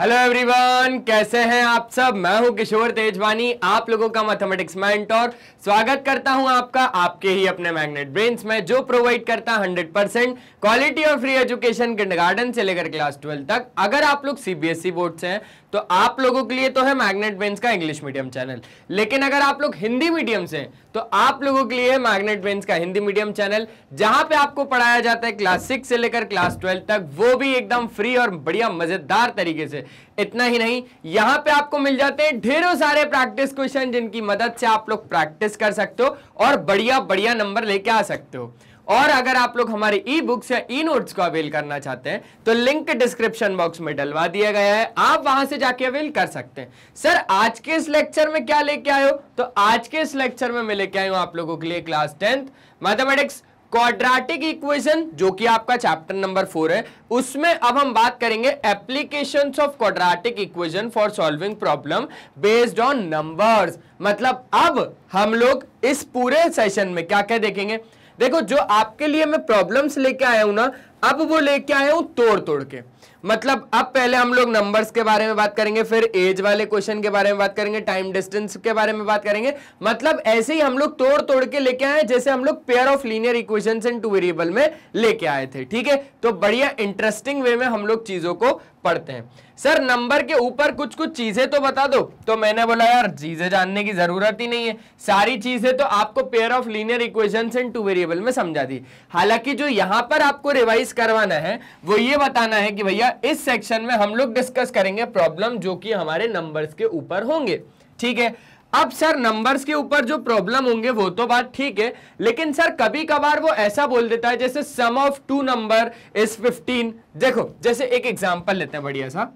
hello everyone कैसे हैं आप सब मैं हूं किशोर तेजवानी आप लोगों का मैथमेटिक्स और स्वागत करता हूं आपका आपके ही अपने मैग्नेट ब्रेन्स में जो प्रोवाइड करता है 100 परसेंट क्वालिटी और फ्री एजुकेशन किंडरगार्टन से लेकर क्लास ट्वेल्व तक अगर आप लोग सीबीएसई बोर्ड e से हैं तो आप लोगों के लिए तो है मैग्नेट बेंस का इंग्लिश मीडियम चैनल लेकिन अगर आप लोग हिंदी मीडियम से हैं तो आप लोगों के लिए है मैग्नेट बेंस का हिंदी मीडियम चैनल जहां पे आपको पढ़ाया जाता है क्लास सिक्स से लेकर क्लास ट्वेल्व तक वो भी एकदम फ्री और बढ़िया मजेदार तरीके से इतना ही नहीं यहां पे आपको मिल जाते हैं ढेरों सारे प्रैक्टिस क्वेश्चन जिनकी मदद से आप लोग प्रैक्टिस कर सकते हो और बढ़िया बढ़िया नंबर लेके आ सकते हो और अगर आप लोग हमारे ई बुक्स या ई नोट्स को अवेल करना चाहते हैं तो लिंक डिस्क्रिप्शन बॉक्स में डलवा दिया गया है आप वहां से जाके अवेल कर सकते हैं सर आज के इस लेक्चर में क्या लेके आयो तो आज के इस लेक्चर में मैं लेके आयु आप लोगों के लिए class tenth mathematics quadratic equation जो कि आपका चैप्टर नंबर फोर है उसमें अब हम बात करेंगे application of quadratic equation for solving problem based on numbers मतलब अब हम लोग इस पूरे सेशन में क्या क्या देखेंगे देखो जो आपके लिए मैं प्रॉब्लम्स लेके आया हूं ना अब वो लेके आया हूं तोड़ तोड़ के मतलब अब पहले हम लोग नंबर्स के बारे में बात करेंगे फिर एज वाले क्वेश्चन के बारे में बात करेंगे टाइम डिस्टेंस के बारे में बात करेंगे मतलब ऐसे ही हम लोग तोड़ तोड़ के लेके आए जैसे हम लोग pair of linear equation in two variable में लेके आए थे ठीक है तो बढ़िया इंटरेस्टिंग वे में हम लोग चीजों को पढ़ते हैं सर नंबर के ऊपर कुछ कुछ चीजें तो बता दो तो मैंने बोला यार चीजें जानने की जरूरत ही नहीं है सारी चीजें तो आपको pair of linear equation in two variable में समझा दी हालांकि जो यहां पर आपको रिवाइज करवाना है वो ये बताना है कि भैया इस सेक्शन में हम लोग डिस्कस करेंगे प्रॉब्लम जो कि हमारे नंबर्स के ऊपर होंगे ठीक है अब सर नंबर्स के ऊपर जो प्रॉब्लम होंगे वो तो बात ठीक है लेकिन सर कभी कभार वो ऐसा बोल देता है जैसे sum of two number is 15 देखो जैसे एक एग्जांपल लेते हैं बढ़िया सा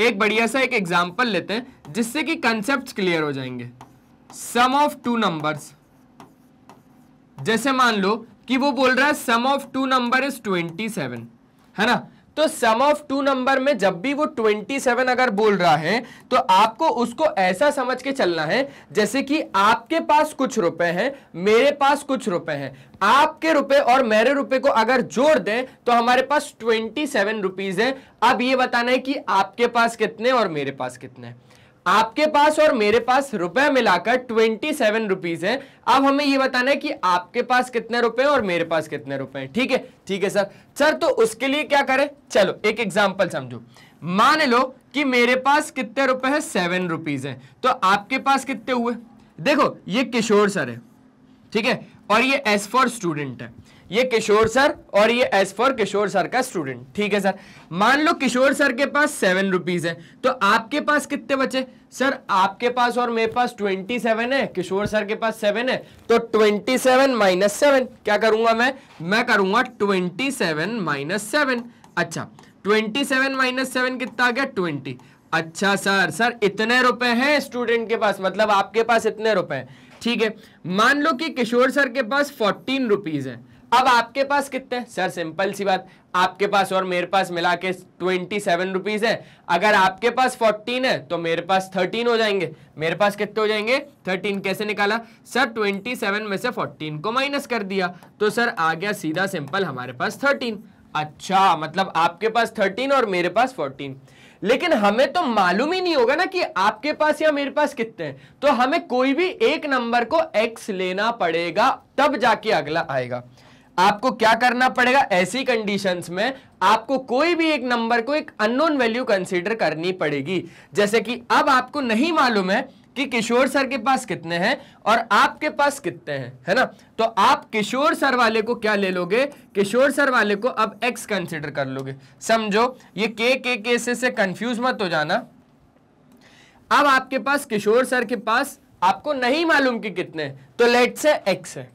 एक बढ़िया सा एक एग्जाम्पल लेते हैं जिससे कि कंसेप्ट क्लियर हो जाएंगे सम ऑफ टू नंबर्स जैसे मान लो कि वो बोल रहा है sum of two number is twenty seven है ना तो सम ऑफ टू नंबर में जब भी वो 27 अगर बोल रहा है तो आपको उसको ऐसा समझ के चलना है जैसे कि आपके पास कुछ रुपए हैं मेरे पास कुछ रुपए हैं आपके रुपए और मेरे रुपए को अगर जोड़ दें तो हमारे पास ट्वेंटी सेवन रुपीज है अब ये बताना है कि आपके पास कितने और मेरे पास कितने आपके पास और मेरे पास रुपए मिलाकर ट्वेंटी सेवन रुपीज है अब हमें यह बताना है कि आपके पास कितने रुपए और मेरे पास कितने रुपए हैं ठीक है ठीक है सर सर तो उसके लिए क्या करें चलो एक एग्जाम्पल समझो मान लो कि मेरे पास कितने रुपए हैं सेवन रुपीज है तो आपके पास कितने हुए देखो ये किशोर सर है ठीक है और ये एस फॉर स्टूडेंट है ये किशोर सर और ये एस फॉर किशोर सर का स्टूडेंट ठीक है सर मान लो किशोर सर के पास सेवन रुपीज है तो आपके पास कितने बचे सर आपके पास और मेरे पास ट्वेंटी सेवन है किशोर सर के पास सेवन है तो ट्वेंटी सेवन माइनस सेवन क्या करूंगा मैं मैं करूंगा ट्वेंटी सेवन माइनस सेवन अच्छा ट्वेंटी सेवन माइनस सेवन कितना आ गया ट्वेंटी अच्छा सर सर इतने रुपए हैं स्टूडेंट के पास मतलब आपके पास इतने रुपए हैं ठीक है मान लो कि किशोर सर के पास फोर्टीन रुपीज है अब आपके पास कितने सर सिंपल सी बात आपके पास और मेरे पास मिला के ट्वेंटी सेवन रुपीज है अगर आपके पास फोर्टीन है तो मेरे पास थर्टीन हो जाएंगे मेरे पास कितने हो जाएंगे थर्टीन कैसे निकाला सर ट्वेंटी सेवन में से फोर्टीन को माइनस कर दिया तो सर आ गया सीधा सिंपल हमारे पास थर्टीन अच्छा मतलब आपके पास थर्टीन और मेरे पास फोर्टीन लेकिन हमें तो मालूम ही नहीं होगा ना कि आपके पास या मेरे पास कितने हैं तो हमें कोई भी एक नंबर को एक्स लेना पड़ेगा तब जाके अगला आएगा आपको क्या करना पड़ेगा ऐसी कंडीशन में आपको कोई भी एक नंबर को एक अननोन वैल्यू कंसिडर करनी पड़ेगी जैसे कि अब आपको नहीं मालूम है कि किशोर सर के पास कितने हैं और आपके पास कितने हैं है ना तो आप किशोर सर वाले को क्या ले लोगे किशोर सर वाले को अब x कंसिडर कर लोगे समझो ये के के के से से कंफ्यूज मत हो जाना अब आपके पास किशोर सर के पास आपको नहीं मालूम कि कितने तो लेट से x है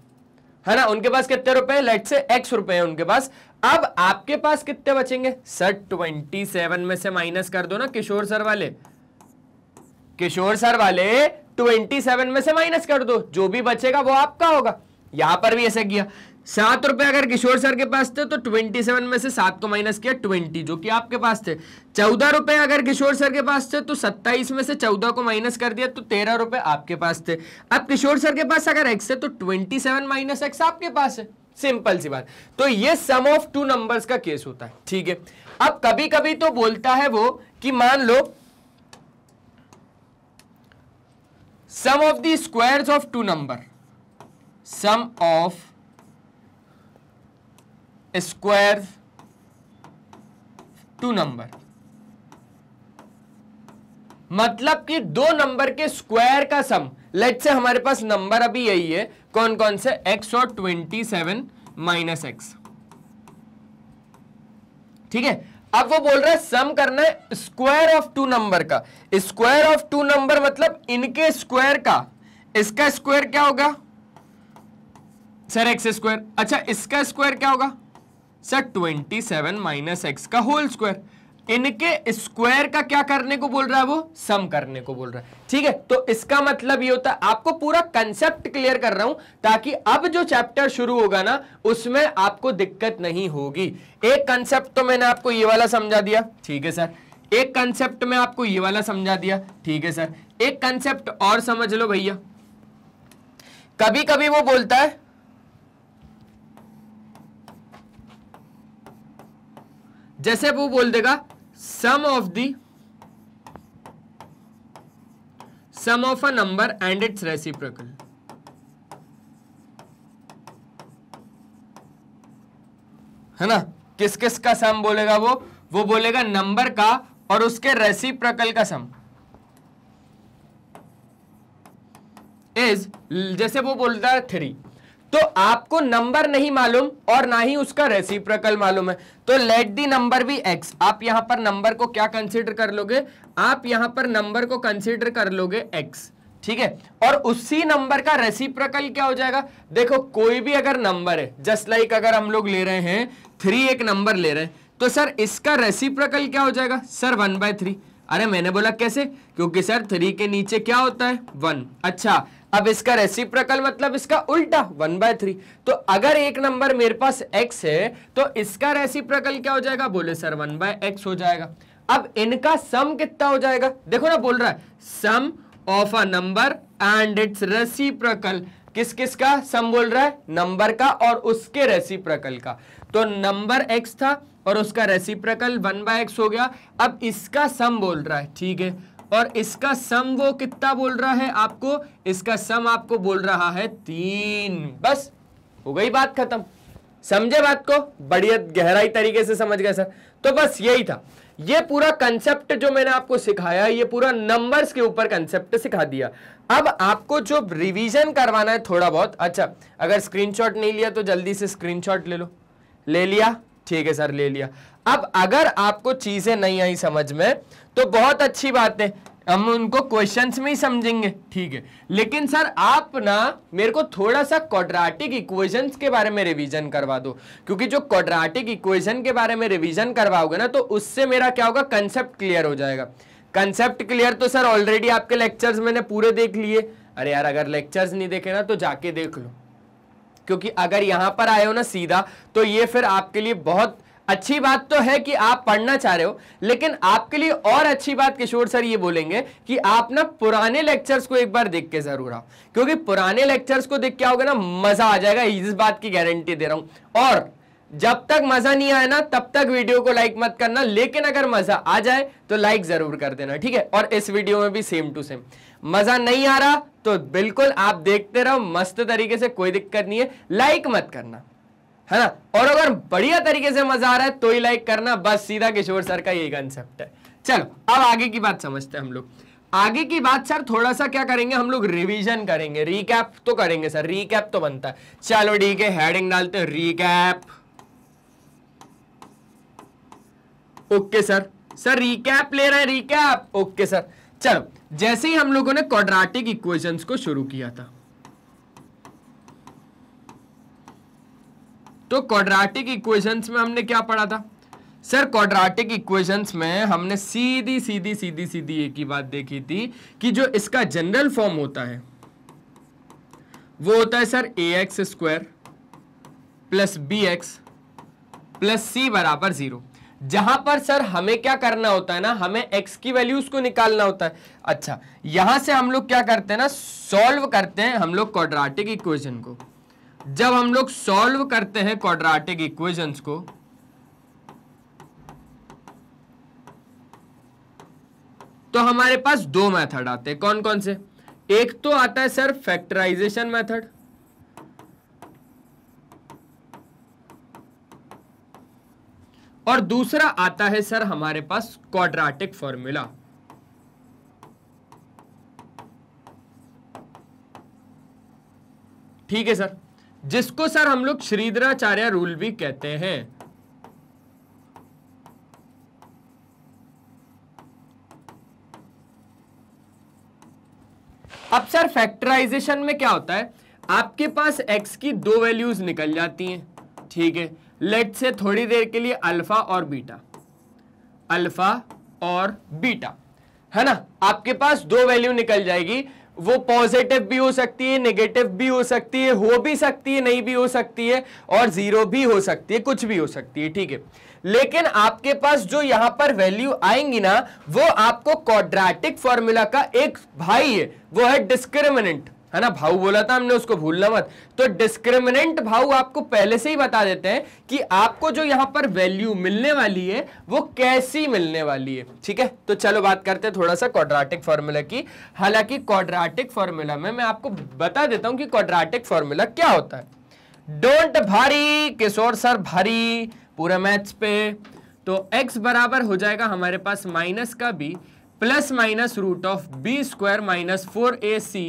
है ना उनके पास कितने रुपए लेट से एक्स रुपए है उनके पास अब आपके पास कितने बचेंगे सर ट्वेंटी सेवन में से माइनस कर दो ना किशोर सर वाले किशोर सर वाले ट्वेंटी सेवन में से माइनस कर दो जो भी बचेगा वो आपका होगा यहां पर भी ऐसे किया सात रुपए अगर किशोर सर के पास थे तो ट्वेंटी सेवन में से सात को माइनस किया ट्वेंटी जो कि आपके पास थे चौदह रुपए अगर किशोर सर के पास थे तो सत्ताईस में से चौदह को माइनस कर दिया तो तेरह रुपए आपके पास थे अब किशोर सर के पास अगर एक्स है तो ट्वेंटी सेवन माइनस एक्स आपके पास है सिंपल सी बात तो ये सम ऑफ टू नंबर्स का केस होता है ठीक है अब कभी कभी तो बोलता है वो कि मान लो sum of the squares of two number sum of square two number मतलब कि दो नंबर के स्क्वायर का सम लेट से हमारे पास नंबर अभी यही है कौन कौन से एक्स और ट्वेंटी सेवन माइनस एक्स ठीक है अब वो बोल रहा है सम करना है स्क्वायर ऑफ टू नंबर का स्क्वायर ऑफ टू नंबर मतलब इनके स्क्वायर का इसका स्क्वायर क्या होगा सर एक्स स्क्वायर अच्छा इसका स्क्वायर क्या होगा sir twenty seven minus X का होल स्क्वायर इनके स्क्वायर का क्या करने को बोल रहा है वो सम करने को बोल रहा है ठीक है तो इसका मतलब ये होता है आपको पूरा कंसेप्ट क्लियर कर रहा हूं ताकि अब जो चैप्टर शुरू होगा ना उसमें आपको दिक्कत नहीं होगी एक कंसेप्ट तो मैंने आपको ये वाला समझा दिया ठीक है सर एक कंसेप्ट में आपको ये वाला समझा दिया ठीक है सर एक कंसेप्ट और समझ लो भैया कभी कभी वो बोलता है जैसे वो बोल देगा sum of the sum of a number and its reciprocal है ना किस किस का सम बोलेगा वो वो बोलेगा नंबर का और उसके रेसिप्रोकल का सम इज जैसे वो बोलता है थ्री तो आपको नंबर नहीं मालूम और ना ही उसका रेसिप्रकल मालूम है तो लेट दी नंबर भी एक्स आप यहां पर नंबर को क्या कंसिडर कर लोगे आप यहां पर नंबर को कंसिडर कर लोगे एक्स ठीक है और उसी नंबर का रेसिप्रकल क्या हो जाएगा देखो कोई भी अगर नंबर है जस्ट लाइक अगर हम लोग ले रहे हैं थ्री एक नंबर ले रहे हैं तो सर इसका रेसिप्रकल क्या हो जाएगा सर वन बाय थ्री अरे मैंने बोला कैसे क्योंकि सर थ्री के नीचे क्या होता है वन अच्छा अब इसका प्रकल मतलब इसका उल्टा वन बाय थ्री तो अगर एक नंबर मेरे पास एक्स है तो इसका रेसिप्रकल क्या हो जाएगा बोले सर वन बाय एक्स हो जाएगा अब इनका सम कितना हो जाएगा देखो ना बोल रहा है sum of a number and its reciprocal किस किस का सम बोल रहा है नंबर का और उसके प्रकल का तो नंबर एक्स था और उसका रेसिप्रकल वन बाय एक्स हो गया अब इसका सम बोल रहा है ठीक है और इसका सम वो कितना बोल रहा है आपको इसका सम आपको बोल रहा है तीन बस हो गई बात खत्म समझे बात को बढ़िया गहराई तरीके से समझ गए सर तो बस यही था ये पूरा कंसेप्ट जो मैंने आपको सिखाया ये पूरा नंबर्स के ऊपर कंसेप्ट सिखा दिया अब आपको जो रिवीजन करवाना है थोड़ा बहुत अच्छा अगर स्क्रीनशॉट नहीं लिया तो जल्दी से स्क्रीनशॉट ले लो ले लिया ठीक है सर ले लिया अब अगर आपको चीज़ें नहीं आई समझ में तो बहुत अच्छी बात है हम उनको क्वेश्चंस में ही समझेंगे ठीक है लेकिन सर आप ना मेरे को थोड़ा सा क्वाड्रेटिक इक्वेशंस के बारे में रिवीजन करवा दो क्योंकि जो क्वाड्रेटिक इक्वेशन के बारे में रिवीजन करवाओगे ना तो उससे मेरा क्या होगा कंसेप्ट क्लियर हो जाएगा कंसेप्ट क्लियर तो सर ऑलरेडी आपके लेक्चर्स मैंने पूरे देख लिए अरे यार अगर लेक्चर्स नहीं देखे ना तो जाके देख लो क्योंकि अगर यहां पर आए हो ना सीधा तो ये फिर आपके लिए बहुत अच्छी बात तो है कि आप पढ़ना चाह रहे हो लेकिन आपके लिए और अच्छी बात किशोर सर ये बोलेंगे कि आप ना पुराने लेक्चर्स को एक बार देख के जरूर आओ क्योंकि पुराने लेक्चर्स को देख के आओगे ना मजा आ जाएगा इस बात की गारंटी दे रहा हूं और जब तक मजा नहीं आया ना तब तक वीडियो को लाइक मत करना लेकिन अगर मजा आ जाए तो लाइक जरूर कर देना ठीक है और इस वीडियो में भी सेम टू सेम मजा नहीं आ रहा तो बिल्कुल आप देखते रहो मस्त तरीके से कोई दिक्कत नहीं है लाइक मत करना है ना और अगर बढ़िया तरीके से मजा आ रहा है तो ही लाइक करना बस सीधा किशोर सर का यही कंसेप्ट है चलो अब आगे की बात समझते हैं हम लोग आगे की बात सर थोड़ा सा क्या करेंगे हम लोग रिवीजन करेंगे रिकैप तो करेंगे सर रिकैप तो बनता है चलो ठीक है हेडिंग डालते हैं recap okay sir sir recap ले रहे हैं रिकैप ओके सर चलो जैसे ही हम लोगों ने क्वाड्रेटिक इक्वेशंस को शुरू किया था तो क्वाड्रेटिक इक्वेशंस में हमने क्या पढ़ा था सर क्वाड्रेटिक इक्वेशंस में हमने सीधी सीधी सीधी सीधी एक ही बात देखी थी कि जो इसका जनरल फॉर्म होता है वो होता है sir A x square plus B x plus सी बराबर जीरो जहां पर सर हमें क्या करना होता है ना हमें एक्स की वैल्यूज को निकालना होता है अच्छा यहां से हम लोग क्या करते हैं ना सॉल्व करते हैं हम लोग क्वाड्राटिक इक्वेशन को जब हम लोग सॉल्व करते हैं क्वाड्राटिक इक्वेशन को तो हमारे पास दो मेथड आते हैं कौन कौन से एक तो आता है सर फैक्टराइजेशन मेथड और दूसरा आता है सर हमारे पास क्वाड्राटिक फॉर्मूला ठीक है सर जिसको सर हम लोग श्रीधराचार्य रूल भी कहते हैं अब सर फैक्टराइजेशन में क्या होता है आपके पास x की दो वैल्यूज निकल जाती हैं ठीक है लेट से थोड़ी देर के लिए अल्फा और बीटा अल्फा और बीटा है ना आपके पास दो वैल्यू निकल जाएगी वो पॉजिटिव भी हो सकती है नेगेटिव भी हो सकती है हो भी सकती है नहीं भी हो सकती है और जीरो भी हो सकती है कुछ भी हो सकती है ठीक है लेकिन आपके पास जो यहां पर वैल्यू आएंगी ना वो आपको क्वाड्रेटिक फॉर्मूला का एक भाई है वो है डिस्क्रिमिनेंट है ना भाव बोला था हमने उसको भूलना मत तो डिस्क्रिमिनेंट भाव आपको पहले से ही बता देते हैं कि आपको जो यहां पर वैल्यू मिलने वाली है वो कैसी मिलने वाली है ठीक है तो चलो बात करते हैं थोड़ा सा क्वाड्राटिक फॉर्मूला की हालांकि क्वाड्राटिक फॉर्मूला में मैं आपको बता देता हूं कि क्वाड्राटिक फॉर्मूला क्या होता है डोंट भारी किशोर सर भारी पूरे मैथ्स पे तो एक्स बराबर हो जाएगा हमारे पास माइनस का B plus minus root of B square minus four A C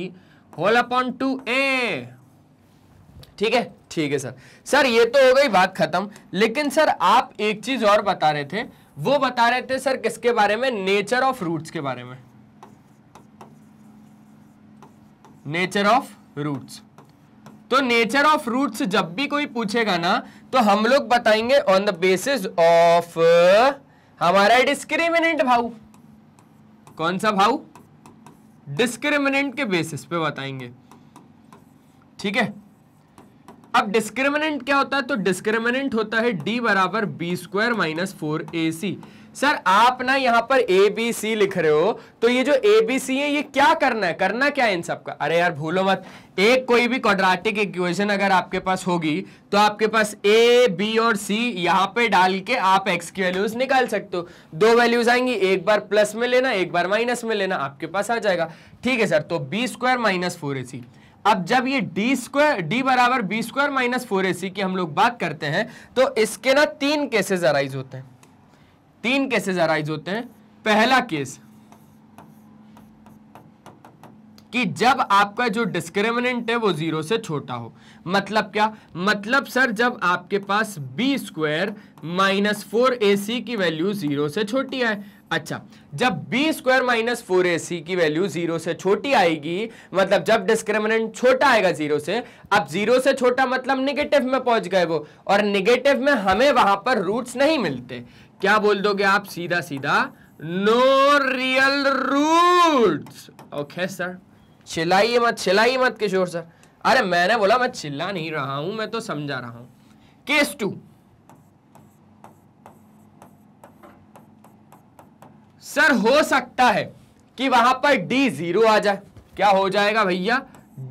whole upon two ए ठीक है ठीक है सर सर ये तो हो गई बात खत्म लेकिन सर आप एक चीज और बता रहे थे वो बता रहे थे सर किसके बारे में नेचर ऑफ रूट्स के बारे में नेचर ऑफ रूट्स तो नेचर ऑफ रूट्स जब भी कोई पूछेगा ना तो हम लोग बताएंगे ऑन द बेसिस ऑफ हमारा डिस्क्रिमिनेंट भाव कौन सा भाव डिस्क्रिमिनेंट के बेसिस पे बताएंगे ठीक है अब डिस्क्रिमिनेंट क्या होता है तो डिस्क्रिमिनेंट होता है डी बराबर बी स्क्वायर माइनस फोर ए सी सर आप ना यहां पर ए बी सी लिख रहे हो तो ये जो ए बी सी है ये क्या करना है करना क्या है इन सबका अरे यार भूलो मत एक कोई भी क्वाड्रेटिक इक्वेशन अगर आपके पास होगी तो आपके पास ए बी और सी यहां पे डाल के आप एक्स की वैल्यूज निकाल सकते हो दो वैल्यूज आएंगी एक बार प्लस में लेना एक बार माइनस में लेना आपके पास आ जाएगा ठीक है सर तो बी स्क्वायर माइनस फोर ए सी अब जब ये डी स्क्वायर डी बराबर बी स्क्वायर माइनस फोर ए सी की हम लोग बात करते हैं तो इसके ना तीन केसेस अराइज होते हैं तीन केसेस अराइज होते हैं पहला केस कि जब आपका जो डिस्क्रिमिनेंट है वो जीरो से छोटा हो मतलब क्या मतलब सर जब आपके पास बी स्क्वायर माइनस फोर ए सी की वैल्यू जीरो से छोटी है अच्छा जब बी स्क्वायर माइनस फोर ए सी की वैल्यू जीरो से छोटी आएगी मतलब जब डिस्क्रिमिनेंट छोटा आएगा जीरो से अब जीरो से छोटा मतलब निगेटिव में पहुंच गए वो और निगेटिव में हमें वहां पर रूट्स नहीं मिलते क्या बोल दोगे आप सीधा सीधा no real roots okay sir चिल्लाइए मत चिल्लाइए मत किशोर सर अरे मैंने बोला मैं चिल्ला नहीं रहा हूं मैं तो समझा रहा हूं केस टू सर हो सकता है कि वहां पर डी जीरो आ जाए क्या हो जाएगा भैया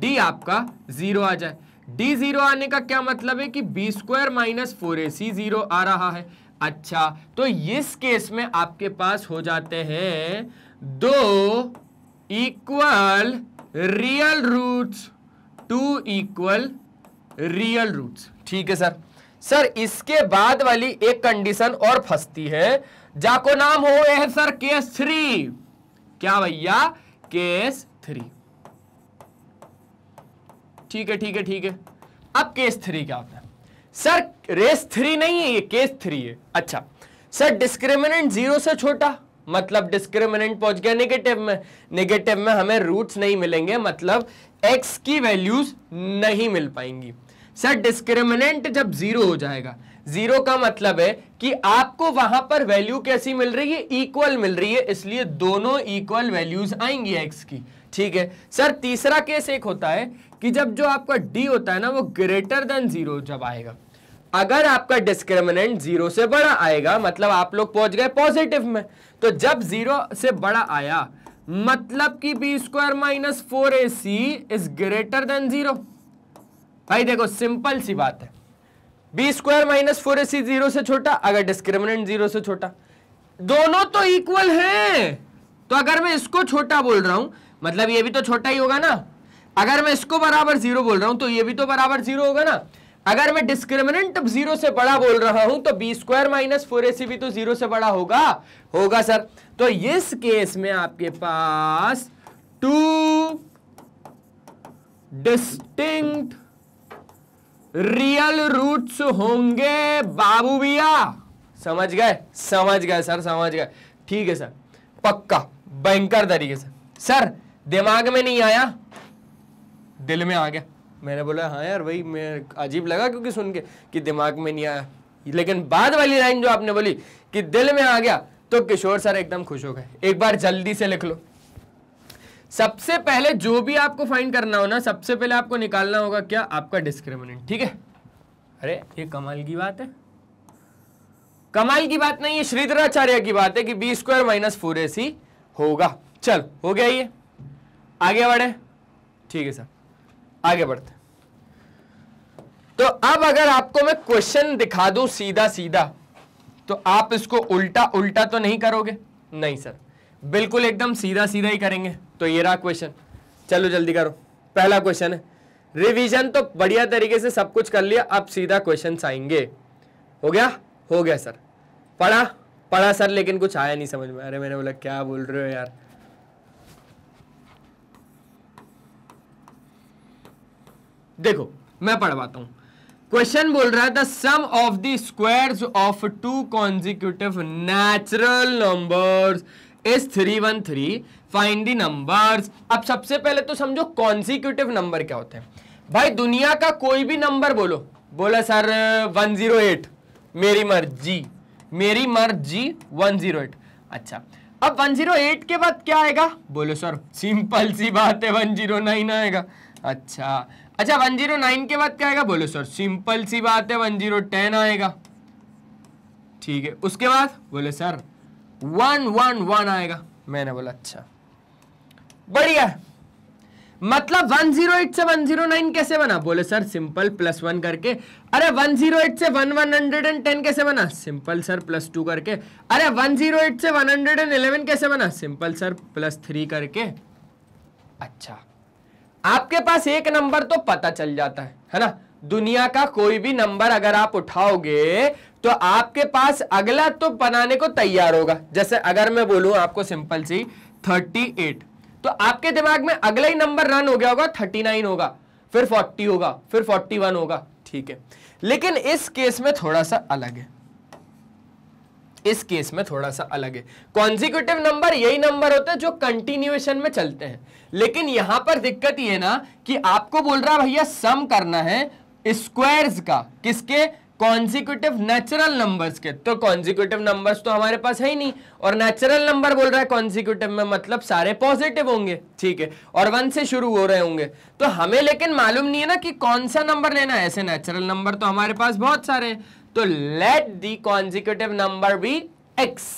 डी आपका जीरो आ जाए डी जीरो आने का क्या मतलब है कि बी स्क्वायर माइनस फोर ए सी जीरो आ रहा है अच्छा तो इस केस में आपके पास हो जाते हैं दो equal real roots two equal real roots ठीक है सर सर इसके बाद वाली एक कंडीशन और फंसती है जाको नाम हो है सर केस थ्री क्या भैया केस थ्री ठीक है ठीक है ठीक है अब केस थ्री क्या होता है सर रेस थ्री नहीं है ये केस थ्री है अच्छा सर डिस्क्रिमिनेंट जीरो से छोटा मतलब डिस्क्रिमिनेंट पहुंच गया नेगेटिव में नेगेटिव में हमें रूट्स नहीं मिलेंगे मतलब एक्स की वैल्यूज नहीं मिल पाएंगी सर डिस्क्रिमिनेंट जब जीरो हो जाएगा जीरो का मतलब है कि आपको वहां पर वैल्यू कैसी मिल रही है इक्वल मिल रही है इसलिए दोनों इक्वल वैल्यूज आएंगी एक्स की ठीक है सर तीसरा केस एक होता है कि जब जो आपका डी होता है ना वो ग्रेटर देन जीरो जब आएगा अगर आपका डिस्क्रिमिनेंट जीरो से बड़ा आएगा मतलब आप लोग पहुंच गए पॉजिटिव में तो जब जीरो से बड़ा आया मतलब कि B square minus four A C is greater than zero भाई देखो सिंपल सी बात है बी स्क्वायर माइनस फोर ए सी जीरो से छोटा अगर डिस्क्रिमिनेंट जीरो से छोटा दोनों तो इक्वल हैं तो अगर मैं इसको छोटा बोल रहा हूं मतलब ये भी तो छोटा ही होगा ना अगर मैं इसको बराबर जीरो बोल रहा हूं तो ये भी तो बराबर जीरो होगा ना अगर मैं डिस्क्रिमिनेंट जीरो से बड़ा बोल रहा हूं तो बी स्क्वायर माइनस फोर ए सी भी तो जीरो से बड़ा होगा होगा सर तो इस केस में आपके पास टू डिस्टिंक्ट रियल रूट्स होंगे बाबू भैया समझ गए समझ गए सर समझ गए ठीक है सर पक्का भयंकर तरीके से सर दिमाग में नहीं आया दिल में आ गया मैंने बोला हाँ यार भाई मैं अजीब लगा क्योंकि सुन के कि दिमाग में नहीं आया लेकिन बाद वाली लाइन जो आपने बोली कि दिल में आ गया तो किशोर सर एकदम खुश हो गए एक बार जल्दी से लिख लो सबसे पहले जो भी आपको फाइंड करना हो ना सबसे पहले आपको निकालना होगा क्या आपका डिस्क्रिमिनेंट ठीक है अरे ये कमाल की बात है कमाल की बात नहीं ये श्रीधराचार्य की बात है कि बी स्क्वायर माइनस फोर ए सी होगा चल हो गया ये आगे बढ़े ठीक है सर आगे बढ़ते तो अब अगर आपको मैं क्वेश्चन दिखा दूं सीधा सीधा तो आप इसको उल्टा उल्टा तो नहीं करोगे नहीं सर बिल्कुल एकदम सीधा सीधा ही करेंगे तो ये रहा क्वेश्चन चलो जल्दी करो पहला क्वेश्चन है रिवीजन तो बढ़िया तरीके से सब कुछ कर लिया अब सीधा क्वेश्चन आएंगे हो गया हो गया सर पढ़ा पढ़ा सर लेकिन कुछ आया नहीं समझ में अरे मैंने बोला क्या बोल रहे हो यार देखो मैं पढ़वाता हूं क्वेश्चन बोल रहा है the sum of the squares of two consecutive natural numbers is three one three find the numbers अब सबसे पहले तो समझो कॉन्जिक्यूटिव नंबर क्या होते हैं भाई दुनिया का कोई भी नंबर बोलो बोला सर वन जीरो एट मेरी मर्जी मेरी मर्जी वन जीरो एट अच्छा अब वन जीरो एट के बाद क्या आएगा बोलो सर सिंपल सी बात है वन जीरो नाइन आएगा अच्छा अच्छा नाइन के बाद क्या आएगा बोलो सर सिंपल सी बात है टेन आएगा ठीक है उसके बाद बोले सर वन वन वन आएगा मैंने बोला अच्छा बढ़िया मतलब 108 से 109 कैसे बना बोले सर सिंपल प्लस वन करके अरे 108 से 1110 कैसे बना सिंपल सर प्लस टू करके अरे 108 से 111 कैसे बना सिंपल सर प्लस थ्री करके अच्छा आपके पास एक नंबर तो पता चल जाता है है ना दुनिया का कोई भी नंबर अगर आप उठाओगे तो आपके पास अगला तो बनाने को तैयार होगा जैसे अगर मैं बोलू आपको सिंपल सी 38 तो आपके दिमाग में अगला ही नंबर रन हो गया होगा 39 होगा फिर 40 होगा फिर 41 होगा ठीक है लेकिन इस केस में थोड़ा सा अलग है इस केस में थोड़ा सा अलग है कॉन्जिक्यूटिव नंबर यही नंबर होते हैं जो कंटिन्यूएशन में चलते हैं लेकिन यहां पर दिक्कत ये ना कि आपको बोल रहा भैया सम करना है स्क्वायर्स का किसके कॉन्जिक्यूटिव नेचुरल नंबर्स के तो कॉन्जिक्यूटिव नंबर्स तो हमारे पास है ही नहीं और नेचुरल नंबर बोल रहा है कॉन्जिक्यूटिव में मतलब सारे पॉजिटिव होंगे ठीक है और वन से शुरू हो रहे होंगे तो हमें लेकिन मालूम नहीं है ना कि कौन सा नंबर लेना है ऐसे नेचुरल नंबर तो हमारे पास बहुत सारे हैं तो let the consecutive number be X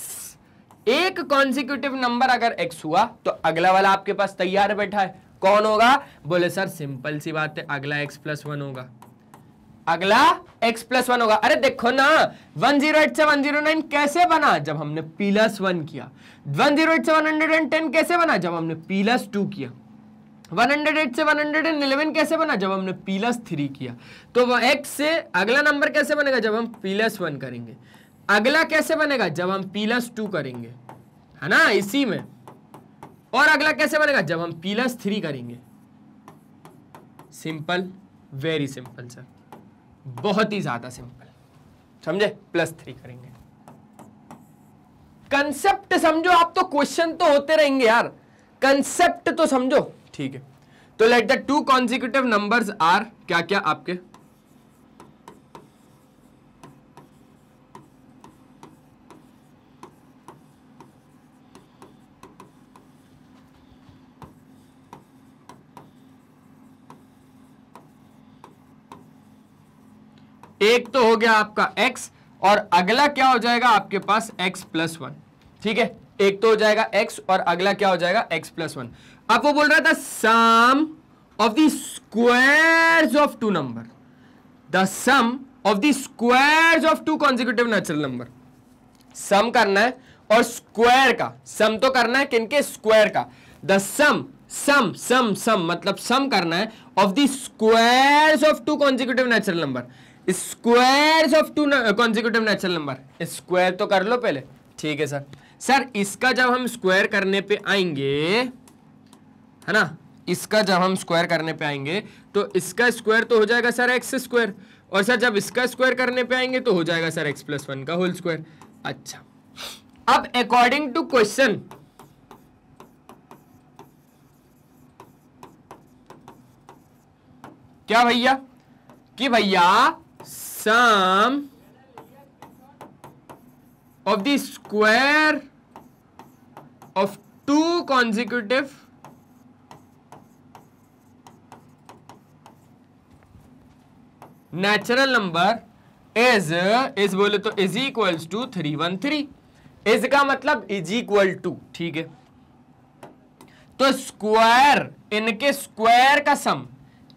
एक कॉन्सिक्यूटिव नंबर अगर एक्स हुआ तो अगला वाला आपके पास तैयार बैठा है कौन होगा बोले सर सिंपल सी बात है अगला एक्स प्लस वन होगा अगला x प्लस वन होगा अरे देखो ना वन जीरो 108 से नाइन कैसे बना जब हमने प्लस वन किया वन जीरो 108 से टेन कैसे बना जब हमने प्लस टू किया 108 से 111 कैसे बना जब हमने प्लस थ्री किया तो वह एक्स से अगला नंबर कैसे बनेगा जब हम प्लस वन करेंगे अगला कैसे बनेगा जब हम प्लस टू करेंगे है ना इसी में और अगला कैसे बनेगा जब हम प्लस थ्री करेंगे सिंपल वेरी सिंपल सर बहुत ही ज्यादा सिंपल समझे प्लस थ्री करेंगे कंसेप्ट समझो आप तो क्वेश्चन तो होते रहेंगे यार कंसेप्ट तो समझो ठीक है तो let the two consecutive numbers are क्या क्या आपके एक तो हो गया आपका x और अगला क्या हो जाएगा आपके पास x प्लस वन ठीक है एक तो हो जाएगा x और अगला क्या हो जाएगा x प्लस वन अब वो बोल रहा था sum of the squares of two number the sum of the squares of two consecutive natural number sum करना है और स्क्वायर का सम तो करना है किनके स्क्वायर का द सम सम सम सम मतलब सम करना है of the squares of two consecutive natural number squares of two consecutive natural number square तो कर लो पहले ठीक है सर सर इसका जब हम स्क्वायर करने पे आएंगे है ना इसका जब हम स्क्वायर करने पे आएंगे तो इसका स्क्वायर तो हो जाएगा सर एक्स स्क्वायर और सर जब इसका स्क्वायर करने पे आएंगे तो हो जाएगा सर एक्स प्लस वन का होल स्क्वायर अच्छा अब अकॉर्डिंग टू क्वेश्चन क्या भैया कि भैया sum of the square of two consecutive natural number is is बोले तो is equal to three one three is का मतलब इज इक्वल टू ठीक है तो स्क्वायर इनके स्क्वायर का सम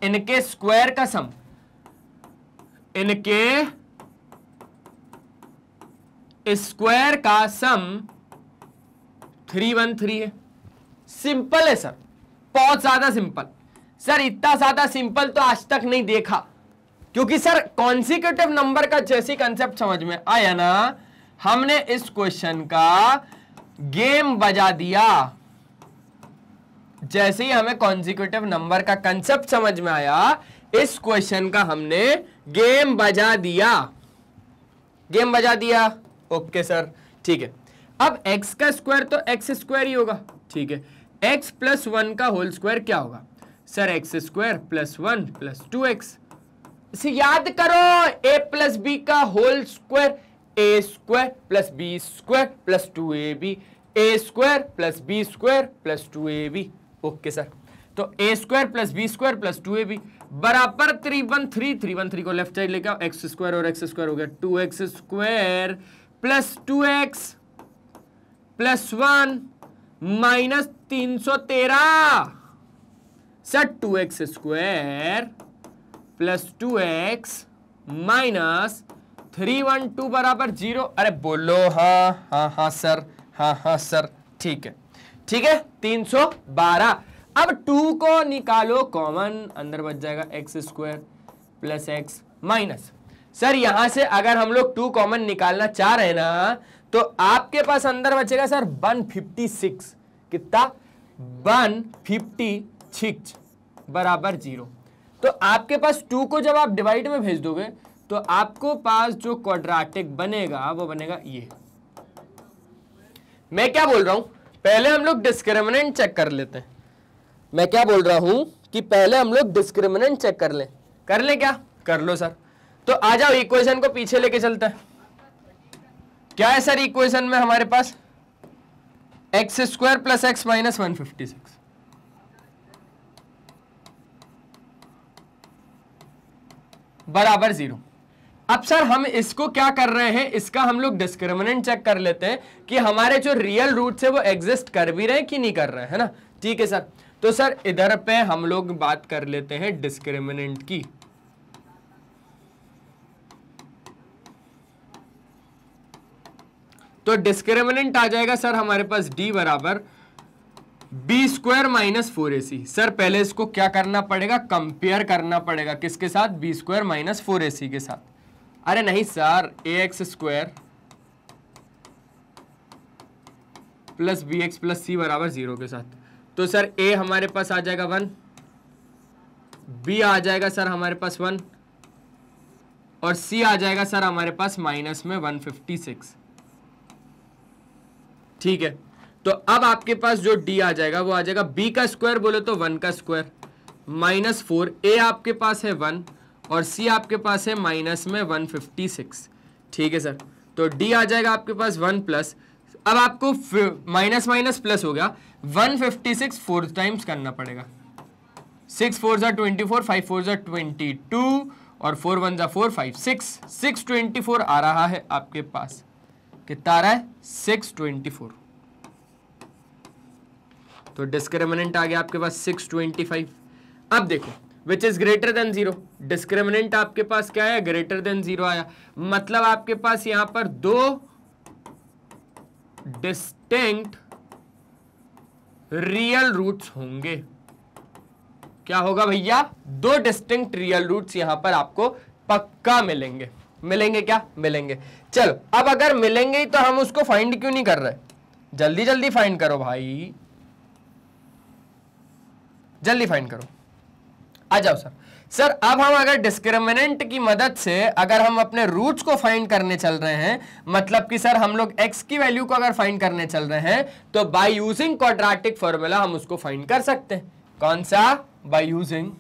इनके स्क्वायर का सम इनके स्क्वायर का सम थ्री वन थ्री है सिंपल है सर बहुत ज्यादा सिंपल सर इतना ज्यादा सिंपल तो आज तक नहीं देखा क्योंकि सर कॉन्सिक्यूटिव नंबर का जैसी कंसेप्ट समझ में आया ना हमने इस क्वेश्चन का गेम बजा दिया जैसे ही हमें कॉन्सिक्यूटिव नंबर का कंसेप्ट समझ में आया इस क्वेश्चन का हमने गेम बजा दिया गेम बजा दिया ओके सर ठीक है अब x का स्क्वायर तो x स्क्वायर ही होगा ठीक है x प्लस वन का होल स्क्वायर क्या होगा sir x square plus one plus two X याद करो a प्लस बी का whole square A square plus B square plus two A B A square plus B square plus two A B okay sir तो A square plus B square plus two A B बराबर three one three three one three को left side लेके आओ x square और x square हो गया two x square plus two x plus one minus तीन सौ तेरह sir two x square plus two x minus three one two बराबर जीरो अरे बोलो हाँ हाँ हाँ सर हाँ हाँ सर ठीक है ठीक है तीन सौ बारह अब टू को निकालो कॉमन अंदर बच जाएगा X square plus X minus sir यहां से अगर हम लोग टू कॉमन निकालना चाह रहे हैं ना तो आपके पास अंदर बचेगा सर 156 कितना 156 बराबर जीरो तो आपके पास टू को जब आप डिवाइड में भेज दोगे तो आपको पास जो क्वाड्रेटिक बनेगा वो बनेगा ये मैं क्या बोल रहा हूं पहले हम लोग डिस्क्रिमिनेंट चेक कर लेते हैं मैं क्या बोल रहा हूं कि पहले हम लोग डिस्क्रिमिनेंट चेक कर लें कर लें क्या कर लो सर तो आ जाओ इक्वेशन को पीछे लेके चलते हैं क्या है सर इक्वेशन में हमारे पास x square plus X minus one fifty six बराबर जीरो अब सर हम इसको क्या कर रहे हैं इसका हम लोग डिस्क्रिमिनेंट चेक कर लेते हैं कि हमारे जो रियल रूट्स है वो एग्जिस्ट कर भी रहे हैं कि नहीं कर रहे हैं ना ठीक है सर तो सर इधर पे हम लोग बात कर लेते हैं डिस्क्रिमिनेंट की तो डिस्क्रिमिनेंट आ जाएगा सर हमारे पास डी बराबर बी स्क्वायर माइनस फोर ए सी सर पहले इसको क्या करना पड़ेगा कंपेयर करना पड़ेगा किसके साथ बी स्क्वायर माइनस फोर ए सी के साथ अरे नहीं sir A x square plus B x plus सी बराबर जीरो के साथ तो सर ए हमारे पास आ जाएगा वन बी आ जाएगा सर हमारे पास वन और सी आ जाएगा सर हमारे पास माइनस में वन फिफ्टी सिक्स ठीक है तो अब आपके पास जो डी आ जाएगा वो आ जाएगा बी का स्क्वायर बोले तो वन का स्क्वायर माइनस फोर ए आपके पास है वन और सी आपके पास है माइनस में वन फिफ्टी सिक्स ठीक है सर तो डी आ जाएगा आपके पास वन प्लस अब आपको माइनस माइनस प्लस हो गया 156 फोर टाइम्स करना पड़ेगा सिक्स फोर ज़ा ट्वेंटी फोर फाइव फोर ज़ा ट्वेंटी टू और फोर वन ज़ा four five six six twenty four आ रहा है आपके पास कितना आ रहा है सिक्स ट्वेंटी फोर तो डिस्क्रिमिनेंट आ गया आपके पास सिक्स ट्वेंटी फाइव अब देखो which is greater than zero discriminant आपके पास क्या है ग्रेटर देन जीरो आया मतलब आपके पास यहां पर दो डिस्टिंक्ट रियल रूट्स होंगे क्या होगा भैया दो डिस्टिंक्ट रियल रूट्स यहां पर आपको पक्का मिलेंगे मिलेंगे क्या मिलेंगे चलो अब अगर मिलेंगे तो हम उसको फाइंड क्यों नहीं कर रहे जल्दी जल्दी फाइंड करो भाई जल्दी फाइंड करो आ जाओ सर सर अब हम अगर डिस्क्रिमिनेंट की मदद से अगर हम अपने रूट्स को फाइंड करने चल रहे हैं मतलब कि सर हम लोग एक्स की वैल्यू को अगर फाइंड करने चल रहे हैं तो बाय यूजिंग क्वाड्रेटिक फॉर्मूला हम उसको फाइंड कर सकते हैं कौन सा बाय यूजिंग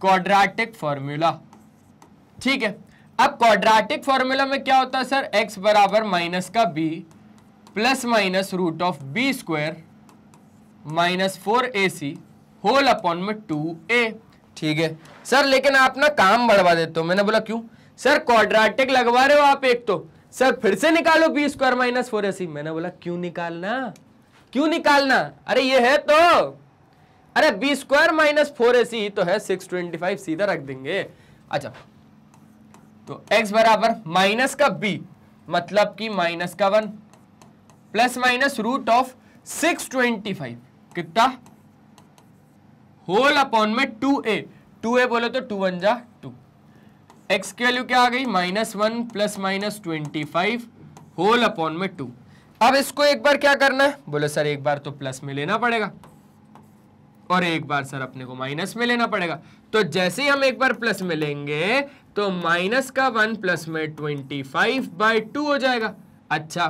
क्वाड्रेटिक फॉर्मूला ठीक है अब क्वाड्रेटिक फॉर्मूला में क्या होता है सर x बराबर माइनस का b plus minus root of B square minus four A C whole upon में टू ए ठीक है सर लेकिन आप ना काम बढ़वा देते हो मैंने बोला क्यों सर क्वाड्रेटिक लगवा रहे हो आप एक तो सर फिर से निकालो बी स्क्वायर माइनस फोर ए सी मैंने बोला क्यों निकालना क्यों निकालना अरे ये है तो अरे बी स्क्वायर माइनस फोर ए सी तो है सिक्स ट्वेंटी फाइव सीधा रख देंगे अच्छा तो x बराबर माइनस का b मतलब कि माइनस का one plus minus root of six twenty five कितना होल अपॉन में टू ए टू ए बोले तो टू वन जा टू एक्स की वैल्यू क्या आ गई minus one plus minus twenty five whole upon में टू अब इसको एक बार क्या करना है बोले सर एक बार तो प्लस में लेना पड़ेगा और एक बार सर अपने को माइनस में लेना पड़ेगा तो जैसे ही हम एक बार प्लस में लेंगे तो माइनस का वन प्लस में ट्वेंटी फाइव बाई टू हो जाएगा अच्छा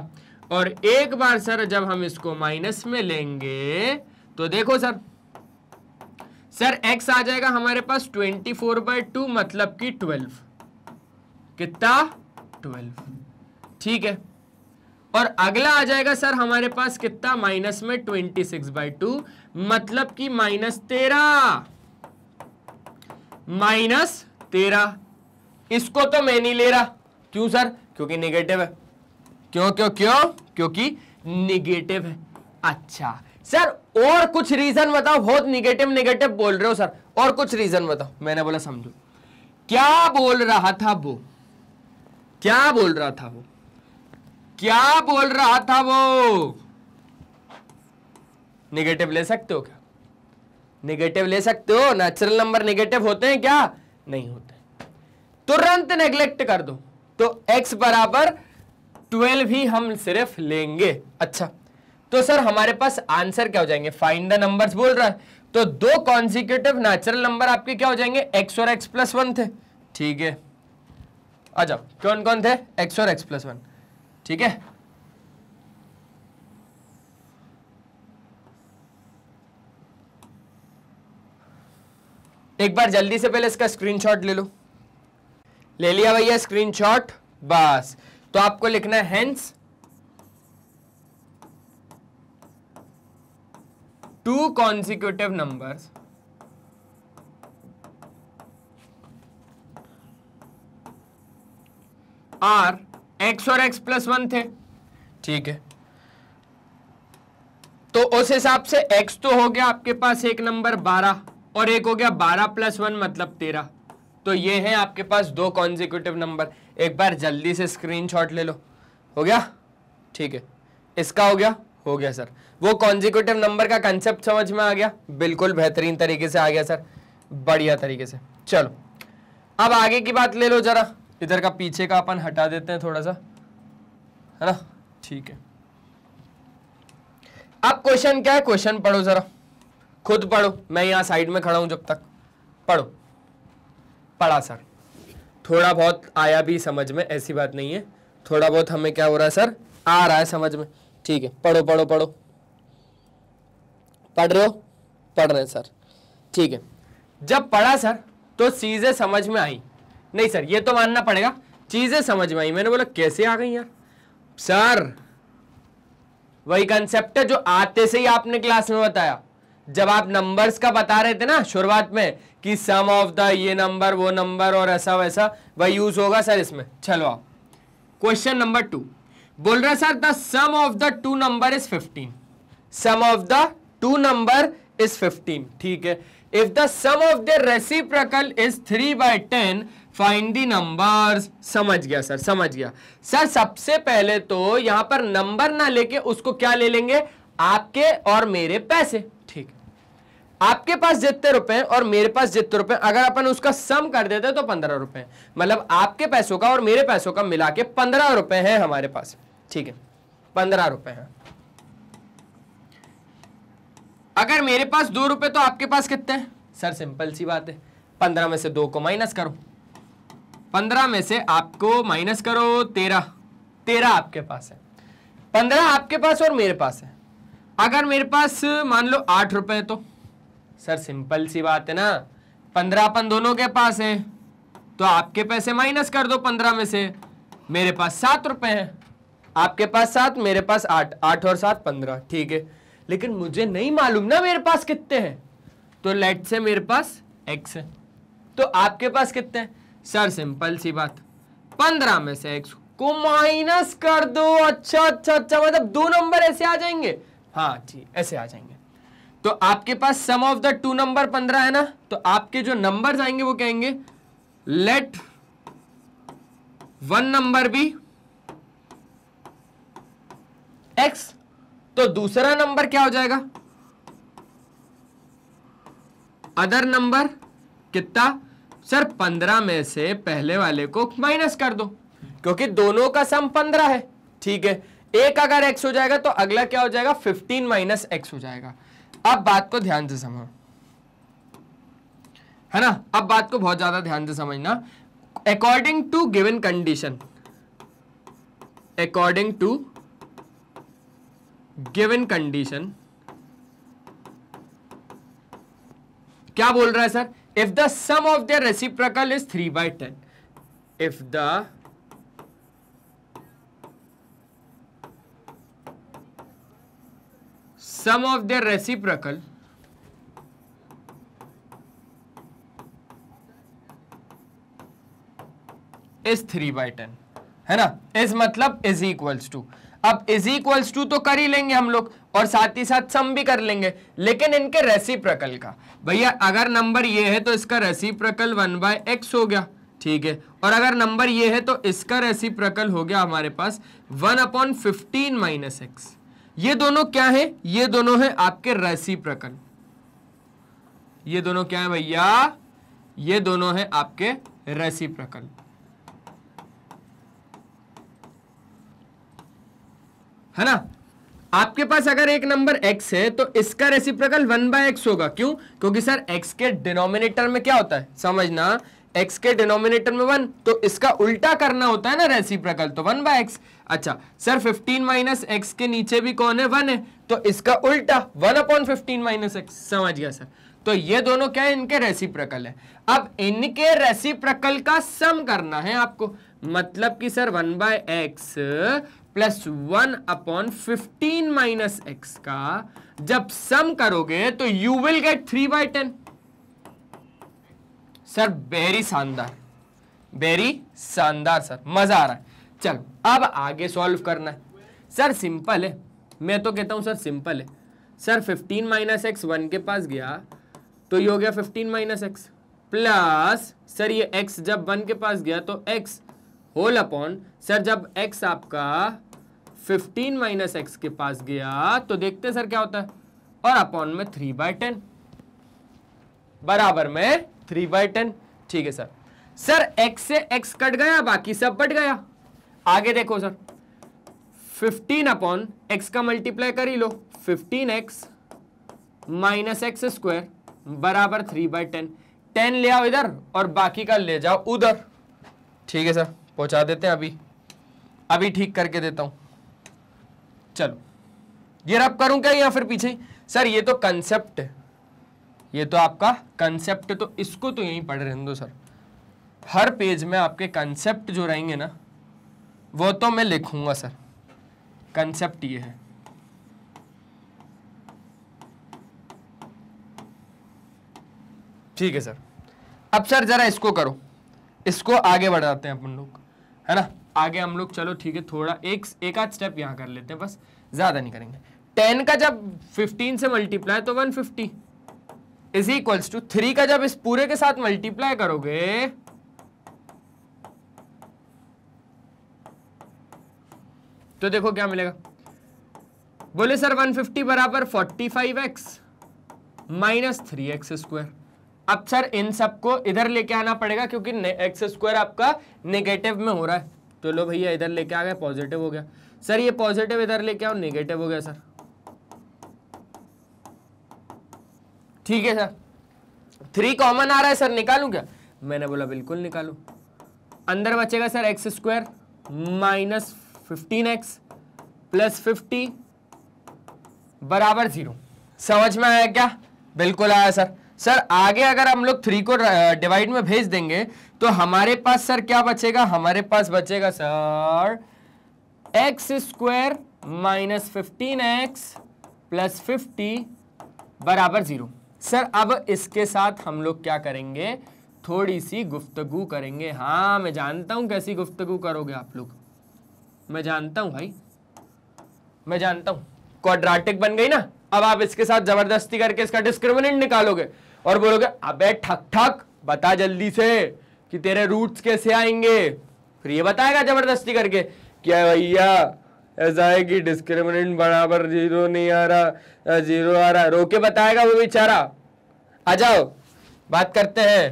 और एक बार सर जब हम इसको माइनस में लेंगे तो देखो सर सर x आ जाएगा हमारे पास ट्वेंटी फोर बाई टू मतलब कि ट्वेल्व कितना ट्वेल्व ठीक है और अगला आ जाएगा सर हमारे पास कितना माइनस में ट्वेंटी सिक्स बाई टू मतलब कि माइनस तेरह माइनस तेरह इसको तो मैं नहीं ले रहा क्यों सर क्योंकि निगेटिव है क्यों क्यों क्यों क्योंकि निगेटिव है अच्छा सर और कुछ रीजन बताओ बहुत निगेटिव निगेटिव बोल रहे हो सर और कुछ रीजन बताओ मैंने बोला समझो क्या बोल रहा था वो क्या बोल रहा था वो क्या बोल रहा था वो निगेटिव ले सकते हो क्या निगेटिव ले सकते हो नेचुरल नंबर निगेटिव होते हैं क्या नहीं होते तुरंत नेग्लेक्ट कर दो तो x बराबर ट्वेल्व ही हम सिर्फ लेंगे अच्छा तो सर हमारे पास आंसर क्या हो जाएंगे फाइंड द नंबर्स बोल रहा है तो दो कॉन्सिक्यूटिव नेचुरल नंबर आपके क्या हो जाएंगे x और x प्लस वन थे ठीक है अच्छा कौन कौन थे x और x प्लस वन ठीक है एक बार जल्दी से पहले इसका स्क्रीनशॉट ले लो ले लिया भैया स्क्रीनशॉट बस तो आपको लिखना है hence two consecutive numbers are X और एक्स प्लस वन थे ठीक है तो उस हिसाब से एक्स तो हो गया आपके पास एक नंबर बारह और एक हो गया बारह प्लस वन मतलब तेरह तो ये हैं आपके पास दो कॉन्जिक्यूटिव नंबर एक बार जल्दी से स्क्रीनशॉट ले लो हो गया ठीक है इसका हो गया हो गया सर वो कॉन्जिक्यूटिव नंबर का कंसेप्ट समझ में आ गया बिल्कुल बेहतरीन तरीके से आ गया सर बढ़िया तरीके से चलो अब आगे की बात ले लो जरा इधर का पीछे का अपन हटा देते हैं थोड़ा सा है ना ठीक है अब क्वेश्चन क्या है क्वेश्चन पढ़ो जरा खुद पढ़ो मैं यहां साइड में खड़ा हूं जब तक पढ़ो पढ़ा सर थोड़ा बहुत आया भी समझ में ऐसी बात नहीं है थोड़ा बहुत हमें क्या हो रहा है सर आ रहा है समझ में ठीक है पढ़ो पढ़ो पढ़ो पढ़ रहे हो पढ़ रहे सर ठीक है जब पढ़ा सर तो चीज़ें समझ में आई नहीं सर ये तो मानना पड़ेगा चीज़ें समझ में आई मैंने बोला कैसे आ गई यार सर वही कंसेप्ट है जो आते से ही आपने क्लास में बताया जब आप नंबर्स का बता रहे थे ना शुरुआत में कि सम ऑफ द ये नंबर वो नंबर और ऐसा वैसा वही यूज होगा सर इसमें चलो आप क्वेश्चन नंबर टू बोल रहे sir the sum of the two number is fifteen sum of the two number is fifteen ठीक है if the sum of the reciprocal is three by ten find the number समझ गया sir समझ गया sir सबसे पहले तो यहां पर नंबर ना लेके उसको क्या ले लेंगे आपके और मेरे पैसे आपके पास जितने रुपए और मेरे पास जितने रुपए अगर अपन उसका सम कर देते तो पंद्रह रुपए मतलब आपके पैसों का और मेरे पैसों का मिला के पंद्रह रुपए है हमारे पास ठीक है पंद्रह रुपए हैं अगर मेरे पास दो रुपए तो आपके पास कितने हैं सर सिंपल सी बात है पंद्रह में से दो को माइनस करो पंद्रह में से आपको माइनस करो तेरह तेरह आपके पास है पंद्रह आपके पास और मेरे पास है अगर मेरे पास मान लो आठ रुपए तो सर सिंपल सी बात है ना पंद्रह अपन दोनों के पास है तो आपके पैसे माइनस कर दो पंद्रह में से मेरे पास सात रुपए हैं आपके पास सात मेरे पास आठ आठ और सात पंद्रह ठीक है लेकिन मुझे नहीं मालूम ना मेरे पास कितने हैं तो लेट से मेरे पास एक्स है तो आपके पास कितने सर सिंपल सी बात पंद्रह में से एक्स को माइनस कर दो अच्छा अच्छा अच्छा मतलब दो नंबर ऐसे आ जाएंगे हाँ ठीक ऐसे आ जाएंगे तो आपके पास sum of the two number पंद्रह है ना तो आपके जो नंबर आएंगे वो कहेंगे लेट वन नंबर भी एक्स तो दूसरा नंबर क्या हो जाएगा अदर नंबर कितना सर पंद्रह में से पहले वाले को माइनस कर दो क्योंकि दोनों का सम पंद्रह है ठीक है एक अगर एक्स हो जाएगा तो अगला क्या हो जाएगा फिफ्टीन माइनस एक्स हो जाएगा अब बात को ध्यान से समझो है ना अब बात को बहुत ज्यादा ध्यान से समझना according to given condition according to given condition क्या बोल रहा है sir if the sum of the reciprocal is three by ten if the sum of their reciprocal is three by ten है ना इज मतलब इज इक्वल्स टू अब is equals to तो कर ही लेंगे हम लोग और साथ ही साथ सम भी कर लेंगे लेकिन इनके रेसिप्रकल का भैया अगर नंबर ये है तो इसका रेसिप्रकल वन बाय एक्स हो गया ठीक है और अगर नंबर ये है तो इसका रेसिप्रकल हो गया हमारे पास one upon fifteen minus X ये दोनों क्या है ये दोनों है आपके रसी रेसिप्रोकल ये दोनों क्या है भैया ये दोनों है आपके रसी रेसिप्रोकल है ना आपके पास अगर एक नंबर x है तो इसका प्रकल वन बाय एक्स होगा क्यों क्योंकि सर x के डिनोमिनेटर में क्या होता है समझना x के डिनोमिनेटर में वन तो इसका उल्टा करना होता है ना प्रकल तो वन बाय एक्स अच्छा सर 15 माइनस एक्स के नीचे भी कौन है वन है तो इसका उल्टा one upon fifteen minus X समझ गया सर तो ये दोनों क्या है इनके प्रकल है अब इनके प्रकल का सम करना है आपको मतलब कि sir one by x plus one upon fifteen minus X का जब सम करोगे तो you will get three by ten sir very शानदार वेरी शानदार सर मजा आ रहा है चल अब आगे सॉल्व करना है सर सिंपल है मैं तो कहता हूँ सर सिंपल है sir fifteen minus X one के पास गया तो ये हो गया fifteen minus X plus sir ये एक्स जब वन के पास गया तो एक्स होल अपॉन सर जब एक्स आपका फिफ्टीन माइनस एक्स के पास गया तो देखते सर क्या होता है और अपॉन में थ्री बाय टेन बराबर में थ्री बाय टेन ठीक है सर सर एक्स से एक्स कट गया बाकी सब बट गया आगे देखो सर 15 अपॉन एक्स का मल्टीप्लाई कर ही लो 15x X minus x square बराबर थ्री बाई टेन टेन ले आओ इधर और बाकी का ले जाओ उधर ठीक है सर पहुंचा देते हैं अभी अभी ठीक करके देता हूं चलो ये रब करूं क्या या फिर पीछे सर ये तो कंसेप्ट है ये तो आपका कंसेप्ट तो इसको तो यहीं पढ़ रहे हैं दो सर हर पेज में आपके कंसेप्ट जो रहेंगे ना वो तो मैं लिखूंगा सर कंसेप्ट ये है ठीक है सर अब सर ज़रा इसको करो इसको आगे बढ़ाते हैं अपन लोग है ना आगे हम लोग चलो ठीक है थोड़ा एक एक आध स्टेप यहां कर लेते हैं बस ज़्यादा नहीं करेंगे टेन का जब फिफ्टीन से मल्टीप्लाई तो one fifty is equals to three का जब इस पूरे के साथ मल्टीप्लाई करोगे तो देखो क्या मिलेगा बोले सर 150 फिफ्टी बराबर forty five x minus three X square अब सर इन सबको इधर लेके आना पड़ेगा क्योंकि एक्स स्क्वायर आपका नेगेटिव में हो रहा है तो लो भैया इधर लेके आ गए पॉजिटिव हो गया सर ये पॉजिटिव इधर लेके आओ नेगेटिव हो गया सर ठीक है सर थ्री कॉमन आ रहा है सर निकालू क्या मैंने बोला बिल्कुल निकालू अंदर बचेगा sir x square minus fifteen X plus fifty बराबर जीरो समझ में आया क्या बिल्कुल आया सर सर आगे अगर हम लोग थ्री को डिवाइड uh, में भेज देंगे तो हमारे पास सर क्या बचेगा हमारे पास बचेगा sir x square minus fifteen X plus fifty बराबर ज़ीरो सर अब इसके साथ हम लोग क्या करेंगे थोड़ी सी गुफ्तगु करेंगे हाँ मैं जानता हूँ कैसी गुफ्तगु करोगे आप लोग मैं जानता हूं भाई मैं जानता हूं क्वाड्राटिक बन गई ना अब आप इसके साथ जबरदस्ती करके इसका डिस्क्रिमिनेंट निकालोगे और बोलोगे अबे ठक ठक बता जल्दी से कि तेरे रूट्स कैसे आएंगे फिर ये बताएगा जबरदस्ती करके क्या भैया ऐसा है कि डिस्क्रिमिनेंट बराबर जीरो नहीं आ रहा जीरो आ रहा रोके बताएगा वो बेचारा आ जाओ बात करते हैं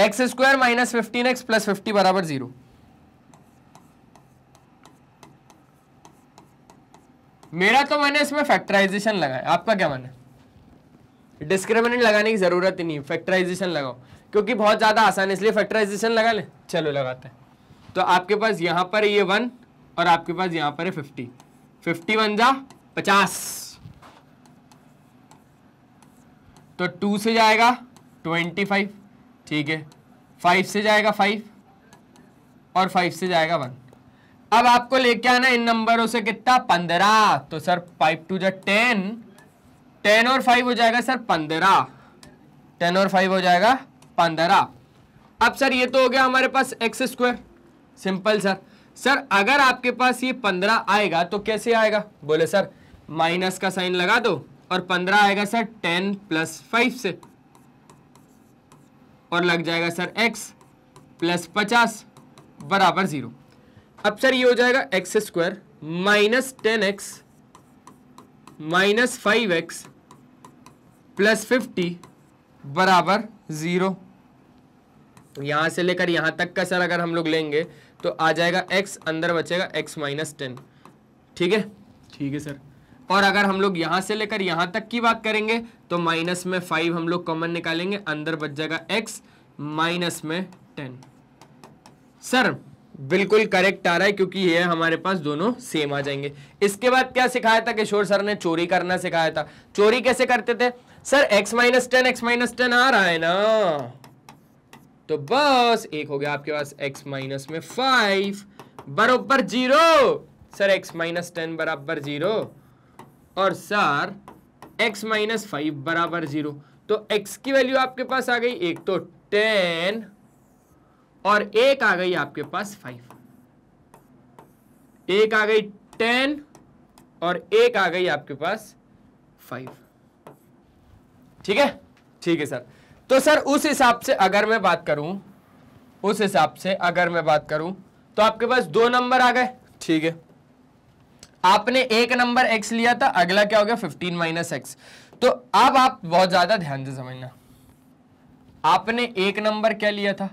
X square minus fifteen X plus fifty बराबर जीरो मेरा तो मैंने इसमें फैक्टराइजेशन लगाया आपका क्या मन है डिस्क्रिमिनेंट लगाने की जरूरत ही नहीं फैक्टराइजेशन लगाओ क्योंकि बहुत ज्यादा आसान है इसलिए फैक्टराइजेशन लगा ले चलो लगाते हैं तो आपके पास यहां पर ये वन और आपके पास यहां पर है फिफ्टी फिफ्टी वन जा पचास तो टू से जाएगा ट्वेंटी फाइव ठीक है फाइव से जाएगा फाइव और फाइव से जाएगा वन अब आपको लेके आना इन नंबरों से कितना पंद्रह तो सर फाइव टू जो टेन टेन और फाइव हो जाएगा सर पंद्रह टेन और फाइव हो जाएगा पंद्रह अब सर ये तो हो गया हमारे पास x square simple sir sir अगर आपके पास ये पंद्रह आएगा तो कैसे आएगा बोले सर माइनस का साइन लगा दो और पंद्रह आएगा सर टेन प्लस फाइव से और लग जाएगा सर एक्स प्लस पचास बराबर ज़ीरो अब सर ये हो जाएगा X square minus ten X minus five x plus fifty बराबर ज़ीरो तो यहां से लेकर यहां तक का सर अगर हम लोग लेंगे तो आ जाएगा एक्स अंदर बचेगा एक्स माइनस टेन ठीक है ठीक है सर और अगर हम लोग यहाँ से लेकर यहाँ तक की बात करेंगे तो माइनस में फाइव हम लोग कॉमन निकालेंगे अंदर बच जाएगा एक्स माइनस में टेन सर बिल्कुल करेक्ट आ रहा है क्योंकि ये हमारे पास दोनों सेम आ जाएंगे इसके बाद क्या सिखाया था किशोर सर ने चोरी करना सिखाया था चोरी कैसे करते थे sir x minus ten X minus ten आ रहा है ना तो बस एक हो गया आपके पास x माइनस में फाइव बराबर zero sir x minus ten बराबर जीरो और सार x माइनस फाइव बराबर जीरो तो x की वैल्यू आपके पास आ गई एक तो टेन और एक आ गई आपके पास फाइव एक आ गई टेन और एक आ गई आपके पास फाइव ठीक है ठीक है सर तो सर उस हिसाब से अगर मैं बात करूं उस हिसाब से अगर मैं बात करूं तो आपके पास दो नंबर आ गए ठीक है आपने एक नंबर एक्स लिया था अगला क्या हो गया फिफ्टीन माइनस एक्स तो अब आप बहुत ज्यादा ध्यान से समझना आपने एक नंबर क्या लिया था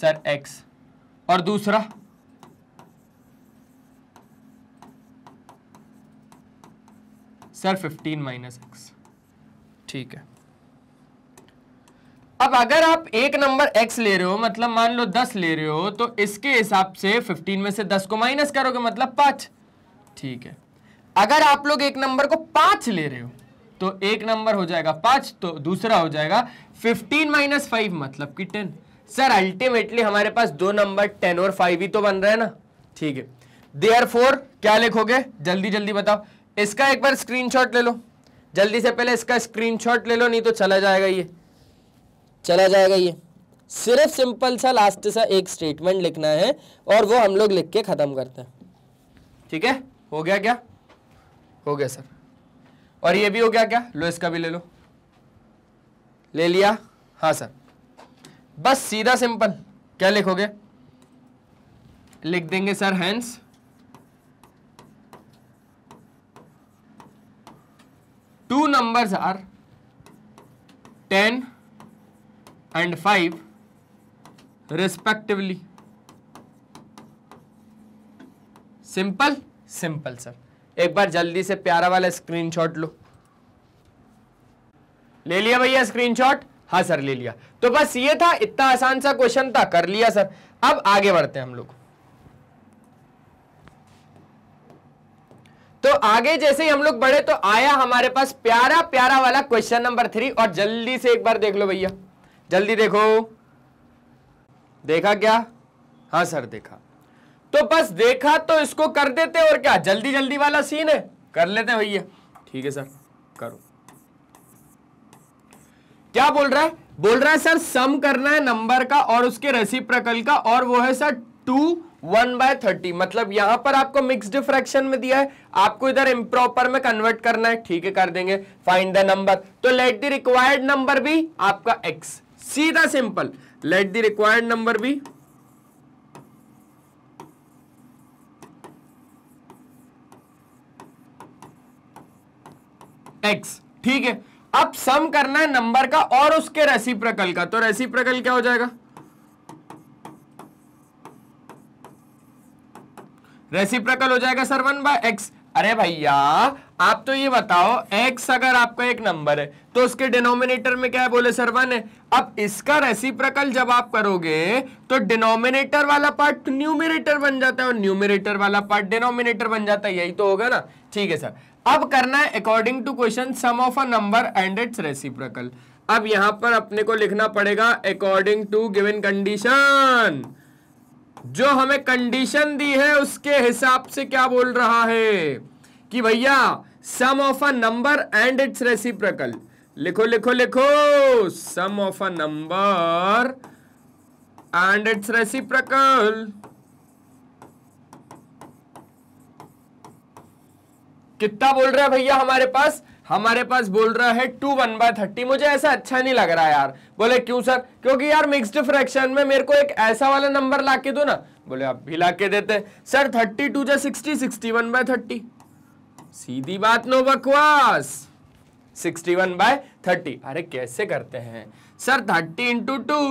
सर एक्स और दूसरा सर फिफ्टीन माइनस एक्स ठीक है अब अगर आप एक नंबर x ले रहे हो मतलब मान लो 10 ले रहे हो तो इसके हिसाब से 15 में से 10 को माइनस करोगे मतलब 5 ठीक है अगर आप लोग एक नंबर को 5 ले रहे हो तो एक नंबर हो जाएगा 5 तो दूसरा हो जाएगा 15 माइनस फाइव मतलब कि 10 सर अल्टीमेटली हमारे पास दो नंबर 10 और 5 ही तो बन रहे हैं ना ठीक है देयर फोर क्या लिखोगे जल्दी जल्दी बताओ इसका एक बार स्क्रीन ले लो जल्दी से पहले इसका स्क्रीन ले लो नहीं तो चला जाएगा ये चला जाएगा ये सिर्फ सिंपल सा लास्ट सा एक स्टेटमेंट लिखना है और वो हम लोग लिख के ख़त्म करते हैं ठीक है हो गया क्या हो गया सर और ये भी हो गया क्या लो इसका भी ले लो ले लिया हाँ सर बस सीधा सिंपल क्या लिखोगे लिख देंगे sir hence two numbers are ten and five respectively simple simple sir एक बार जल्दी से प्यारा वाला स्क्रीनशॉट लो ले लिया भैया स्क्रीनशॉट हाँ सर ले लिया तो बस ये था इतना आसान सा क्वेश्चन था कर लिया सर अब आगे बढ़ते हैं हम लोग तो आगे जैसे ही हम लोग बढ़े तो आया हमारे पास प्यारा प्यारा वाला क्वेश्चन नंबर थ्री और जल्दी से एक बार देख लो भैया जल्दी देखो देखा क्या हाँ सर देखा तो बस देखा तो इसको कर देते और क्या जल्दी जल्दी वाला सीन है कर लेते हैं भैया ठीक है सर करो क्या बोल रहा है बोल रहा है सर सम करना है नंबर का और उसके रसी प्रकल का और वो है sir two one by thirty मतलब यहां पर आपको मिक्स डिफ्रैक्शन में दिया है आपको इधर इम्प्रॉपर में कन्वर्ट करना है ठीक है कर देंगे फाइंड द नंबर तो लेट द रिक्वायर्ड नंबर भी आपका एक्स सीधा simple let the required number be X ठीक है अब सम करना है नंबर का और उसके प्रकल का तो प्रकल क्या हो जाएगा प्रकल हो जाएगा सर वन बाय एक्स अरे भैया आप तो ये बताओ x अगर आपका एक नंबर है तो उसके डिनोमिनेटर में क्या है बोले सर वन है अब इसका रेसिप्रकल जब आप करोगे तो डिनोमिनेटर वाला पार्ट न्यूमिनेटर बन जाता है और न्यूमिनेटर वाला पार्ट डिनोमिनेटर बन जाता है यही तो होगा ना ठीक है सर अब करना है according to question sum of a number and its reciprocal अब यहां पर अपने को लिखना पड़ेगा अकॉर्डिंग टू गिवन कंडीशन जो हमें कंडीशन दी है उसके हिसाब से क्या बोल रहा है कि भैया sum of a number and its reciprocal लिखो लिखो लिखो sum of a number and its reciprocal कितना बोल रहा है भैया हमारे पास हमारे पास बोल रहा है टू वन बाय थर्टी मुझे ऐसा अच्छा नहीं लग रहा यार बोले क्यों सर क्योंकि यार मिक्स्ड फ्रैक्शन में मेरे को एक ऐसा वाला नंबर ला के दो ना बोले आप भी ला के देते सर थर्टी टू जा sixty sixty one by thirty सीधी बात नो बकवास सिक्सटी वन बाय थर्टी अरे कैसे करते हैं सर थर्टी इंटू टू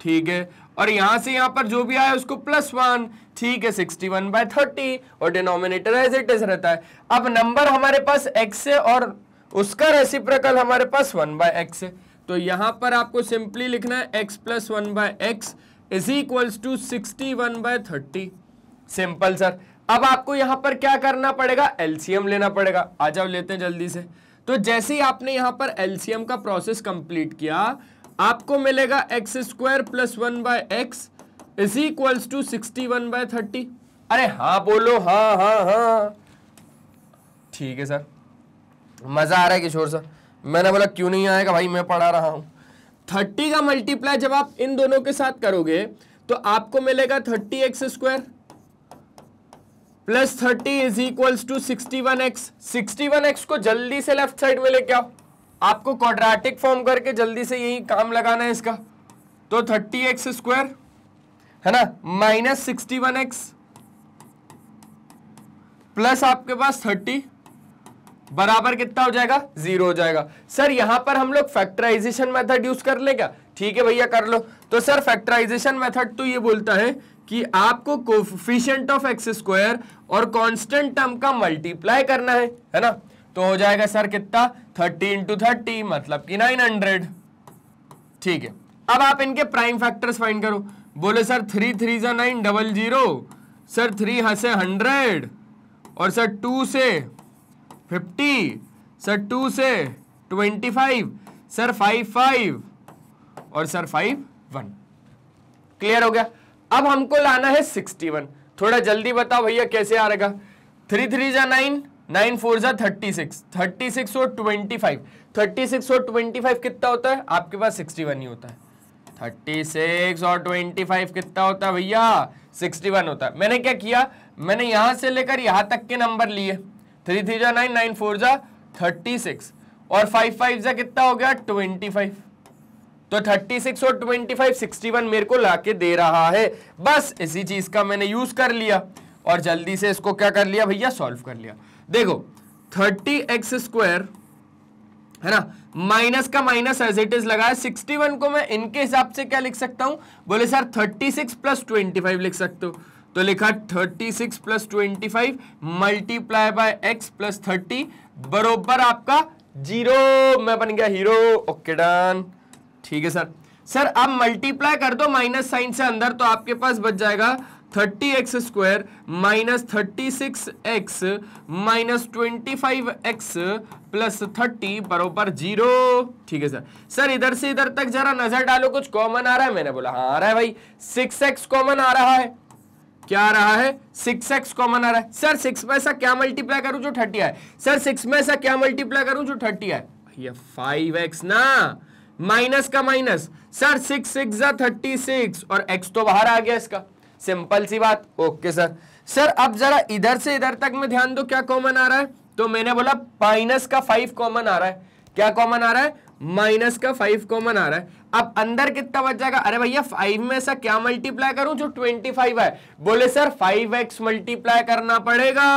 ठीक है और यहां से यहां पर जो भी आया उसको प्लस वन ठीक है सिक्सटी वन बाय थर्टी और डिनोमिनेटर एज इट इज रहता है अब नंबर हमारे पास एक्स है और उसका रेसिप्रोकल हमारे पास वन बाय एक्स है तो यहां पर आपको सिंपली लिखना है x plus one by x is equals to sixty one by thirty simple sir अब आपको यहां पर क्या करना पड़ेगा एलसीएम लेना पड़ेगा आ जाओ लेते हैं जल्दी से तो जैसे ही आपने यहां पर एलसीएम का प्रोसेस कंप्लीट किया आपको मिलेगा x square plus one by x is equals to sixty one by thirty अरे हाँ बोलो हाँ हाँ हाँ ठीक है सर मज़ा आ रहा है किशोर सर मैंने बोला क्यों नहीं आएगा भाई मैं पढ़ा रहा हूँ थर्टी का मल्टीप्लाई जब आप इन दोनों के साथ करोगे तो आपको मिलेगा thirty x square plus thirty is equals to sixty one x sixty one x को जल्दी से लेफ्ट साइड में लेके आओ आपको क्वाड्रेटिक फॉर्म करके जल्दी से यही काम लगाना है इसका तो थर्टी एक्स स्क्वायर है ना minus sixty one x plus आपके पास थर्टी बराबर कितना हो जाएगा जीरो हो जाएगा सर यहां पर हम लोग फैक्टराइजेशन मेथड यूज कर लेगा ठीक है भैया कर लो तो सर फैक्टराइजेशन मेथड तो ये बोलता है कि आपको कोफिशियंट ऑफ एक्स स्क्वायर और कांस्टेंट टर्म का मल्टीप्लाई करना है है ना तो हो जाएगा सर कितना थर्टी इंटू थर्टी मतलब कि नाइन हंड्रेड ठीक है अब आप इनके प्राइम फैक्टर्स फाइंड करो बोले सर थ्री थ्री जो nine double zero sir three हसे हंड्रेड और सर टू से फिफ्टी सर टू से twenty five sir five five और सर फाइव वन क्लियर हो गया अब हमको लाना है सिक्सटी वन थोड़ा जल्दी बताओ भैया कैसे आ रहेगा थ्री थ्री जा नाइन नाइन फोर जा थर्टी सिक्स थर्टी सिक्स और ट्वेंटी फाइव थर्टी सिक्स और ट्वेंटी फाइव कितना होता है आपके पास सिक्सटी वन ही होता है थर्टी सिक्स और ट्वेंटी फाइव कितना होता है भैया सिक्सटी वन होता है मैंने क्या किया मैंने यहां से लेकर यहां तक के नंबर लिए थ्री थ्री जा नाइन नाइन फोर जा थर्टी सिक्स और फाइव फाइव जा कितना हो गया ट्वेंटी फाइव तो 36 और 25 61 मेरे को लाके दे रहा है बस इसी चीज का मैंने यूज कर लिया और जल्दी से इसको क्या कर लिया भैया सॉल्व कर लिया देखो 30x एक्स स्क्वायर है ना माइनस का माइनस एज इट इज लगाया 61 को मैं इनके हिसाब से क्या लिख सकता हूं बोले सर 36 सिक्स प्लस ट्वेंटी लिख सकते हो तो लिखा 36 six plus twenty five multiply by x plus thirty बरोबर आपका जीरो मैं बन गया हीरो ओके डन ठीक है सर सर अब मल्टीप्लाई कर दो माइनस साइन से अंदर तो आपके पास बच जाएगा thirty x square minus thirty six x minus twenty five x plus thirty बरोबर जीरो ठीक है सर सर इधर से इधर तक जरा नजर डालो कुछ कॉमन आ रहा है मैंने बोला हाँ आ रहा है भाई सिक्स एक्स कॉमन आ रहा है क्या आ रहा है सिक्स एक्स कॉमन आ रहा है सर सिक्स में ऐसा क्या मल्टीप्लाई करूं जो थर्टी आए सर सिक्स में ऐसा क्या मल्टीप्लाई करूं जो थर्टी आए भैया फाइव एक्स ना माइनस का minus sir six six thirty six और एक्स तो बाहर आ गया इसका सिंपल सी बात ओके सर सर अब जरा इधर से इधर तक में ध्यान दो क्या कॉमन आ रहा है तो मैंने बोला माइनस का फाइव कॉमन आ रहा है क्या कॉमन आ रहा है माइनस का फाइव कॉमन आ रहा है अब अंदर कितना बच जाएगा अरे भैया फाइव में ऐसा क्या मल्टीप्लाई करूं जो ट्वेंटी फाइव है बोले सर फाइव एक्स मल्टीप्लाई करना पड़ेगा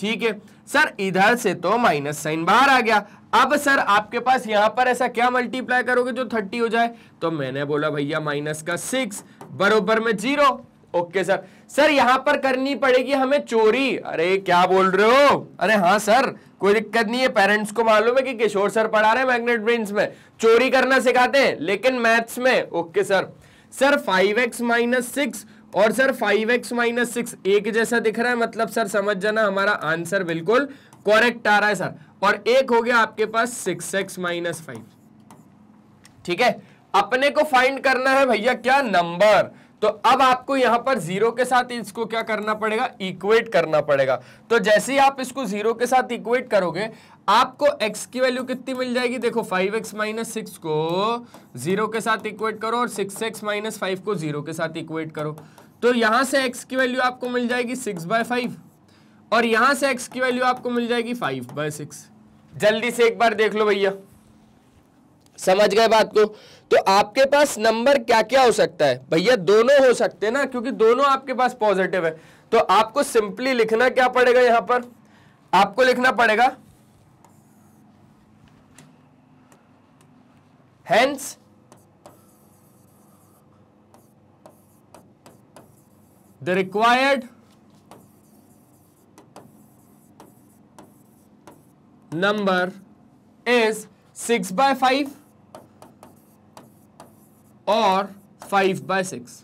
ठीक है सर इधर से तो माइनस साइन बाहर आ गया अब सर आपके पास यहां पर ऐसा क्या मल्टीप्लाई करोगे जो थर्टी हो जाए तो मैंने बोला भैया माइनस का सिक्स बरोबर में जीरो ओके सर सर यहां पर करनी पड़ेगी हमें चोरी अरे क्या बोल रहे हो अरे हाँ सर कोई दिक्कत नहीं है पेरेंट्स को मालूम है कि किशोर सर पढ़ा रहे हैं मैग्नेट ब्रेन में चोरी करना सिखाते हैं लेकिन मैथ्स में okay sir sir five x minus six और sir five x minus six एक जैसा दिख रहा है मतलब सर समझ जाना हमारा आंसर बिल्कुल करेक्ट आ रहा है सर और एक हो गया आपके पास सिक्स एक्स माइनस फाइव ठीक है अपने को फाइंड करना है भैया क्या नंबर तो अब आपको यहां पर जीरो के साथ इसको क्या करना पड़ेगा इक्वेट करना पड़ेगा तो जैसे ही आप इसको जीरो के साथ इक्वेट करोगे आपको x की वैल्यू कितनी मिल जाएगी देखो 5x एक्स माइनस सिक्स को जीरो के साथ इक्वेट करो और 6x एक्स माइनस फाइव को जीरो के साथ इक्वेट करो तो यहां से x की वैल्यू आपको मिल जाएगी सिक्स बाय फाइव और यहां से x की वैल्यू आपको मिल जाएगी फाइव बाय सिक्स जल्दी से एक बार देख लो भैया समझ गए बात को तो आपके पास नंबर क्या क्या हो सकता है भैया दोनों हो सकते हैं ना क्योंकि दोनों आपके पास पॉजिटिव है तो आपको सिंपली लिखना क्या पड़ेगा यहां पर आपको लिखना पड़ेगा hence the required number is six by five और फाइव बाय सिक्स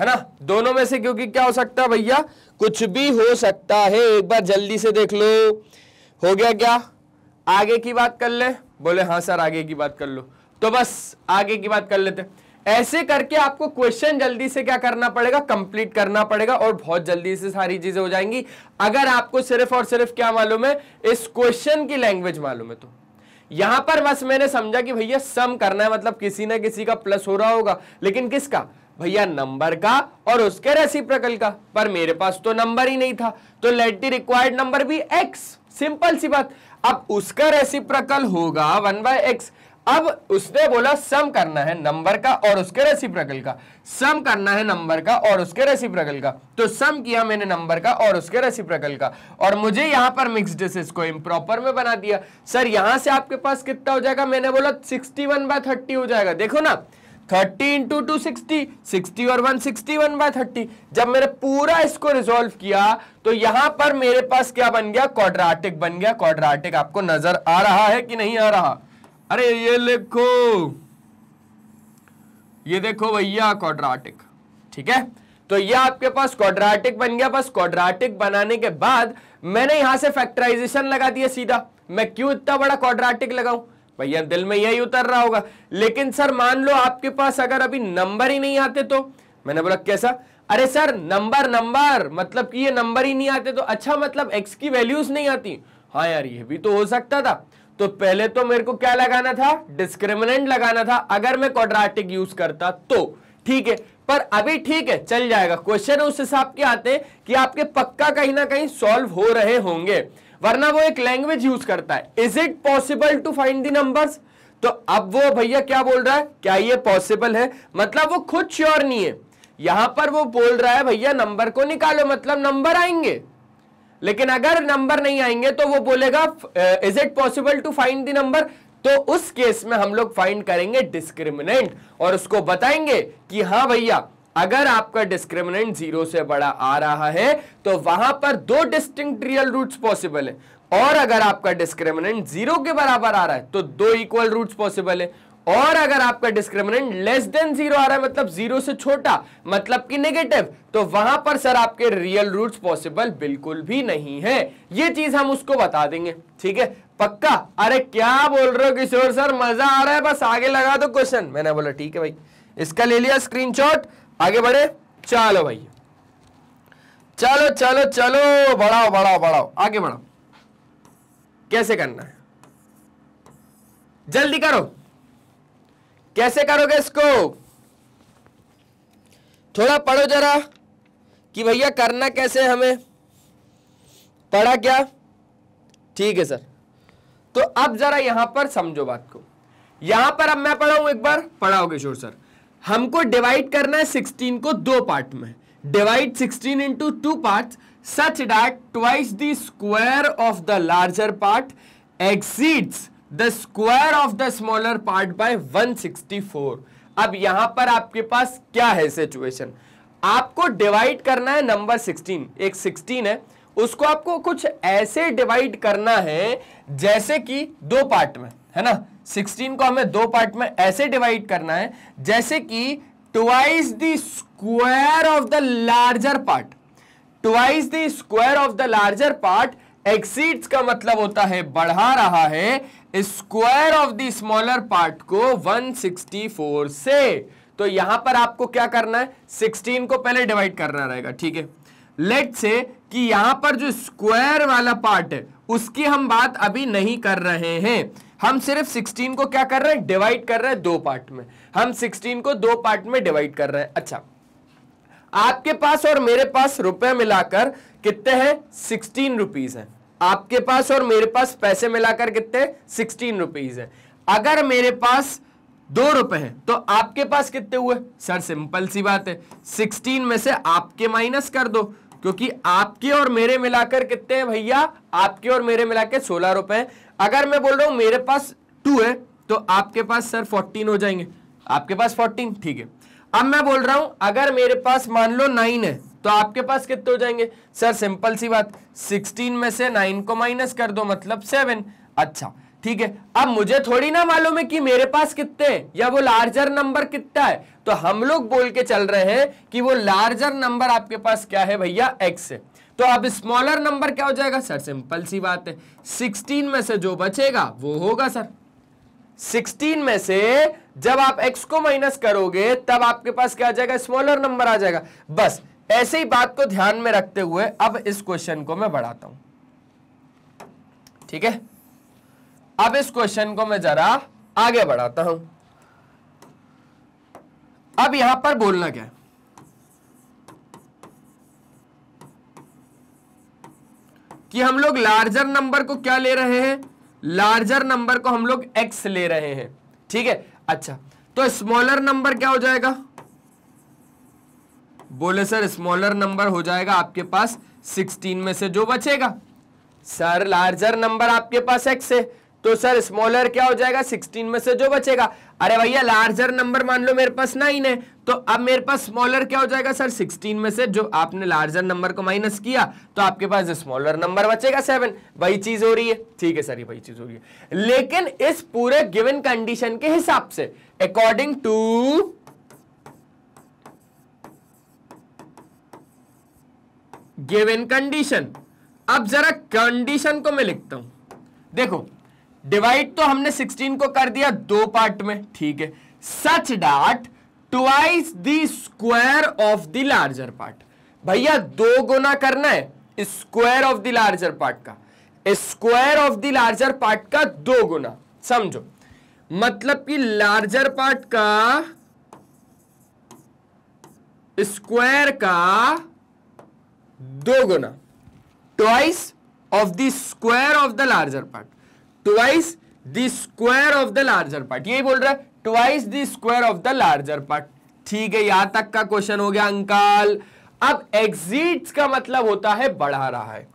है ना दोनों में से क्योंकि क्या हो सकता है भैया कुछ भी हो सकता है एक बार जल्दी से देख लो हो गया क्या आगे की बात कर ले बोले हाँ सर आगे की बात कर लो तो बस आगे की बात कर लेते ऐसे करके आपको क्वेश्चन जल्दी से क्या करना पड़ेगा कंप्लीट करना पड़ेगा और बहुत जल्दी से सारी चीजें हो जाएंगी अगर आपको सिर्फ और सिर्फ क्या मालूम है इस क्वेश्चन की लैंग्वेज मालूम है तो यहां पर बस मैंने समझा कि भैया सम करना है मतलब किसी ना किसी का प्लस हो रहा होगा लेकिन किसका भैया नंबर का और उसके प्रकल का पर मेरे पास तो नंबर ही नहीं था तो लेट दी रिक्वायर्ड नंबर भी एक्स सिंपल सी बात अब उसका प्रकल होगा वन बाय एक्स अब उसने बोला सम करना है नंबर का और उसके प्रकल का सम करना है नंबर का और उसके प्रकल का तो सम किया मैंने नंबर का और उसके प्रकल का और मुझे यहां पर मिक्स डिशेस को इम्प्रॉपर में बना दिया सर यहां से आपके पास कितना हो जाएगा मैंने बोला सिक्सटी वन बाय थर्टी हो जाएगा देखो ना thirty into two sixty sixty और one sixty one by thirty जब मैंने पूरा इसको रिजोल्व किया तो यहां पर मेरे पास क्या बन गया क्वाड्राटिक बन गया क्वाड्राटिक आपको नजर आ रहा है कि नहीं आ रहा अरे ये लिखो ये देखो भैया क्वाड्राटिक ठीक है तो ये आपके पास क्वाड्राटिक बन गया बस क्वाड्राटिक बनाने के बाद मैंने यहां से फैक्टराइजेशन लगा दिया सीधा मैं क्यों इतना बड़ा क्वाड्राटिक लगाऊं भैया दिल में यही उतर रहा होगा लेकिन सर मान लो आपके पास अगर अभी नंबर ही नहीं आते तो मैंने बोला कैसा अरे सर नंबर नंबर मतलब कि ये नंबर ही नहीं आते तो अच्छा मतलब एक्स की वैल्यूज नहीं आती हाँ यार ये भी तो हो सकता था तो पहले तो मेरे को क्या लगाना था डिस्क्रिमिनेंट लगाना था अगर मैं क्वाड्रेटिक यूज करता तो ठीक है पर अभी ठीक है चल जाएगा क्वेश्चन उस हिसाब के आते हैं कि आपके पक्का कहीं ना कहीं सॉल्व हो रहे होंगे वरना वो एक लैंग्वेज यूज करता है is it possible to find the numbers तो अब वो भैया क्या बोल रहा है क्या ये पॉसिबल है मतलब वो खुद श्योर नहीं है यहां पर वो बोल रहा है भैया नंबर को निकालो मतलब नंबर आएंगे लेकिन अगर नंबर नहीं आएंगे तो वो बोलेगा is it possible to find the number तो उस केस में हम लोग फाइंड करेंगे डिस्क्रिमिनेंट और उसको बताएंगे कि हाँ भैया अगर आपका डिस्क्रिमिनेंट जीरो से बड़ा आ रहा है तो वहां पर दो डिस्टिंक्ट रियल रूट्स पॉसिबल है और अगर आपका डिस्क्रिमिनेंट जीरो के बराबर आ रहा है तो दो इक्वल रूट्स पॉसिबल है और अगर आपका डिस्क्रिमिनेंट लेस देन जीरो आ रहा है मतलब जीरो से छोटा मतलब कि नेगेटिव तो वहां पर सर आपके रियल रूट्स पॉसिबल बिल्कुल भी नहीं है ये चीज हम उसको बता देंगे ठीक है पक्का अरे क्या बोल रहे हो किशोर सर मजा आ रहा है बस आगे लगा दो क्वेश्चन मैंने बोला ठीक है भाई इसका ले लिया स्क्रीन आगे बढ़े चलो भाई चलो चलो चलो बढ़ाओ बढ़ाओ बढ़ाओ आगे बढ़ाओ कैसे करना है जल्दी करो कैसे करोगे इसको थोड़ा पढ़ो जरा कि भैया करना कैसे हमें पढ़ा क्या ठीक है सर तो अब जरा यहां पर समझो बात को यहां पर अब मैं पढ़ाऊ एक बार पढ़ाओ किशोर सर हमको डिवाइड करना है सिक्सटीन को दो पार्ट में divide sixteen into two part such that twice the square of the larger part exceeds the square of the smaller part by 164 अब यहां पर आपके पास क्या है सिचुएशन आपको डिवाइड करना है नंबर 16 एक 16 है उसको आपको कुछ ऐसे डिवाइड करना है जैसे कि दो पार्ट में है ना 16 को हमें दो पार्ट में ऐसे डिवाइड करना है जैसे कि twice the square of the larger part twice the square of the larger part exceeds का मतलब होता है बढ़ा रहा है square of the smaller part को 164 से तो यहां पर आपको क्या करना है 16 को पहले डिवाइड करना रहेगा ठीक है लेट से कि यहां पर जो स्क्वायर वाला पार्ट है उसकी हम बात अभी नहीं कर रहे हैं हम सिर्फ 16 को क्या कर रहे हैं डिवाइड कर रहे हैं दो पार्ट में हम 16 को दो पार्ट में डिवाइड कर रहे हैं अच्छा आपके पास और मेरे पास रुपए मिलाकर कितने हैं सिक्सटीन रुपीज हैं आपके पास और मेरे पास पैसे मिलाकर कितने सिक्सटीन रुपीज है अगर मेरे पास दो रुपए हैं तो आपके पास कितने हुए सर सिंपल सी बात है सिक्सटीन में से आपके माइनस कर दो क्योंकि आपके और मेरे मिलाकर कितने हैं भैया आपके और मेरे मिलाकर सोलह रुपए अगर मैं बोल रहा हूं मेरे पास टू है तो आपके पास सर फोर्टीन हो जाएंगे आपके पास फोर्टीन ठीक है अब मैं बोल रहा हूं अगर मेरे पास मान लो नाइन है तो आपके पास कितने हो जाएंगे सर सिंपल सी बात 16 में से 9 को माइनस कर दो मतलब 7 अच्छा ठीक है अब मुझे थोड़ी ना मालूम है कि मेरे पास कितने हैं या वो लार्जर नंबर कितना है तो हम लोग बोल के चल रहे हैं कि वो लार्जर नंबर आपके पास क्या है भैया एक्स है तो अब स्मॉलर नंबर क्या हो जाएगा सर सिंपल सी बात है सिक्सटीन में से जो बचेगा वो होगा सर 16 में से जब आप x को माइनस करोगे तब आपके पास क्या आ जाएगा स्मॉलर नंबर आ जाएगा बस ऐसे ही बात को ध्यान में रखते हुए अब इस क्वेश्चन को मैं बढ़ाता हूं ठीक है अब इस क्वेश्चन को मैं जरा आगे बढ़ाता हूं अब यहां पर बोलना क्या कि हम लोग लार्जर नंबर को क्या ले रहे हैं लार्जर नंबर को हम लोग एक्स ले रहे हैं ठीक है अच्छा तो स्मॉलर नंबर क्या हो जाएगा बोले सर स्मॉलर नंबर हो जाएगा आपके पास सिक्सटीन में से जो बचेगा सर लार्जर नंबर आपके पास एक्स है तो सर स्मॉलर क्या हो जाएगा सिक्सटीन में से जो बचेगा अरे भैया लार्जर नंबर मान लो मेरे पास नाइन है तो अब मेरे पास स्मॉलर क्या हो जाएगा सर सिक्सटीन में से जो आपने लार्जर नंबर को माइनस किया तो आपके पास स्मॉलर नंबर बचेगा सेवन वही चीज हो रही है ठीक है सर ये वही चीज हो रही है लेकिन इस पूरे गिवन कंडीशन के हिसाब से अकॉर्डिंग टू गिवन कंडीशन अब जरा कंडीशन को मैं लिखता हूं देखो डिवाइड तो हमने 16 को कर दिया दो पार्ट में ठीक है such that twice the square of the larger part भैया दो गुना करना है square of the larger part का square of the larger part का दो गुना समझो मतलब कि लार्जर पार्ट का स्क्वायर का दो गुना twice of the square of the larger part twice the square of the larger part यही बोल रहा है twice the square of the larger part ठीक है यहां तक का क्वेश्चन हो गया अंकाल अब एग्जिट का मतलब होता है बढ़ा रहा है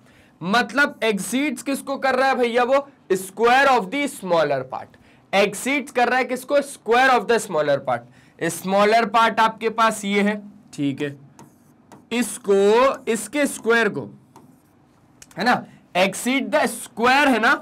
मतलब एग्जिट किसको कर रहा है भैया वो square of the smaller part exit कर रहा है किसको square of the smaller part smaller part आपके पास ये है ठीक है इसको इसके स्क्वायर को है ना एक्सीड द स्क्वायर है ना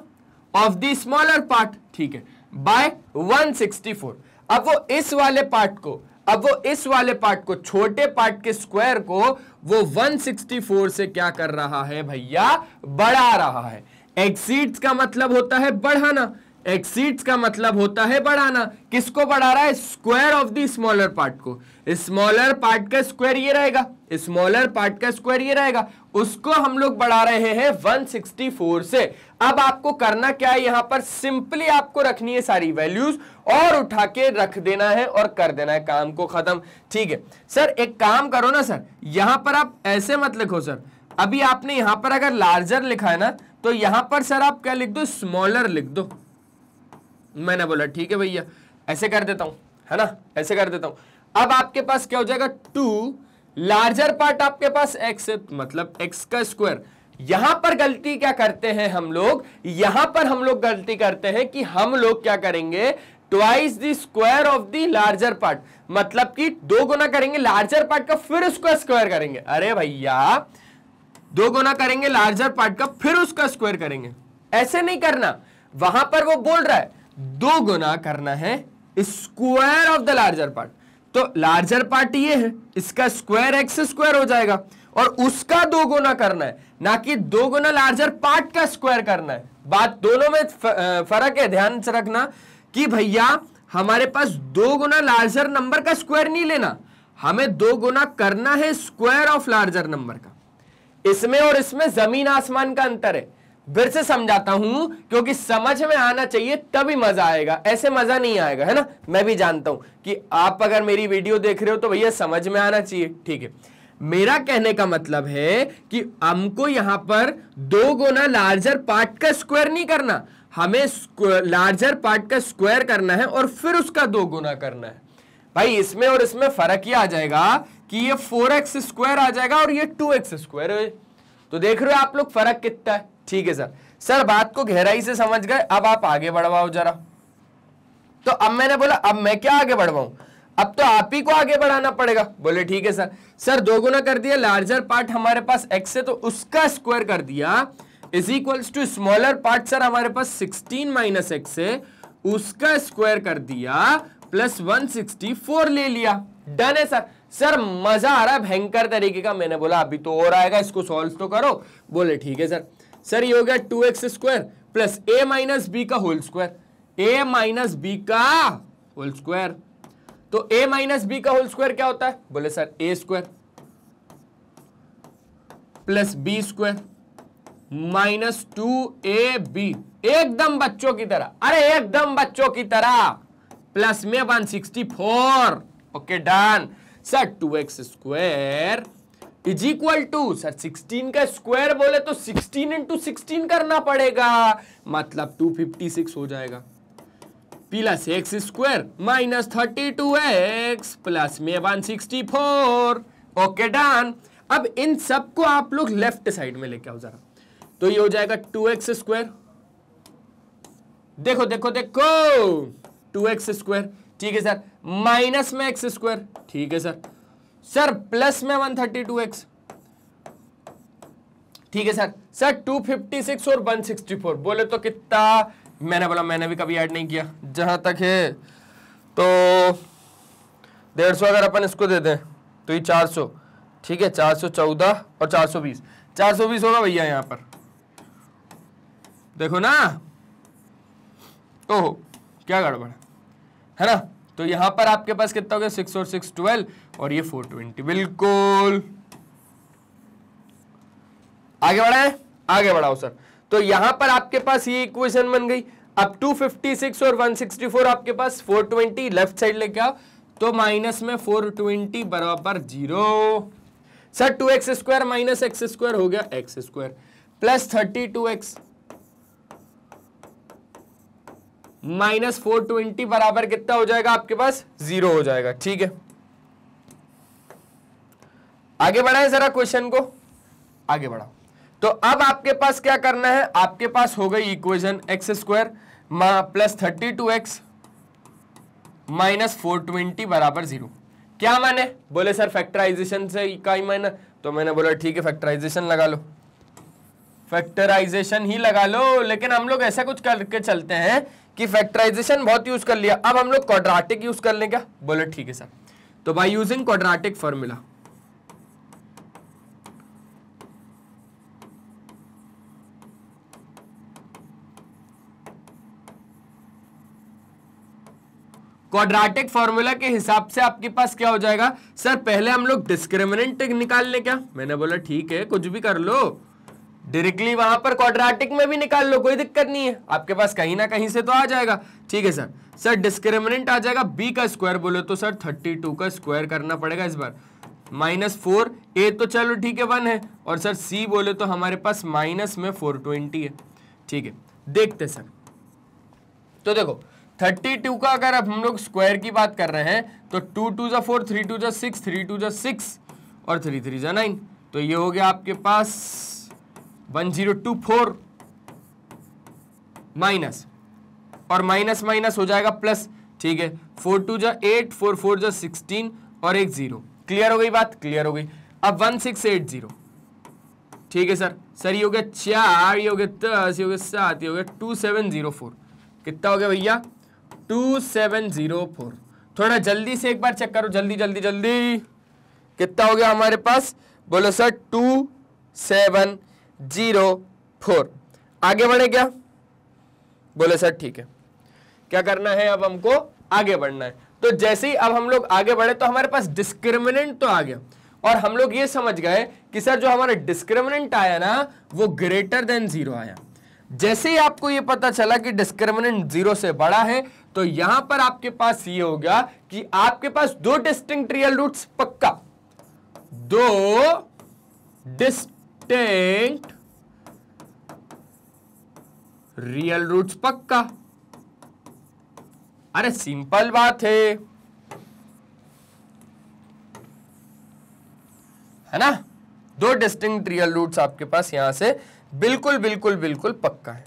ऑफ द स्मॉलर पार्ट ठीक है बाय 164 अब वो इस वाले पार्ट को अब वो इस वाले पार्ट को छोटे पार्ट के स्क्वायर को वो 164 से क्या कर रहा है भैया बढ़ा रहा है एक्सीड्स का मतलब होता है बढ़ाना एक्सीड्स का मतलब होता है बढ़ाना किसको बढ़ा रहा है square of the smaller part को स्मॉलर पार्ट का स्क्वायर ये रहेगा स्मॉलर पार्ट का स्क्वायर ये रहेगा उसको हम लोग बढ़ा रहे हैं 164 से अब आपको करना क्या है यहां पर सिंपली आपको रखनी है सारी वैल्यूज और उठा के रख देना है और कर देना है काम को खत्म ठीक है सर एक काम करो ना सर यहां पर आप ऐसे मत लिखो सर अभी आपने यहां पर अगर लार्जर लिखा है ना तो यहां पर सर आप क्या लिख दो स्मॉलर लिख दो मैंने बोला ठीक है भैया ऐसे कर देता हूं है ना ऐसे कर देता हूं अब आपके पास क्या हो जाएगा टू लार्जर पार्ट आपके पास एक्स मतलब एक्स का स्क्वायर यहां पर गलती क्या करते हैं हम लोग यहां पर हम लोग गलती करते हैं कि हम लोग क्या करेंगे twice the square of the larger part मतलब कि दो गुना करेंगे लार्जर पार्ट का फिर उसका स्क्वायर करेंगे अरे भैया दो गुना करेंगे लार्जर पार्ट का फिर उसका स्क्वायर करेंगे ऐसे नहीं करना वहां पर वो बोल रहा है दो गुना करना है square of the larger part तो लार्जर पार्ट ये है इसका स्क्वायर एक्स स्क्वायर हो जाएगा और उसका दो गुना करना है ना कि दो गुना लार्जर पार्ट का स्क्वायर करना है बात दोनों में फर्क है ध्यान से रखना कि भैया हमारे पास दो गुना लार्जर नंबर का स्क्वायर नहीं लेना हमें दो गुना करना है स्क्वायर ऑफ लार्जर नंबर का इसमें और इसमें जमीन आसमान का अंतर है फिर से समझाता हूं क्योंकि समझ में आना चाहिए तभी मजा आएगा ऐसे मजा नहीं आएगा है ना मैं भी जानता हूं कि आप अगर मेरी वीडियो देख रहे हो तो भैया समझ में आना चाहिए ठीक है मेरा कहने का मतलब है कि हमको यहां पर दो गुना लार्जर पार्ट का स्क्वायर नहीं करना हमें लार्जर पार्ट का स्क्वायर करना है और फिर उसका दो गुना करना है भाई इसमें और इसमें फर्क ये आ जाएगा कि ये फोर एक्स स्क्वायर आ जाएगा और ये टू एक्स स्क्वायर तो देख रहे हो आप लोग फर्क कितना है ठीक है सर सर बात को गहराई से समझ गए अब आप आगे बढ़वाओ जरा तो अब मैंने बोला अब मैं क्या आगे बढ़वाऊ अब तो आप ही को आगे बढ़ाना पड़ेगा बोले ठीक है सर सर दो गुना कर दिया लार्जर पार्ट हमारे पास x है तो उसका स्क्वायर कर दिया is equals to smaller part sir हमारे पास 16 माइनस एक्स है उसका स्क्वायर कर दिया प्लस वन ले लिया डन है सर सर मजा आ रहा है भयंकर तरीके का मैंने बोला अभी तो और आएगा इसको सॉल्व तो करो बोले ठीक है सर सर ये हो गया two x square plus a minus b का whole square a minus b का होल स्क्वायर तो ए माइनस बी का होल स्क्वायर क्या होता है बोले sir a square plus B square minus two A b एकदम बच्चों की तरह अरे एकदम बच्चों की तरह प्लस में one sixty four okay done sir two x square is equal to sir 16 का स्क्वायर बोले तो 16 इंटू सिक्सटीन करना पड़ेगा मतलब 256 हो जाएगा plus x square minus thirty two x plus में one sixty four okay done अब इन सब को आप लोग लेफ्ट साइड में लेके आओ जरा तो ये हो जाएगा टू एक्स स्क्वायर देखो देखो देखो टू एक्स स्क्वायर ठीक है सर माइनस में एक्स स्क्वायर ठीक है सर सर प्लस में वन थर्टी टू एक्स ठीक है sir sir two fifty six और वन फोर बोले तो कितना मैंने बोला मैंने भी कभी ऐड नहीं किया जहां तक है तो डेढ़ सौ अगर अपन इसको दे दें तो ये चार सौ ठीक है चार सौ चौदह और चार सौ बीस चार सौ बीस होगा भैया यहां पर देखो ना ओहो क्या गड़बड़ है ना तो यहां पर आपके पास कितना हो गया सिक्स और सिक्स ट्वेल्व और ये फोर ट्वेंटी बिल्कुल आगे बढ़ाए आगे बढ़ाओ सर तो यहां पर आपके पास ये इक्वेशन बन गई अब 256 और 164 आपके पास 420 लेफ्ट साइड लेके आओ तो माइनस में 420 बराबर zero sir two x square minus x square हो गया x square plus thirty two x minus four twenty बराबर कितना हो जाएगा आपके पास जीरो हो जाएगा ठीक है आगे बढ़ाए जरा क्वेश्चन को आगे बढ़ाओ तो अब आपके पास क्या करना है आपके पास हो गई equation x square plus thirty two x minus four twenty बराबर जीरो क्या माने बोले सर फैक्टराइजेशन से का ही माने तो मैंने बोला ठीक है फैक्टराइजेशन लगा लो फैक्टराइजेशन ही लगा लो लेकिन हम लोग ऐसा कुछ करके चलते हैं कि फैक्टराइजेशन बहुत यूज कर लिया अब हम लोग क्वाड्राटिक यूज कर लेंगे क्या बोले ठीक है सर तो by using quadratic formula quadratic formula के हिसाब से आपके पास क्या हो जाएगा सर पहले हम लोग डिस्क्रिमिनेंट निकाल लें क्या मैंने बोला ठीक है कुछ भी कर लो डायरेक्टली वहां पर क्वाड्रेटिक में भी निकाल लो कोई दिक्कत नहीं है आपके पास कहीं ना कहीं से तो आ जाएगा ठीक है सर सर डिस्क्रिमिनेंट आ जाएगा बी का स्क्वायर बोले तो सर थर्टी टू का स्क्वायर करना पड़ेगा इस बार माइनस फोर ए तो चलो ठीक है वन है और सर सी बोले तो हमारे पास माइनस में फोर ट्वेंटी है ठीक है देखते सर तो देखो थर्टी टू का अगर अब हम लोग स्क्वायर की बात कर रहे हैं तो टू टू जो फोर थ्री टू जो सिक्स थ्री टू जा सिक्स और थ्री थ्री जा नाइन तो ये हो गया आपके पास one zero two four minus और माइनस माइनस हो जाएगा प्लस ठीक है फोर टू जा एट फोर फोर जा सिक्सटीन और एक जीरो क्लियर हो गई बात क्लियर हो गई अब वन सिक्स एट जीरो ठीक है सर सर ये हो गया चार ये हो गया दस ये हो गया सात ये हो गया टू सेवन जीरो फोर कितना हो गया भैया टू सेवन जीरो फोर थोड़ा जल्दी से एक बार चेक करो जल्दी जल्दी जल्दी कितना हो गया हमारे पास बोलो sir two seven zero four आगे बढ़े क्या बोले सर ठीक है क्या करना है अब हमको आगे बढ़ना है तो जैसे ही अब हम लोग आगे बढ़े तो हमारे पास डिस्क्रिमिनेंट तो आ गया और हम लोग ये समझ गए कि सर जो हमारा डिस्क्रिमिनेंट आया ना वो ग्रेटर देन जीरो आया जैसे ही आपको ये पता चला कि डिस्क्रिमिनेंट जीरो से बड़ा है तो यहां पर आपके पास ये हो गया कि आपके पास दो डिस्टिंक्ट रियल रूट्स पक्का दो डिस्टिंक्ट रियल रूट्स पक्का अरे सिंपल बात है है ना दो डिस्टिंग रियल रूट्स आपके पास यहां से बिल्कुल बिल्कुल बिल्कुल पक्का है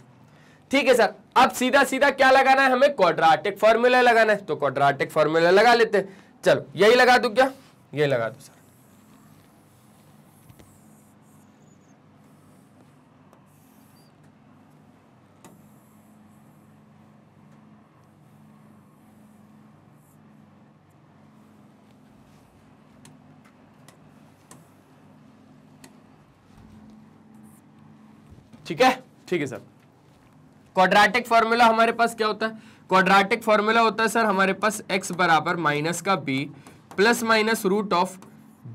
ठीक है सर अब सीधा सीधा क्या लगाना है हमें क्वाड्राटिक फॉर्मूला लगाना है तो क्वाड्राटिक फॉर्मूला लगा लेते हैं चलो यही लगा दू क्या यही लगा दू सर ठीक है ठीक है सर क्वाड्रेटिक फॉर्मूला हमारे पास क्या होता है क्वाड्रेटिक फॉर्मूला होता है सर हमारे पास एक्स बराबर माइनस का B plus minus root of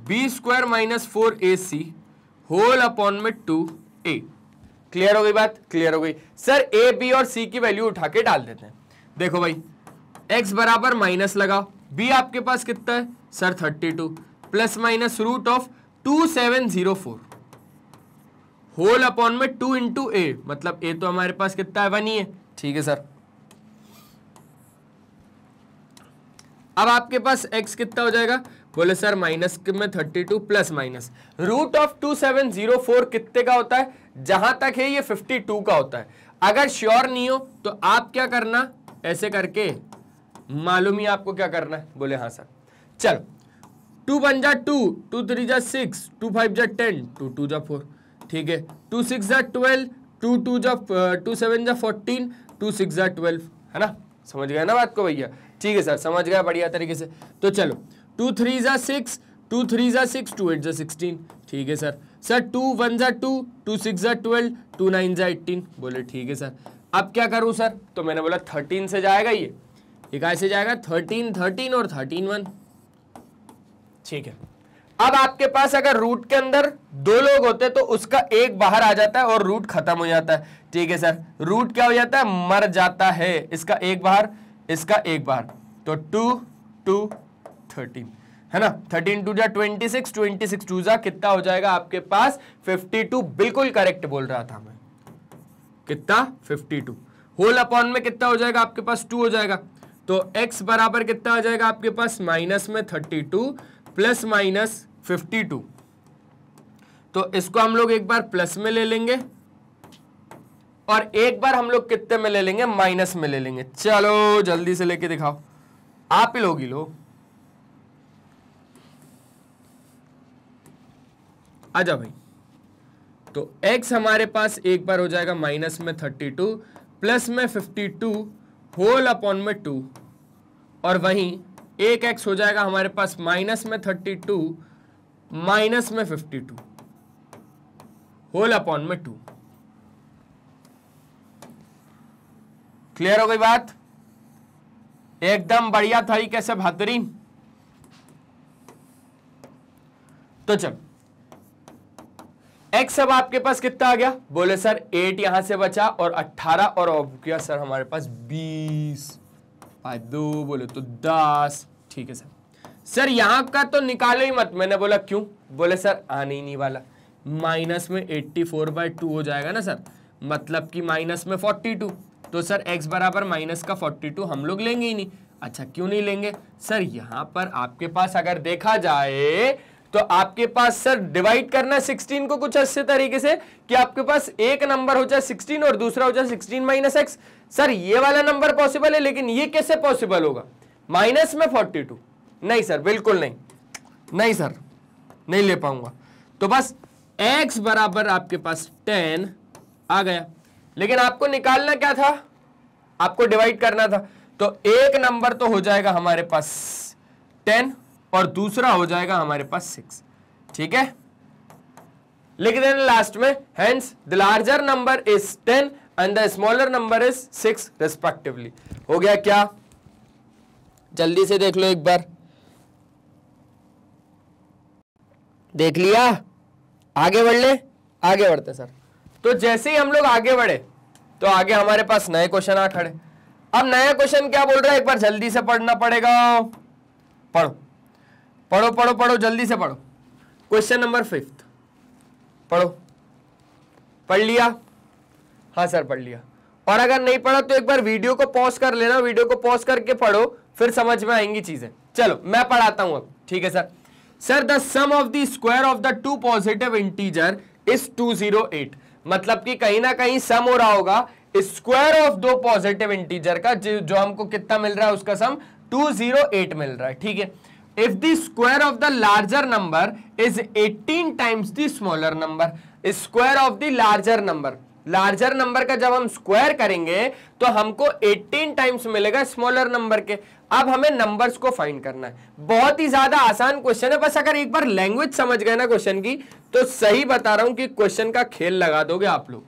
B square minus four A C whole upon में टू ए क्लियर हो गई बात क्लियर हो गई सर ए बी और सी की वैल्यू उठा के डाल देते हैं देखो भाई एक्स बराबर माइनस लगाओ बी आपके पास कितना है sir thirty two plus minus root of two seven zero four whole upon में टू इंटू ए मतलब ए तो हमारे पास कितना है वन ही है ठीक है सर अब आपके पास एक्स कितना हो जाएगा बोले सर माइनस में thirty two plus minus root of two seven zero four कितने का होता है जहां तक है ये फिफ्टी टू का होता है अगर श्योर नहीं हो तो आप क्या करना ऐसे करके मालूम ही आपको क्या करना है बोले हाँ सर चलो टू वन जा टू टू थ्री जा सिक्स टू फाइव जा टेन टू टू जा फोर ठीक है टू सिक्स जै ट्वेल्व टू टू जब टू सेवन जै फोर्टीन टू सिक्स जै ट्वेल्व है ना समझ गया ना बात को भैया ठीक है सर समझ गया बढ़िया तरीके से तो चलो टू थ्री ज़ा सिक्स टू थ्री ज़ा सिक्स टू एट जै सिक्सटीन ठीक है सर सर टू वन जै टू टू सिक्स जै ट्वेल्व टू नाइन ज़ा एट्टीन बोले ठीक है सर अब क्या करूँ सर तो मैंने बोला थर्टीन से जाएगा ये ये कैसे जाएगा थर्टीन थर्टीन और थर्टीन वन ठीक है अब आपके पास अगर रूट के अंदर दो लोग होते तो उसका एक बाहर आ जाता है और रूट खत्म हो जाता है ठीक है सर रूट क्या हो जाता है मर जाता है इसका एक बाहर इसका एक बाहर तो टू टू थर्टीन है ना थर्टीन टू जा twenty six twenty six two जा कितना हो जाएगा आपके पास फिफ्टी टू बिल्कुल करेक्ट बोल रहा था मैं कितना फिफ्टी टू होल अपॉन में कितना हो जाएगा आपके पास टू हो जाएगा तो एक्स बराबर कितना आ जाएगा आपके पास माइनस में thirty two plus minus fifty two तो इसको हम लोग एक बार प्लस में ले लेंगे और एक बार हम लोग कितने में ले लेंगे माइनस में ले लेंगे चलो जल्दी से लेके दिखाओ आप ही लोग ही लो आजा भाई तो x हमारे पास एक बार हो जाएगा माइनस में थर्टी टू प्लस में फिफ्टी टू होल अपॉन में टू और वहीं एक एक्स हो जाएगा हमारे पास माइनस में थर्टी टू माइनस में फिफ्टी टू होल अपॉन में टू क्लियर हो गई बात एकदम बढ़िया तरीके से बेहतरीन तो चल एक्स अब आपके पास कितना आ गया बोले सर एट यहां से बचा और अट्ठारह और क्या सर हमारे पास बीस दो बोले तो दस ठीक है सर सर यहां का तो निकालो ही मत मैंने बोला क्यों बोले सर आने ही नहीं वाला माइनस में एट्टी फोर बाई टू हो जाएगा ना सर मतलब कि माइनस में फोर्टी टू तो सर एक्स बराबर माइनस का फोर्टी टू हम लोग लेंगे ही नहीं अच्छा क्यों नहीं लेंगे सर यहां पर आपके पास अगर देखा जाए तो आपके पास सर डिवाइड करना है 16 को कुछ अच्छे तरीके से कि आपके पास एक नंबर हो जाए 16 और दूसरा हो जाए 16 माइनस एक्स सर ये वाला नंबर पॉसिबल है लेकिन ये कैसे पॉसिबल होगा माइनस में 42 नहीं सर बिल्कुल नहीं नहीं सर नहीं ले पाऊंगा तो बस x बराबर आपके पास टेन आ गया लेकिन आपको निकालना क्या था आपको डिवाइड करना था तो एक नंबर तो हो जाएगा हमारे पास 10 और दूसरा हो जाएगा हमारे पास सिक्स ठीक है लिख देना लास्ट में hence the larger number is ten and the smaller number is six respectively हो गया क्या जल्दी से देख लो एक बार देख लिया आगे बढ़ ले आगे बढ़ते सर तो जैसे ही हम लोग आगे बढ़े तो आगे हमारे पास नए क्वेश्चन आ खड़े अब नया क्वेश्चन क्या बोल रहा है एक बार जल्दी से पढ़ना पड़ेगा पढ़ो पढ़ो पढ़ो पढ़ो जल्दी से पढ़ो क्वेश्चन नंबर फिफ्थ पढ़ो पढ़ लिया हाँ सर पढ़ लिया और अगर नहीं पढ़ा तो एक बार वीडियो को पॉज कर लेना वीडियो को पॉज करके पढ़ो फिर समझ में आएंगी चीजें चलो मैं पढ़ाता हूं अब ठीक है sir sir the sum of the square of the two positive integer is 208 मतलब कि कहीं ना कहीं सम हो रहा होगा स्क्वायर ऑफ दो पॉजिटिव इंटीजर का जो हमको कितना मिल रहा है उसका सम 208 मिल रहा है ठीक है if the square of the larger number is 18 times the smaller number square of the larger number larger number का जब हम स्क्वायर करेंगे तो हमको 18 टाइम्स मिलेगा स्मॉलर नंबर के अब हमें नंबर्स को फाइंड करना है बहुत ही ज्यादा आसान क्वेश्चन है बस अगर एक बार लैंग्वेज समझ गए ना क्वेश्चन की तो सही बता रहा हूं कि क्वेश्चन का खेल लगा दोगे आप लोग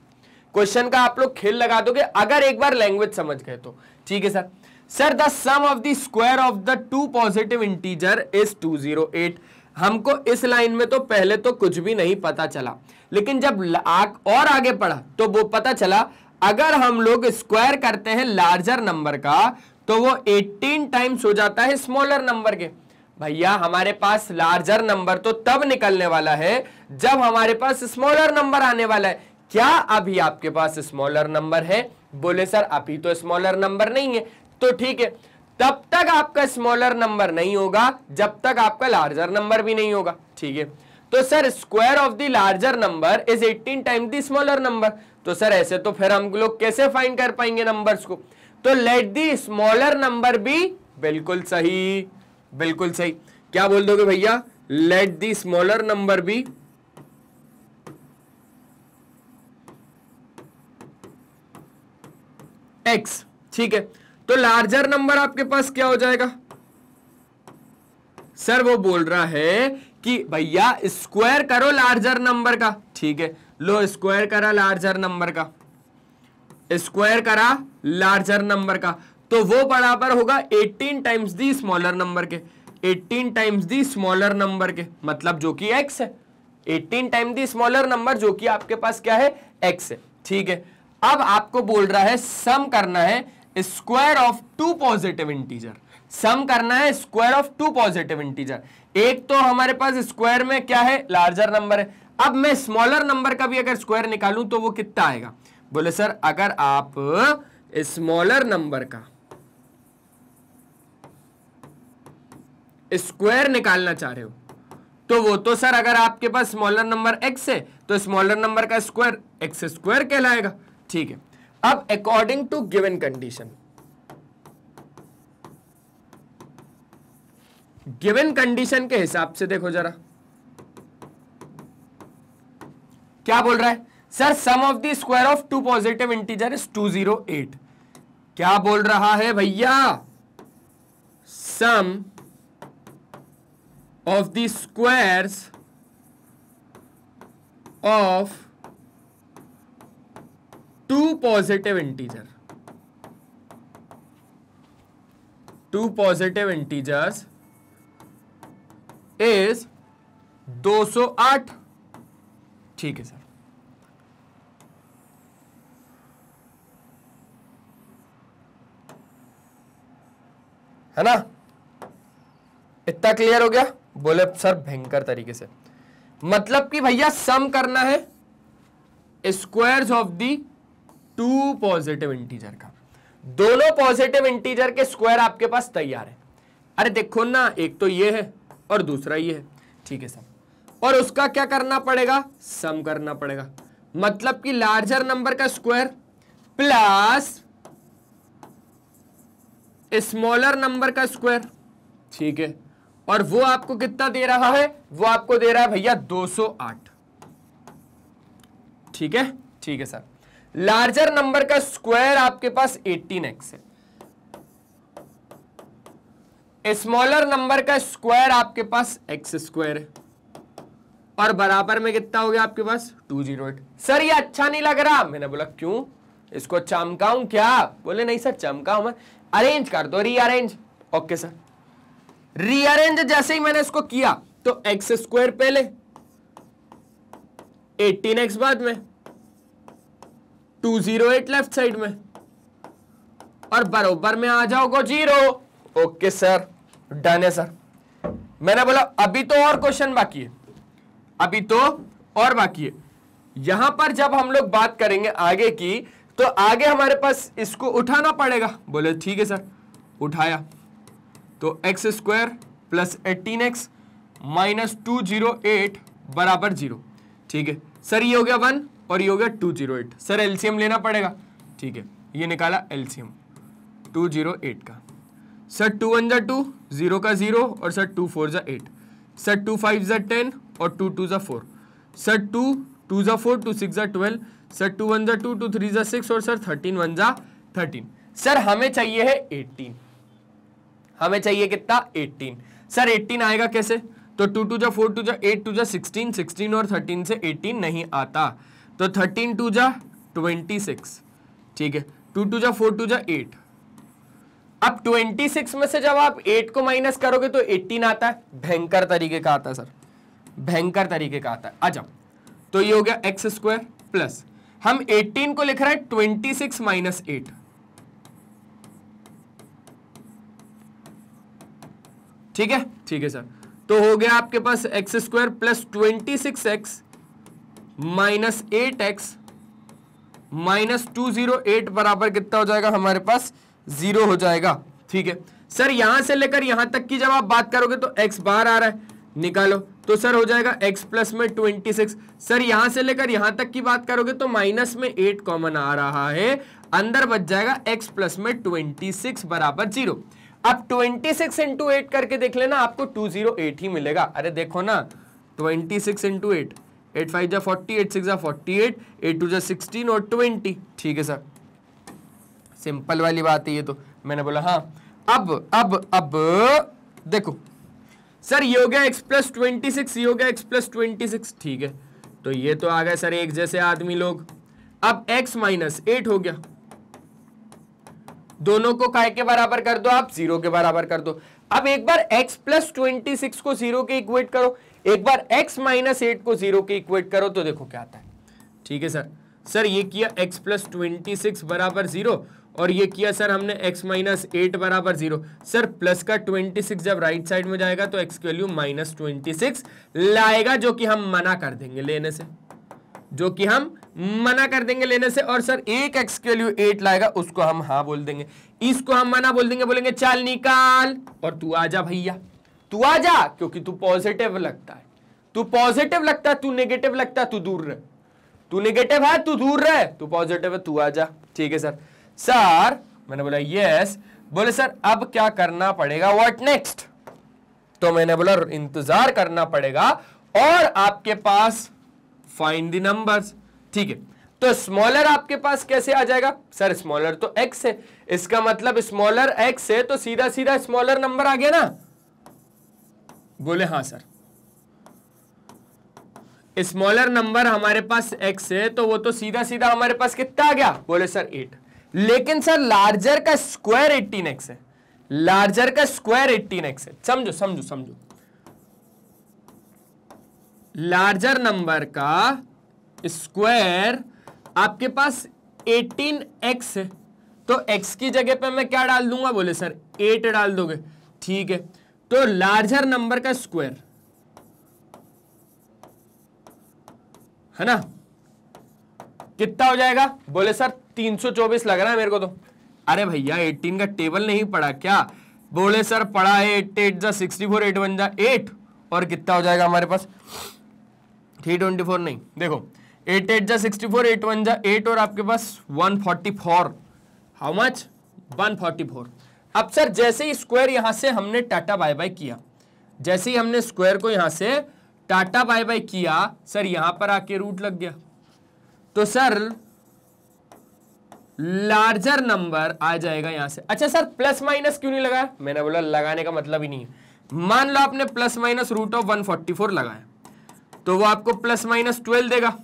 क्वेश्चन का आप लोग खेल लगा दोगे अगर एक बार लैंग्वेज समझ गए तो ठीक है sir sir the sum of the square of the two positive integer is two zero eight हमको इस लाइन में तो पहले तो कुछ भी नहीं पता चला लेकिन जब आग और आगे पढ़ा तो वो पता चला अगर हम लोग स्क्वायर करते हैं लार्जर नंबर का तो वो 18 टाइम्स हो जाता है स्मॉलर नंबर के भैया हमारे पास लार्जर नंबर तो तब निकलने वाला है जब हमारे पास स्मॉलर नंबर आने वाला है क्या अभी आपके पास स्मॉलर नंबर है बोले सर अभी तो स्मॉलर नंबर नहीं है तो ठीक है तब तक आपका स्मॉलर नंबर नहीं होगा जब तक आपका लार्जर नंबर भी नहीं होगा ठीक है तो sir square of the larger number is 18 time the smaller number तो सर ऐसे तो फिर हम लोग कैसे फाइंड कर पाएंगे नंबर्स को तो लेट दी स्मॉलर नंबर भी बिल्कुल सही बिल्कुल सही क्या बोल दोगे भैया लेट दी स्मॉलर नंबर भी एक्स ठीक है तो लार्जर नंबर आपके पास क्या हो जाएगा सर वो बोल रहा है कि भैया स्क्वायर करो लार्जर नंबर का ठीक है लो स्क्वायर करा लार्जर नंबर का स्क्वायर करा लार्जर नंबर का तो वो बराबर होगा 18 टाइम्स दी स्मॉलर नंबर के 18 टाइम्स दी स्मॉलर नंबर के मतलब जो कि x है 18 टाइम दी स्मॉलर नंबर जो कि आपके पास क्या है x है ठीक है अब आपको बोल रहा है सम करना है square of two positive integer sum करना है square of two positive integer एक तो हमारे पास स्क्वायर में क्या है लार्जर नंबर है अब मैं स्मॉलर नंबर का भी अगर स्क्वायर निकालूं तो वो कितना आएगा बोले सर अगर आप स्मॉलर नंबर का स्क्वायर निकालना चाह रहे हो तो वो तो सर अगर आपके पास स्मॉलर नंबर एक्स है तो स्मॉलर नंबर का स्क्वायर एक्स स्क्वायर कहलाएगा ठीक है अब according to given condition given condition के हिसाब से देखो जरा क्या बोल रहा है sir sum of the square of two positive integer is two zero eight क्या बोल रहा है भैया sum of the squares of two positive integer two positive integers is 208 ठीक है सर है ना इतना क्लियर हो गया बोले सर भयंकर तरीके से मतलब कि भैया सम करना है squares of the two positive integer का दोनों पॉजिटिव इंटीजर के स्क्वायर आपके पास तैयार है अरे देखो ना एक तो ये है और दूसरा ये है ठीक है सर और उसका क्या करना पड़ेगा सम करना पड़ेगा मतलब कि लार्जर नंबर का स्क्वायर प्लस स्मॉलर नंबर का स्क्वायर ठीक है और वो आपको कितना दे रहा है वो आपको दे रहा है भैया 208 ठीक है ठीक है सर लार्जर नंबर का स्क्वायर आपके पास 18x है स्मॉलर नंबर का स्क्वायर आपके पास एक्स स्क्वायर है और बराबर में कितना हो गया आपके पास टू जीरो सर ये अच्छा नहीं लग रहा मैंने बोला क्यों इसको चमकाऊं क्या बोले नहीं सर चमकाऊं मैं अरेंज कर दो रीअरेंज ओके सर रीअरेंज जैसे ही मैंने इसको किया तो एक्स स्क्वायर पहले एटीन एक्स बाद में two zero eight left side में और बरोबर में आ जाओगे जीरो ओके सर डन है सर मैंने बोला अभी तो और क्वेश्चन बाकी है अभी तो और बाकी है यहां पर जब हम लोग बात करेंगे आगे की तो आगे हमारे पास इसको उठाना पड़ेगा बोले ठीक है सर उठाया तो x square plus eighteen x minus two zero eight बराबर जीरो ठीक है सर ये हो गया वन और ये हो गया two zero eight sir LCM लेना पड़ेगा ठीक है ये निकाला एलसीएम टू जीरो एट का सर टू वन ज़ा टू ज़ीरो का ज़ीरो और सर टू फोर ज़ा एट सर टू फाइव ज़ा टेन और टू टू ज़ा फोर सर टू टू ज़ा फोर टू सिक्स ज़ा ट्वेल्व सर टू वन ज़ा टू टू थ्री ज़ा सिक्स और सर थर्टीन वन ज़ा थर्टीन सर हमें चाहिए है एटीन हमें चाहिए कितना एटीन सर एटीन आएगा कैसे तो टू टू जा फोर टू जा एट टू जा सिक्सटीन सिक्सटीन और थर्टीन से एटीन नहीं आता तो थर्टीन टू जा ट्वेंटी सिक्स ठीक है टू टू जा फोर टू जा एट अब सिक्स में से जब आप एट को माइनस करोगे तो एटीन आता है भयंकर तरीके का आता है सर भयंकर तरीके का आता है अच्छा तो ये हो गया एक्स स्क्वायर प्लस हम एटीन को लिख रहे हैं ट्वेंटी सिक्स माइनस एट ठीक है ठीक है सर तो हो गया आपके पास x square plus twenty six x minus eight x minus two zero eight बराबर कितना हो जाएगा हमारे पास जीरो हो जाएगा ठीक है सर यहां से लेकर यहां तक की जब आप बात करोगे तो एक्स बाहर आ रहा है निकालो तो सर हो जाएगा x प्लस में 26 सर यहां से लेकर यहां तक की बात करोगे तो माइनस में 8 कॉमन आ रहा है अंदर बच जाएगा x प्लस में 26 बराबर जीरो अब 26 सिक्स इंटू एट करके देख लेना आपको 208 ही मिलेगा अरे देखो ना 26 six into eight eight five जा फोर्टी एट सिक्स जा फोर्टी एट एट टू जा सिक्सटीन और ट्वेंटी ठीक है सर सिंपल वाली बात है ये तो मैंने बोला हाँ अब अब अब देखो सर ये हो गया एक्स प्लस ट्वेंटी सिक्स ये हो गया एक्स प्लस ट्वेंटी सिक्स ठीक है तो ये तो आ गए सर एक जैसे आदमी लोग अब एक्स माइनस एट हो गया दोनों को काय के बराबर कर दो आप जीरो के बराबर कर दो अब एक बार x प्लस ट्वेंटी सिक्स को जीरो के इक्वेट करो एक बार x माइनस एट को जीरो के इक्वेट करो तो देखो क्या आता है ठीक है सर सर ये किया x प्लस ट्वेंटी सिक्स बराबर जीरो और ये किया सर हमने x माइनस एट बराबर जीरो सर प्लस का 26 जब राइट साइड में जाएगा तो x की वैल्यू माइनस ट्वेंटी सिक्स लाएगा जो कि हम मना कर देंगे लेने से जो कि हम मना कर देंगे लेने से और सर एक एक्स की वैल्यू एट लाएगा उसको हम हाँ बोल देंगे इसको हम मना बोल देंगे बोलेंगे चल निकाल और तू आजा भैया तू आ जा क्योंकि तू पॉजिटिव लगता है तू पॉजिटिव लगता है तू नेगेटिव लगता है तू दूर रह तू नेगेटिव है तू दूर रह तू पॉजिटिव है तू आ जा ठीक है सर सर मैंने बोला यस बोले सर अब क्या करना पड़ेगा व्हाट नेक्स्ट तो मैंने बोला इंतजार करना पड़ेगा और आपके पास फाइंड द नंबर्स ठीक है तो स्मॉलर आपके पास कैसे आ जाएगा सर स्मॉलर तो एक्स है इसका मतलब स्मॉलर एक्स है तो सीधा सीधा स्मॉलर नंबर आ गया ना बोले हाँ सर स्मॉलर नंबर हमारे पास एक्स है तो वो तो सीधा सीधा हमारे पास कितना आ गया बोले सर एट लेकिन सर लार्जर का स्क्वायर एट्टीन एक्स है लार्जर का स्क्वायर एट्टीन एक्स है समझो समझो समझो लार्जर नंबर का स्क्वायर आपके पास 18x है तो x की जगह पे मैं क्या डाल दूंगा बोले सर 8 डाल दोगे ठीक है तो लार्जर नंबर का स्क्वायर है ना कितना हो जाएगा बोले सर 324 लग रहा है मेरे को तो अरे भैया 18 का टेबल नहीं पड़ा क्या बोले सर पड़ा है एट एट जा सिक्सटी फोर एट वन जा एट और कितना हो जाएगा हमारे पास थ्री ट्वेंटी फोर नहीं देखो एट एट जा सिक्सटी फोर एट वन जा एट और आपके पास one forty four how much one forty four अब सर जैसे ही स्क्वायर यहां से हमने टाटा बाय बाय किया जैसे ही हमने स्क्वायर को यहां से टाटा बाय बाय किया सर यहां पर आके रूट लग गया तो सर लार्जर नंबर आ जाएगा यहां से अच्छा सर प्लस माइनस क्यों नहीं लगाया मैंने बोला लगाने का मतलब ही नहीं है मान लो आपने plus minus root of one forty four लगाया तो वो आपको प्लस माइनस ट्वेल्व देगा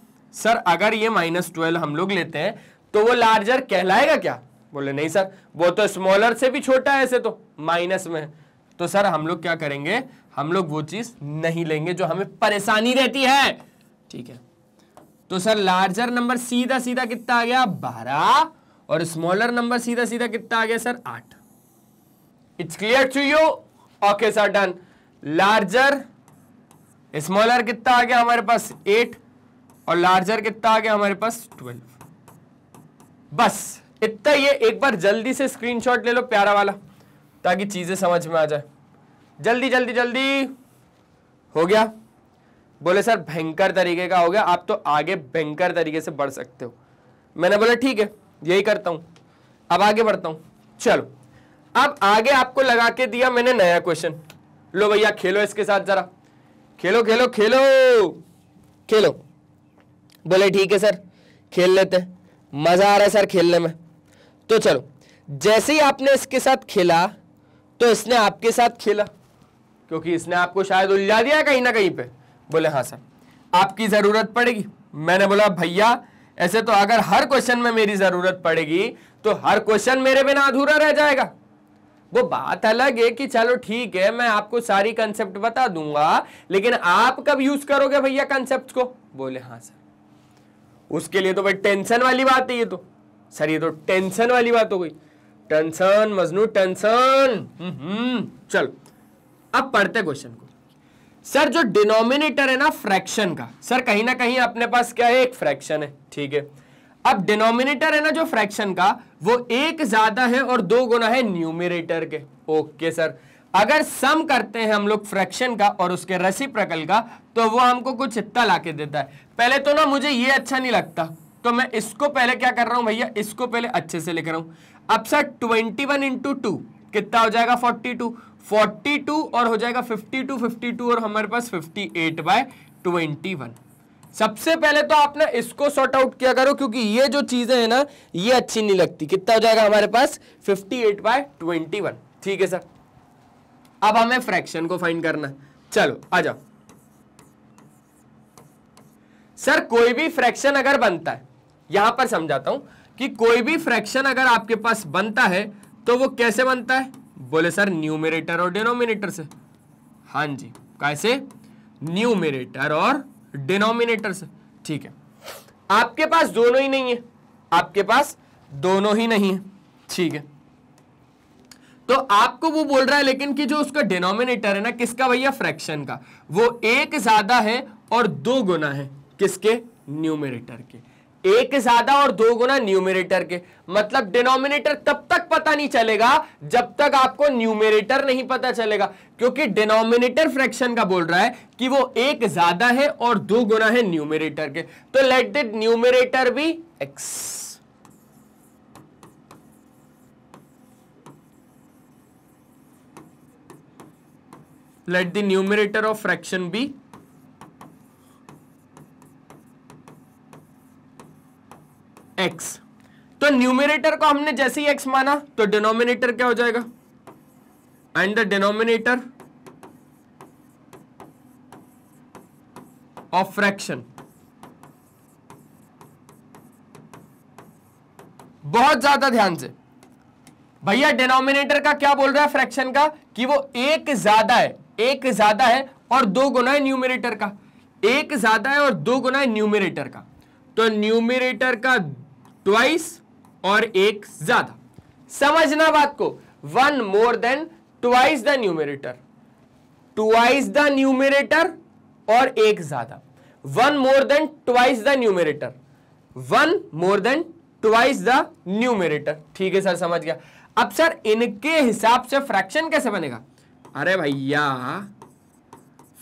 सर अगर ये माइनस ट्वेल्व हम लोग लेते हैं तो वो लार्जर कहलाएगा क्या बोले नहीं सर वो तो स्मॉलर से भी छोटा है ऐसे तो माइनस में तो सर हम लोग क्या करेंगे हम लोग वो चीज नहीं लेंगे जो हमें परेशानी रहती है ठीक है तो सर लार्जर नंबर सीधा सीधा कितना आ गया बारह और स्मॉलर नंबर सीधा सीधा कितना आ गया सर आठ it's clear to you okay sir done larger smaller कितना आ गया हमारे पास एट और लार्जर कितना आ गया हमारे पास ट्वेल्व बस इतना ये एक बार जल्दी से स्क्रीनशॉट ले लो प्यारा वाला ताकि चीज़ें समझ में आ जाए जल्दी जल्दी जल्दी हो गया बोले सर भयंकर तरीके का हो गया आप तो आगे भयंकर तरीके से बढ़ सकते हो मैंने बोला ठीक है यही करता हूं अब आगे बढ़ता हूं चलो अब आगे आपको लगा के दिया मैंने नया क्वेश्चन लो भैया खेलो इसके साथ जरा खेलो खेलो खेलो खेलो बोले ठीक है सर खेल लेते मज़ा आ रहा है सर खेलने में तो चलो जैसे ही आपने इसके साथ खेला तो इसने आपके साथ खेला क्योंकि इसने आपको शायद उलझा दिया कहीं ना कहीं पे बोले हाँ सर आपकी ज़रूरत पड़ेगी मैंने बोला भैया ऐसे तो अगर हर क्वेश्चन में मेरी ज़रूरत पड़ेगी तो हर क्वेश्चन मेरे बिना अधूरा रह जाएगा वो बात अलग है कि चलो ठीक है मैं आपको सारी कंसेप्ट बता दूंगा लेकिन आप कब यूज करोगे भैया कंसेप्ट को बोले हाँ सर उसके लिए तो भाई टेंशन वाली बात है ये तो सर ये तो टेंशन वाली बात हो गई टेंशन मजनू टेंशन हम्म, चल अब पढ़ते क्वेश्चन को सर जो डिनोमिनेटर है ना फ्रैक्शन का सर कहीं ना कहीं अपने पास क्या है एक फ्रैक्शन है ठीक है अब डिनोमिनेटर है ना जो फ्रैक्शन का वो एक ज्यादा है और दो गुना है न्यूमिनेटर के ओके सर अगर सम करते हैं हम लोग फ्रैक्शन का और उसके प्रकल का तो वो हमको कुछ इतना ला देता है पहले तो ना मुझे ये अच्छा नहीं लगता तो मैं इसको पहले क्या कर रहा हूं भैया इसको पहले अच्छे से लिख रहा हूं अब sir twenty one into two कितना हो जाएगा फोर्टी टू फोर्टी टू और हो जाएगा फिफ्टी टू फिफ्टी टू और हमारे पास fifty eight by twenty one सबसे पहले तो आप ना इसको सॉर्ट आउट किया करो क्योंकि ये जो चीजें हैं ना ये अच्छी नहीं लगती कितना हो जाएगा हमारे पास fifty eight by twenty one ठीक है सर अब हमें फ्रैक्शन को फाइंड करना है चलो आ जाओ सर कोई भी फ्रैक्शन अगर बनता है यहां पर समझाता हूं कि कोई भी फ्रैक्शन अगर आपके पास बनता है तो वो कैसे बनता है बोले सर न्यूमिनेटर और डिनोमिनेटर से हाँ जी कैसे न्यूमिनेटर और डिनोमिनेटर से ठीक है आपके पास दोनों ही नहीं है आपके पास दोनों ही नहीं है ठीक है तो आपको वो बोल रहा है लेकिन कि जो उसका डिनोमिनेटर है ना किसका भैया फ्रैक्शन का वो एक ज्यादा है और दो गुना है किसके न्यूमिनेटर के एक ज्यादा और दो गुना न्यूमिनेटर के मतलब डिनोमिनेटर तब तक पता नहीं चलेगा जब तक आपको न्यूमिनेटर नहीं पता चलेगा क्योंकि डिनोमिनेटर फ्रैक्शन का बोल रहा है कि वो एक ज्यादा है और दो गुना है न्यूमिनेटर के तो लेट द न्यूमिनेटर भी x let the numerator of fraction be x तो न्यूमिनेटर को हमने जैसे ही एक्स माना तो डिनोमिनेटर क्या हो जाएगा and the denominator of fraction बहुत ज्यादा ध्यान से भैया डिनोमिनेटर का क्या बोल रहा है फ्रैक्शन का कि वो एक ज्यादा है एक ज्यादा है और दो गुना है न्यूमिनेटर का एक ज्यादा है और दो गुना है न्यूमिनेटर का तो न्यूमिनेटर का ट्वाइस और एक ज्यादा समझना बात को one more than twice the numerator twice the numerator और एक ज्यादा one more than twice the numerator one more than twice the numerator ठीक है सर समझ गया अब सर इनके हिसाब से फ्रैक्शन कैसे बनेगा अरे भैया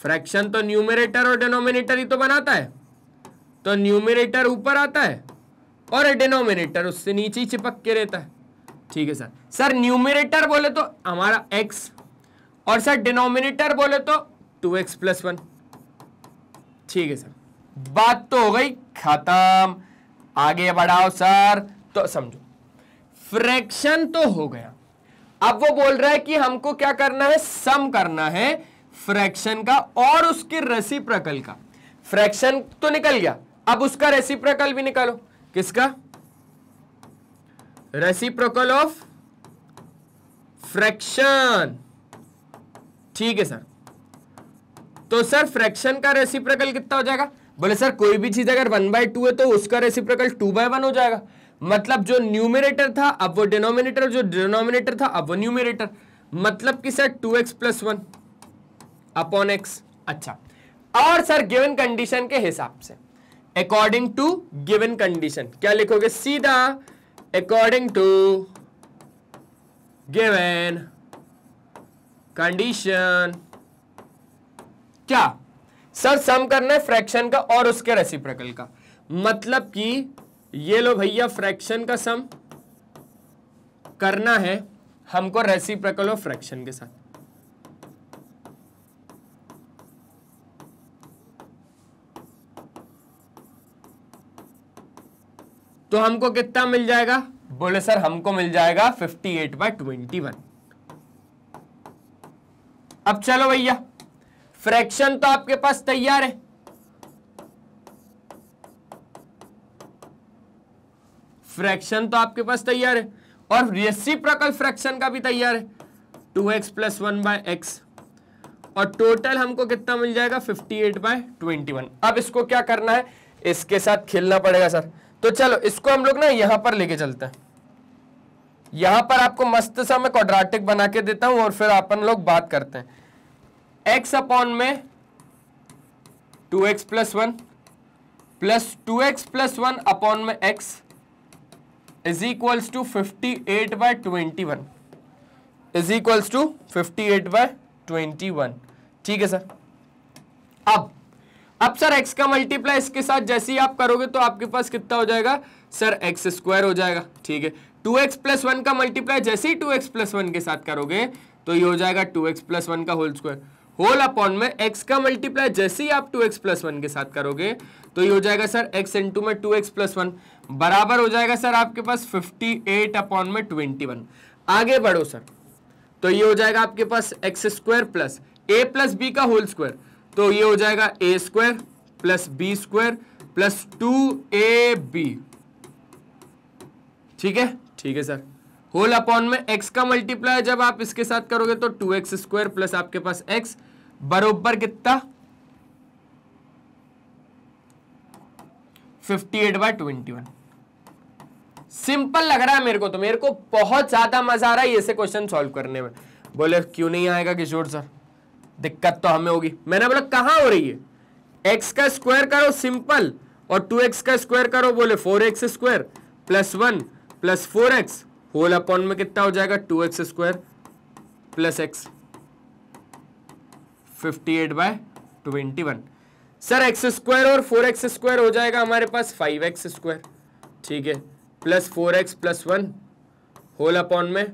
फ्रैक्शन तो न्यूमिरेटर और डिनोमिनेटर ही तो बनाता है तो न्यूमिरेटर ऊपर आता है और डिनोमिनेटर उससे नीचे ही चिपक के रहता है ठीक है सर सर न्यूमिनेटर बोले तो हमारा एक्स और सर डिनोमिनेटर बोले तो टू एक्स प्लस वन ठीक है सर बात तो हो गई खत्म आगे बढ़ाओ सर तो समझो फ्रैक्शन तो हो गया अब वो बोल रहा है कि हमको क्या करना है सम करना है फ्रैक्शन का और उसके रेसिप्रोकल का फ्रैक्शन तो निकल गया अब उसका रेसिप्रोकल भी निकालो किसका रेसिप्रोकल ऑफ फ्रैक्शन ठीक है सर तो सर फ्रैक्शन का रेसिप्रोकल कितना हो जाएगा बोले सर कोई भी चीज अगर वन बाय टू है तो उसका रेसिप्रोकल टू बाय वन हो जाएगा मतलब जो न्यूमिनेटर था अब वो डिनोमिनेटर जो डिनोमिनेटर था अब वो न्यूमिनेटर मतलब कि sir two x plus one upon x अच्छा और सर गिवन कंडीशन के हिसाब से अकॉर्डिंग टू गिवन कंडीशन क्या लिखोगे सीधा अकॉर्डिंग टू गिवन कंडीशन क्या सर सम करना है फ्रैक्शन का और उसके रेसिप्रकल का मतलब कि ये लो भैया फ्रैक्शन का सम करना है हमको रेसिप्रकल और फ्रैक्शन के साथ तो हमको कितना मिल जाएगा बोले सर हमको मिल जाएगा 58 एट बाई ट्वेंटी अब चलो भैया फ्रैक्शन तो आपके पास तैयार है फ्रैक्शन तो आपके पास तैयार है और रेसिप्रोकल फ्रैक्शन का भी तैयार है two x plus one by x और टोटल हमको कितना मिल जाएगा 58 एट बाय ट्वेंटी अब इसको क्या करना है इसके साथ खेलना पड़ेगा सर तो चलो इसको हम लोग ना यहां पर लेके चलते हैं यहां पर आपको मस्त सा मैं क्वाड्रेटिक बना के देता हूं और फिर अपन लोग बात करते हैं एक्स अपॉन में two x plus one plus two x plus one upon में x is equals to fifty eight by twenty one is equals to fifty eight by twenty one ठीक है सर अब अब सर एक्स का multiply इसके साथ जैसे ही आप करोगे तो आपके पास कितना हो जाएगा सर एक्स स्क्वायर हो जाएगा ठीक है टू एक्स प्लस वन का मल्टीप्लाई जैसे ही टू एक्स प्लस वन के साथ करोगे तो ये हो जाएगा टू एक्स प्लस वन का होल स्क्वायर होल अपॉन में एक्स का मल्टीप्लाई जैसे ही आप टू एक्स प्लस वन के साथ करोगे तो ये हो जाएगा सर एक्स इन टू में टू एक्स प्लस वन बराबर हो जाएगा सर आपके पास फिफ्टी एट अपॉन में ट्वेंटी वन आगे बढ़ो सर तो ये हो जाएगा आपके पास x square plus a plus B का होल स्क्वायर तो ये हो जाएगा a square plus B square plus two A b ठीक है ठीक है सर होल अपॉन में एक्स का मल्टीप्लाई जब आप इसके साथ करोगे तो टू एक्स स्क्वायर प्लस आपके पास एक्स बरोबर कितना fifty eight by twenty one simple लग रहा है मेरे को तो मेरे को बहुत ज्यादा मजा आ रहा है ऐसे क्वेश्चन सॉल्व करने में बोले क्यों नहीं आएगा किशोर सर दिक्कत तो हमें होगी मैंने बोला कहा हो रही है एक्स का स्क्वायर करो सिंपल और टू एक्स का स्क्वायर करो बोले four x square plus one plus four x whole upon में कितना हो जाएगा two x square plus x fifty eight by twenty one sir x square और फोर एक्स स्क्वायर हो जाएगा हमारे पास फाइव एक्स स्क्वायर ठीक है plus four x plus one whole upon में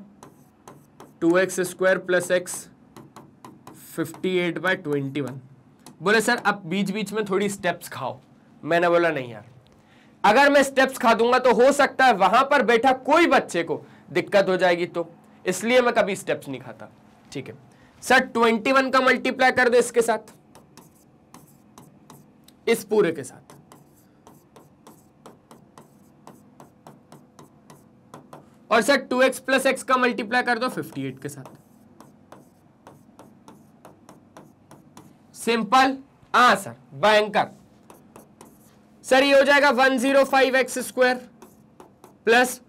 two x square plus x fifty eight by twenty one बोले sir अब बीच बीच में थोड़ी स्टेप्स खाओ मैंने बोला नहीं यार अगर मैं स्टेप्स खा दूंगा तो हो सकता है वहां पर बैठा कोई बच्चे को दिक्कत हो जाएगी तो इसलिए मैं कभी स्टेप्स नहीं खाता ठीक है सर ट्वेंटी वन का मल्टीप्लाई कर दो इसके साथ इस पूरे के साथ और sir two x plus x का मल्टीप्लाई कर दो फिफ्टी एट के साथ सिंपल आंसर भयंकर सर ये हो जाएगा one zero five x square plus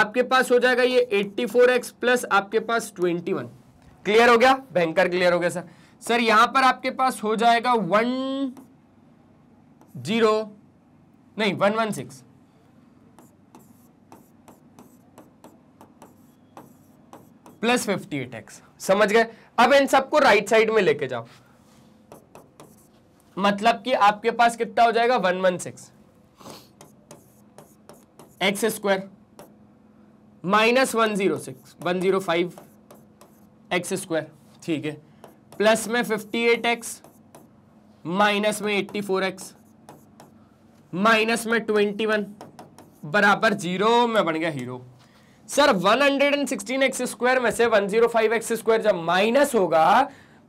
आपके पास हो जाएगा ये फोर एक्स प्लस आपके पास ट्वेंटी वन क्लियर हो गया भयंकर क्लियर हो गया सर सर यहां पर आपके पास हो जाएगा वन जीरो नहीं one one six plus fifty eight x समझ गए अब इन सबको राइट साइड में लेके जाओ मतलब कि आपके पास कितना हो जाएगा one one six x square minus one zero six one zero five x square ठीक है प्लस में फिफ्टी एट एक्स माइनस में एट्टी फोर एक्स माइनस में ट्वेंटी वन बराबर जीरो में बन गया hero sir sixteen x square में से फाइव एक्स स्क्वायर जब माइनस होगा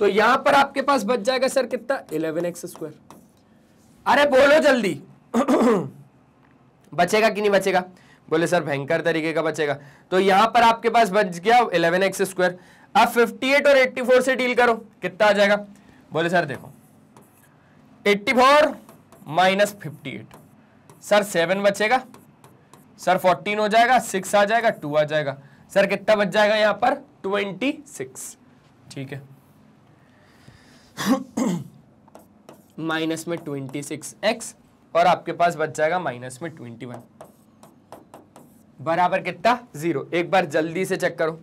तो यहां पर आपके पास बच जाएगा सर कितना इलेवन एक्स स्क्वायर अरे बोलो जल्दी बचेगा कि नहीं बचेगा बोले सर भयंकर तरीके का बचेगा तो यहां पर आपके पास बच गया इलेवन एक्स स्क्वायर अब फिफ्टी एट और एट्टी फोर से डील करो कितना आ जाएगा बोले सर देखो eighty four minus fifty eight sir seven बचेगा सर फोर्टीन हो जाएगा सिक्स आ जाएगा टू आ जाएगा सर कितना बच जाएगा यहां पर ट्वेंटी सिक्स ठीक है माइनस में ट्वेंटी सिक्स एक्स और आपके पास बच जाएगा माइनस में ट्वेंटी वन बराबर कितना जीरो एक बार जल्दी से चेक करो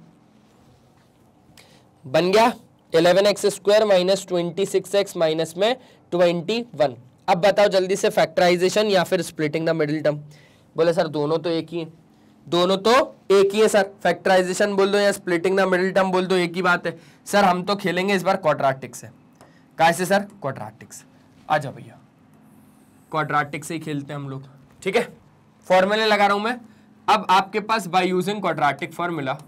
बन गया eleven x square minus twenty six x minus में ट्वेंटी वन अब बताओ जल्दी से फैक्टराइजेशन या फिर स्प्लिटिंग द मिडिल टर्म बोले सर दोनों तो एक ही है दोनों तो एक ही है सर फैक्टराइजेशन बोल दो या स्प्लिटिंग द मिडिल टर्म बोल दो एक ही बात है सर हम तो खेलेंगे इस बार क्वाड्रेटिक से कहा से सर क्वाड्राटिक्स आ जाओ भैया क्वाड्राटिक से ही खेलते हैं हम लोग ठीक है फॉर्मूले लगा रहा हूं मैं अब आपके पास by using quadratic formula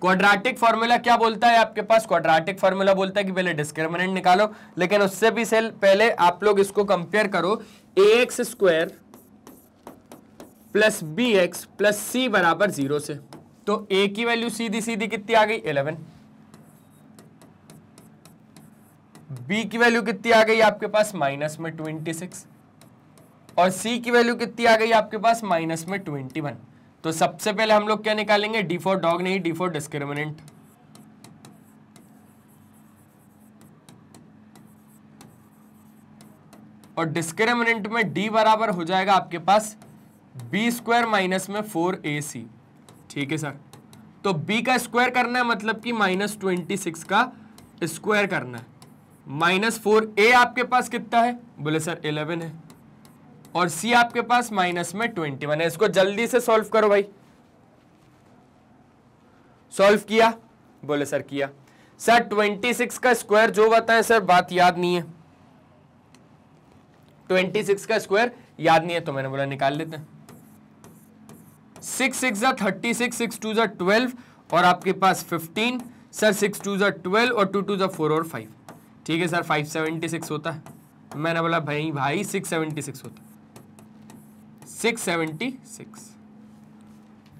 quadratic formula क्या बोलता है आपके पास क्वाड्रेटिक फॉर्मूला बोलता है कि पहले डिस्क्रिमिनेंट निकालो लेकिन उससे भी सेल पहले आप लोग इसको कंपेयर करो a x square plus B x plus सी बराबर जीरो से तो ए की वैल्यू सीधी सीधी कितनी आ गई इलेवन बी की वैल्यू कितनी आ गई आपके पास माइनस में ट्वेंटी सिक्स और सी की वैल्यू कितनी आ गई आपके पास माइनस में ट्वेंटी वन तो सबसे पहले हम लोग क्या निकालेंगे डी फोर डॉग नहीं डी फोर डिस्क्रिमिनेंट और डिस्क्रिमिनेंट में डी बराबर हो जाएगा आपके पास बी स्क्वायर माइनस में फोर ए सी ठीक है सर तो बी का स्क्वायर करना है मतलब कि माइनस ट्वेंटी सिक्स का स्क्वायर करना है माइनस फोर ए आपके पास कितना है बोले सर इलेवन है और सी आपके पास माइनस में ट्वेंटी वन है इसको जल्दी से सॉल्व करो भाई सॉल्व किया बोले सर किया सर ट्वेंटी सिक्स का स्क्वायर जो बताए सर बात याद नहीं है ट्वेंटी सिक्स का स्क्वायर याद नहीं है तो मैंने बोला निकाल लेते हैं सिक्स सिक्स ज़ा थर्टी सिक्स सिक्स टू ज़ा ट्वेल्व और आपके पास फिफ्टीन सर सिक्स टू ज़ा ट्वेल्व और टू टू ज़ा फोर और फाइव ठीक है सर फाइव सेवेंटी सिक्स होता है मैंने बोला भाई भाई सिक्स सेवेंटी सिक्स होता सिक्स सेवेंटी सिक्स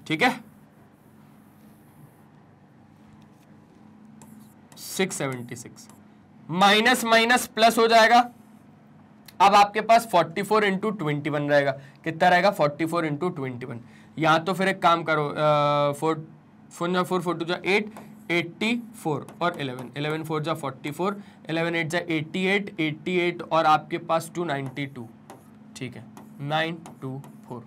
ठीक है six seventy six minus minus plus हो जाएगा अब आपके पास 44 फोर इंटू ट्वेंटी वन रहेगा कितना रहेगा 44 फोर इंटू ट्वेंटी वन यहाँ तो फिर एक काम करो फोर फोर जो फोर फोर टू जो एट एट्टी फोर और इलेवन इलेवन फोर जा फोर्टी फोर एलेवन एट जा एट्टी एट एट्टी एट और आपके पास टू नाइन्टी टू ठीक है नाइन टू फोर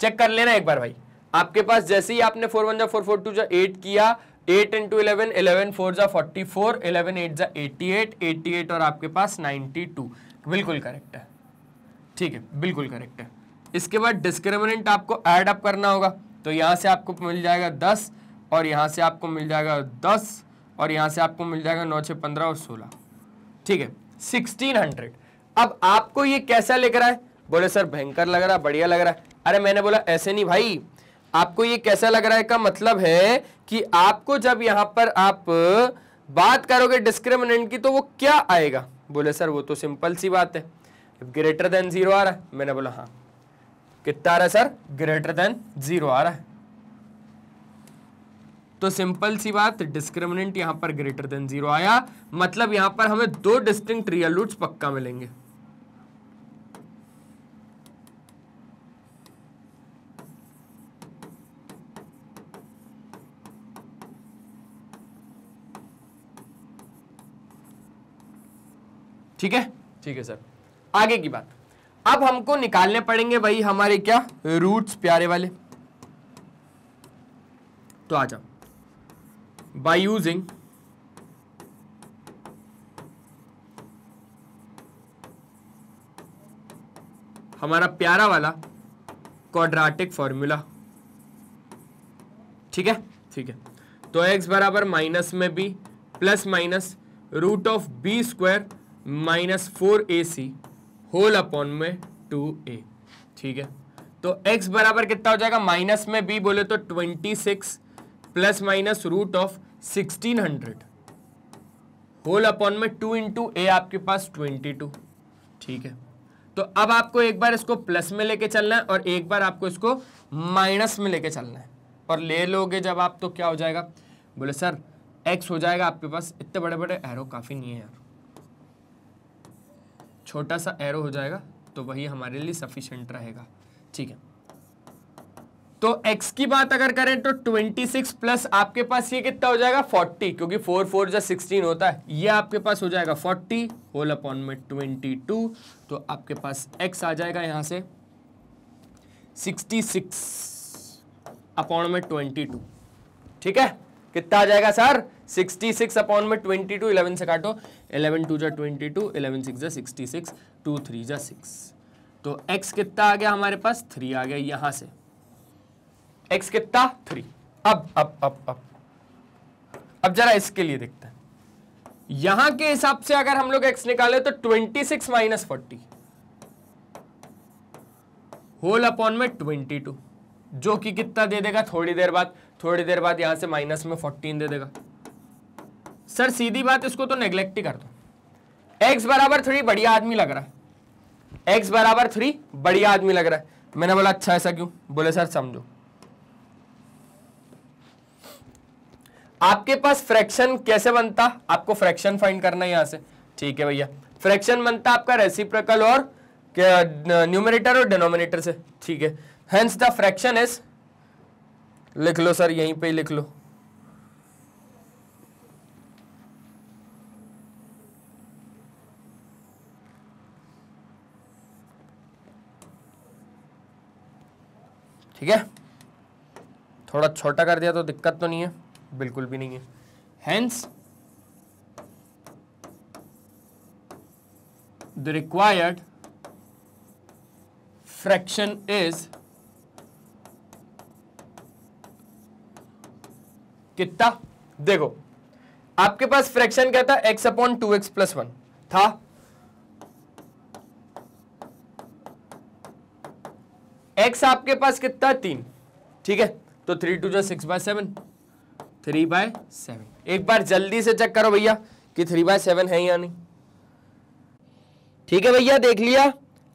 चेक कर लेना एक बार भाई आपके पास जैसे ही आपने फोर वन जो फोर फोर टू जो एट किया eight into eleven eleven four जा फोर्टी फोर इलेवन एट जा एटी एट एटी एट और आपके पास नाइन्टी टू बिल्कुल करेक्ट है ठीक है बिल्कुल करेक्ट है इसके बाद डिस्क्रिमिनेंट आपको एड अप करना होगा तो यहाँ से आपको मिल जाएगा दस और यहाँ से आपको मिल जाएगा दस और यहाँ से आपको मिल जाएगा नौ छः पंद्रह और सोलह ठीक है सिक्सटीन हंड्रेड अब आपको ये कैसा लग रहा है बोले सर भयंकर लग रहा है बढ़िया लग रहा है अरे मैंने बोला ऐसे नहीं भाई आपको ये कैसा लग रहा है का मतलब है कि आपको जब यहाँ पर आप बात करोगे डिस्क्रिमिनेंट की तो वो क्या आएगा बोले सर वो तो सिंपल सी बात है ग्रेटर देन ज़ीरो आ रहा है मैंने बोला हाँ कितना आ रहा है सर ग्रेटर देन ज़ीरो आ रहा है तो सिंपल सी बात डिस्क्रिमिनेंट यहां पर ग्रेटर देन ज़ीरो आया मतलब यहां पर हमें दो डिस्टिंक्ट रियल रूट्स पक्का मिलेंगे ठीक है ठीक है सर आगे की बात अब हमको निकालने पड़ेंगे भाई हमारे क्या रूट्स प्यारे वाले तो आ जाओ बाई यूजिंग हमारा प्यारा वाला क्वाड्राटिक फॉर्मूला ठीक है ठीक है तो x बराबर माइनस में b plus minus root of B square minus four A C whole upon में टू ए ठीक है तो x बराबर कितना हो जाएगा माइनस में b बोले तो twenty six plus minus root of sixteen hundred whole upon में टू इंटू ए आपके पास ट्वेंटी टू ठीक है तो अब आपको एक बार इसको प्लस में लेके चलना है और एक बार आपको इसको माइनस में लेके चलना है और ले लोगे जब आप तो क्या हो जाएगा बोले सर एक्स हो जाएगा आपके पास इतने बड़े बड़े एरो काफ़ी नहीं है यार छोटा सा एरो हो जाएगा तो वही हमारे लिए सफिशियंट रहेगा ठीक है तो x की बात अगर करें तो 26 प्लस आपके पास ये कितना हो जाएगा 40 क्योंकि 4 4 जो 16 होता है ये आपके पास हो जाएगा 40 होल अपॉन में 22 तो आपके पास x आ जाएगा यहां से 66 अपॉन में 22 ठीक है कितना आ जाएगा सर 66 सिक्स अपॉन में 22 टू इलेवन से काटो 11 टू जा ट्वेंटी टू इलेवन सिक्स जा सिक्सटी सिक्स टू थ्री जा सिक्स तो x कितना आ गया हमारे पास थ्री आ गया यहां से x कितना थ्री अब अब अब अब अब जरा इसके लिए देखते हैं यहां के हिसाब से अगर हम लोग x निकाले तो 26 six minus forty whole upon में 22 जो कि कितना दे देगा थोड़ी देर बाद थोड़ी देर बाद यहाँ से माइनस में फोर्टीन दे देगा सर सीधी बात इसको तो नेग्लेक्ट ही कर दो एक्स बराबर थ्री बढ़िया आदमी लग रहा है एक्स बराबर थ्री बढ़िया आदमी लग रहा है मैंने बोला अच्छा ऐसा क्यों बोले सर समझो आपके पास फ्रैक्शन कैसे बनता आपको फ्रैक्शन फाइंड करना है यहां से ठीक है भैया फ्रैक्शन बनता आपका रेसिप्रकल और न्यूमिनेटर और डिनोमिनेटर से ठीक है हेंस द फ्रैक्शन इज लिख लो सर यहीं पे ही लिख लो ठीक है थोड़ा छोटा कर दिया तो दिक्कत तो नहीं है बिल्कुल भी नहीं है hence the required fraction is कितना देखो आपके पास फ्रैक्शन क्या था x upon two x plus one था x आपके पास कितना तीन ठीक है तो थ्री टू जो six by seven three by seven एक बार जल्दी से चेक करो भैया कि थ्री बाय सेवन है या नहीं ठीक है भैया देख लिया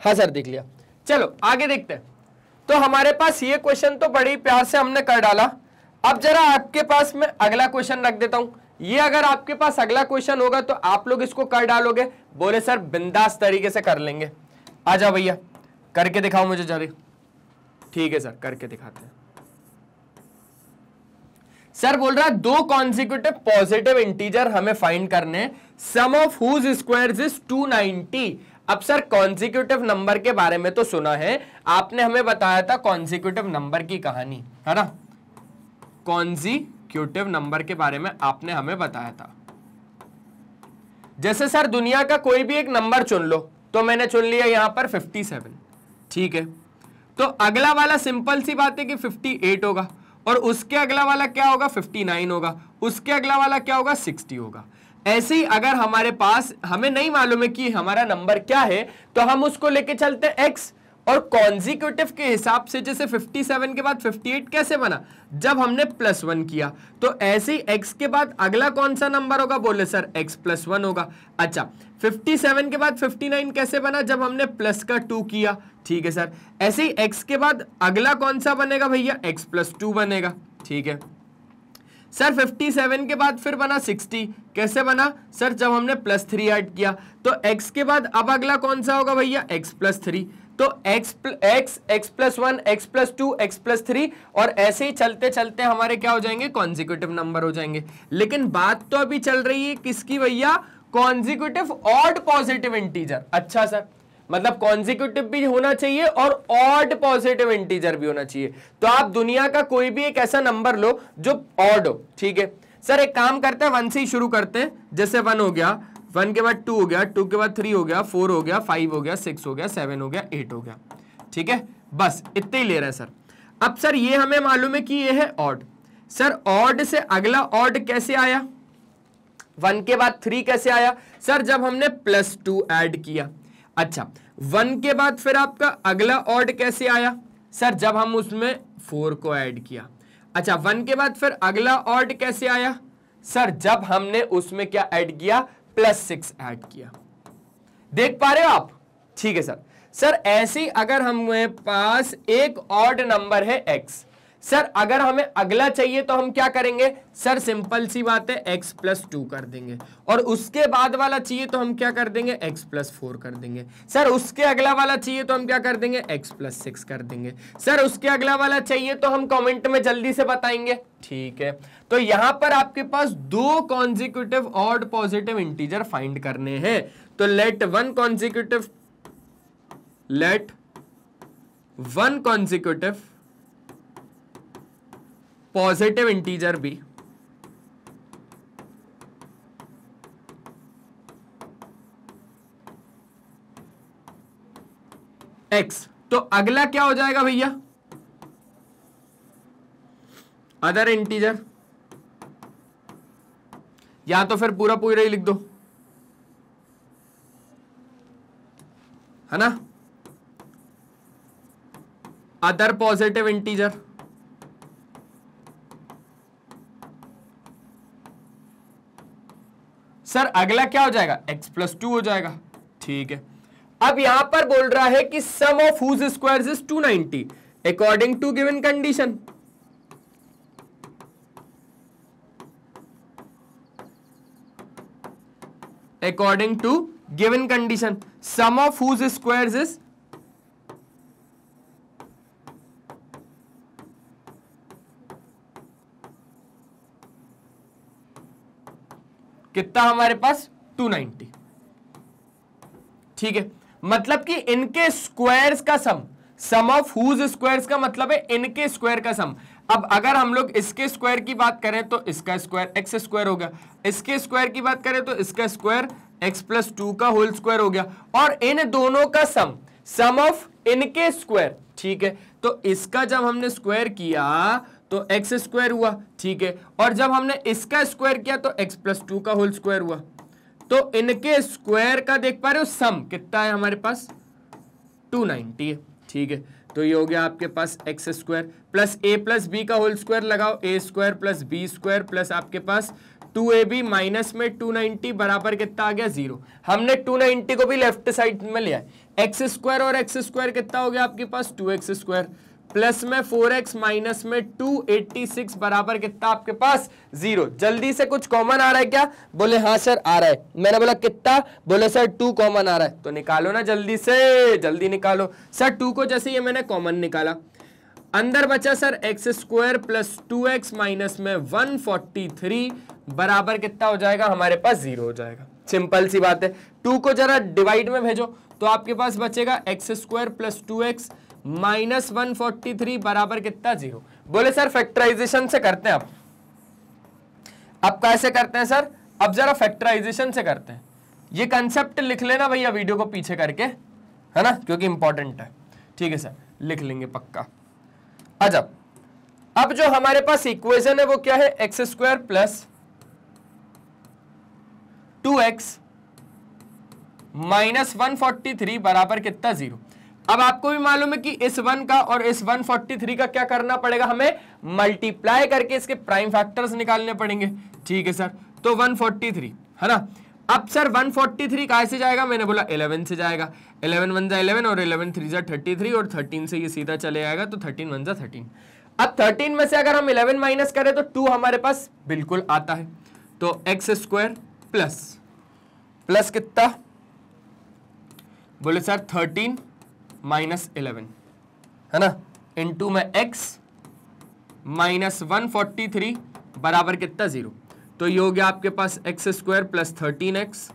हाँ सर देख लिया चलो आगे देखते हैं तो हमारे पास ये क्वेश्चन तो बड़ी प्यार से हमने कर डाला अब जरा आपके पास मैं अगला क्वेश्चन रख देता हूं ये अगर आपके पास अगला क्वेश्चन होगा तो आप लोग इसको कर डालोगे बोले सर बिंदास तरीके से कर लेंगे आ जाओ भैया करके दिखाओ मुझे जरा ठीक है सर करके दिखाते हैं सर बोल रहा है दो कॉन्सिक्यूटिव पॉजिटिव इंटीजर हमें फाइंड करने sum of whose squares is 290 अब सर कॉन्सिक्यूटिव नंबर के बारे में तो सुना है आपने हमें बताया था कॉन्सिक्यूटिव नंबर की कहानी है ना कॉन्जिक्यूटिव नंबर के बारे में आपने हमें बताया था जैसे सर दुनिया का कोई भी एक नंबर चुन लो तो मैंने चुन लिया यहां पर 57 ठीक है तो अगला वाला सिंपल सी बात है कि 58 होगा और उसके अगला वाला क्या होगा 59 होगा उसके अगला वाला क्या होगा 60 होगा ऐसे ही अगर हमारे पास हमें नहीं मालूम है कि हमारा नंबर क्या है तो हम उसको लेके चलते एक्स और कॉन्जिक्यूटिव के हिसाब से जैसे 57 के बाद 58 कैसे बना जब हमने प्लस वन किया तो ऐसे ही एक्स के बाद अगला कौन सा नंबर होगा बोले सर एक्स प्लस वन होगा अच्छा 57 के बाद 59 कैसे बना जब हमने प्लस का टू किया ठीक है सर ऐसे ही एक्स के बाद अगला कौन सा बनेगा भैया एक्स प्लस टू बनेगा ठीक है सर 57 के बाद फिर बना 60 कैसे बना सर जब हमने प्लस थ्री ऐड किया तो x के बाद अब अगला कौन सा होगा भैया x प्लस थ्री तो x x x plus one x plus two x plus three और ऐसे ही चलते चलते हमारे क्या हो जाएंगे कॉन्जिक्यूटिव नंबर हो जाएंगे लेकिन बात तो अभी चल रही है किसकी भैया कॉन्जिक्यूटिव ऑड पॉजिटिव इंटीजर अच्छा सर मतलब कॉन्जिक्यूटिव भी होना चाहिए और ऑड पॉजिटिव इंटीजर भी होना चाहिए तो आप दुनिया का कोई भी एक ऐसा नंबर लो जो ऑड हो ठीक है सर एक काम करते हैं वन से ही शुरू करते हैं जैसे वन हो गया वन के बाद टू हो गया टू के बाद थ्री हो गया फोर हो गया फाइव हो गया सिक्स हो गया सेवन हो गया एट हो गया ठीक है बस इतने ही ले रहे हैं सर अब सर ये हमें मालूम है कि ये है ऑड सर ऑड से अगला ऑड कैसे आया वन के बाद थ्री कैसे आया सर जब हमने प्लस टू एड किया अच्छा वन के बाद फिर आपका अगला ऑड कैसे आया सर जब हम उसमें फोर को ऐड किया अच्छा वन के बाद फिर अगला ऑड कैसे आया सर जब हमने उसमें क्या ऐड किया प्लस सिक्स ऐड किया देख पा रहे हो आप ठीक है सर सर ऐसे अगर हमारे पास एक ऑर्ड नंबर है एक्स सर अगर हमें अगला चाहिए तो हम क्या करेंगे सर सिंपल सी बात है एक्स प्लस टू कर देंगे और उसके बाद वाला चाहिए तो हम क्या कर देंगे एक्स प्लस फोर कर देंगे सर उसके अगला वाला चाहिए तो हम क्या कर देंगे एक्स प्लस सिक्स कर देंगे सर उसके अगला वाला चाहिए तो हम कमेंट में जल्दी से बताएंगे ठीक है तो यहां पर आपके पास दो consecutive odd positive integer find करने हैं तो let one consecutive let one consecutive positive integer भी एक्स तो अगला क्या हो जाएगा भैया अदर इंटीजर या तो फिर पूरा पूरा ही लिख दो है ना अदर पॉजिटिव इंटीजर सर अगला क्या हो जाएगा x प्लस टू हो जाएगा ठीक है अब यहां पर बोल रहा है कि sum of whose square is 290 according to given condition according to given condition sum of whose square is कितना हमारे पास 290 ठीक है मतलब कि इनके स्क्वायर्स का sum sum of whose squares का मतलब है इनके स्क्वायर का सम अब अगर हम लोग इसके स्क्वायर की बात करें तो इसका स्क्वायर एक्स स्क्वायर हो गया इसके स्क्वायर की बात करें तो इसका स्क्वायर एक्स प्लस टू का होल स्क्वायर हो गया और इन दोनों का सम सम ऑफ इनके स्क्वायर ठीक है तो इसका जब हमने स्क्वायर किया तो एक्स स्क्वायर हुआ ठीक है और जब हमने इसका स्क्वायर किया तो एक्स प्लस टू का होल स्क्वायर हुआ तो इनके स्क्वायर का देख पा रहे हो सम कितना है हमारे पास 290 है ठीक है तो ये हो गया आपके पास x square plus a plus B का होल स्क्वायर लगाओ a square plus B square plus आपके पास 2ab माइनस में 290 बराबर कितना आ गया जीरो हमने 290 को भी लेफ्ट साइड में लिया एक्स स्क्वायर और एक्स स्क्वायर कितना हो गया आपके पास टू एक्स स्क्वायर प्लस में फोर एक्स माइनस में टू एट्टी सिक्स बराबर कितना आपके पास जीरो जल्दी से कुछ कॉमन आ रहा है क्या बोले हाँ सर आ रहा है मैंने बोला कितना बोले सर टू कॉमन आ रहा है तो निकालो ना जल्दी से जल्दी निकालो सर टू को जैसे ये मैंने कॉमन निकाला अंदर बचा sir x square plus two x minus में वन फोर्टी थ्री बराबर कितना हो जाएगा हमारे पास जीरो हो जाएगा सिंपल सी बात है टू को जरा डिवाइड में भेजो तो आपके पास बचेगा x square plus two x minus one forty three बराबर कितना जीरो बोले सर फैक्टराइजेशन से करते हैं आप अब कैसे करते हैं सर अब जरा फैक्टराइजेशन से करते हैं ये कंसेप्ट लिख लेना भैया वीडियो को पीछे करके है ना क्योंकि इंपॉर्टेंट है ठीक है सर लिख लेंगे पक्का अजब अब जो हमारे पास इक्वेशन है वो क्या है x square plus two x minus one forty three बराबर कितना जीरो अब आपको भी मालूम है कि इस वन का और इस वन फोर्टी थ्री का क्या करना पड़ेगा हमें मल्टीप्लाई करके इसके प्राइम फैक्टर्स निकालने पड़ेंगे ठीक है सर तो वन फोर्टी थ्री है ना अब सर वन फोर्टी थ्री कहाँ से जाएगा मैंने बोला इलेवन से जाएगा इलेवन वन जा इलेवन और इलेवन थ्री जा थर्टी थ्री और थर्टीन से ये सीधा चले जाएगा तो थर्टीन वन जा थर्टीन अब थर्टीन में से अगर हम इलेवन माइनस करें तो टू हमारे पास बिल्कुल आता है तो एक्स स्क्वायर प्लस प्लस कितना बोले सर थर्टीन माइनस इलेवन है ना इंटू में x minus one forty three बराबर कितना ज़ीरो तो ये हो गया आपके पास x square plus thirteen x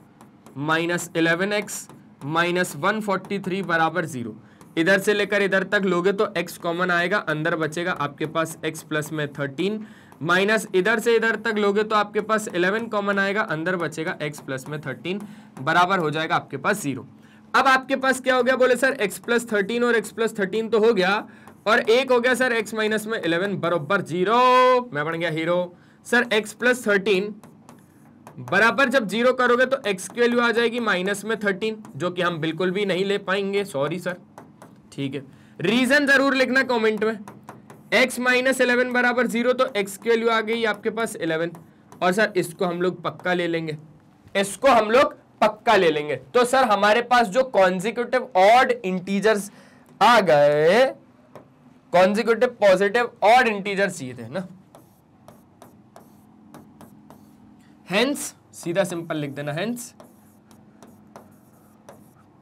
minus eleven x minus one forty three बराबर ज़ीरो इधर से लेकर इधर तक लोगे तो x कॉमन आएगा अंदर बचेगा आपके पास x प्लस में थर्टीन माइनस इधर से इधर तक लोगे तो आपके पास 11 कॉमन आएगा अंदर बचेगा x प्लस में थर्टीन बराबर हो जाएगा आपके पास जीरो अब आपके पास क्या हो गया बोले सर x प्लस थर्टीन और x प्लस थर्टीन तो हो गया और एक हो गया सर x माइनस में इलेवन बरोबर जीरो मैं बन गया hero sir x plus thirteen बराबर जब जीरो करोगे तो x की वैल्यू आ जाएगी माइनस में थर्टीन जो कि हम बिल्कुल भी नहीं ले पाएंगे सॉरी सर ठीक है रीजन जरूर लिखना कॉमेंट में x माइनस इलेवन बराबर जीरो तो x की वैल्यू आ गई आपके पास इलेवन और सर इसको हम लोग पक्का ले लेंगे इसको हम लोग पक्का ले लेंगे तो सर हमारे पास जो कॉन्जिक्यूटिव ऑड इंटीजर्स आ गए कॉन्जिक्यूटिव पॉजिटिव ऑड इंटीजर्स ये थे ना हेंस सीधा सिंपल लिख देना hence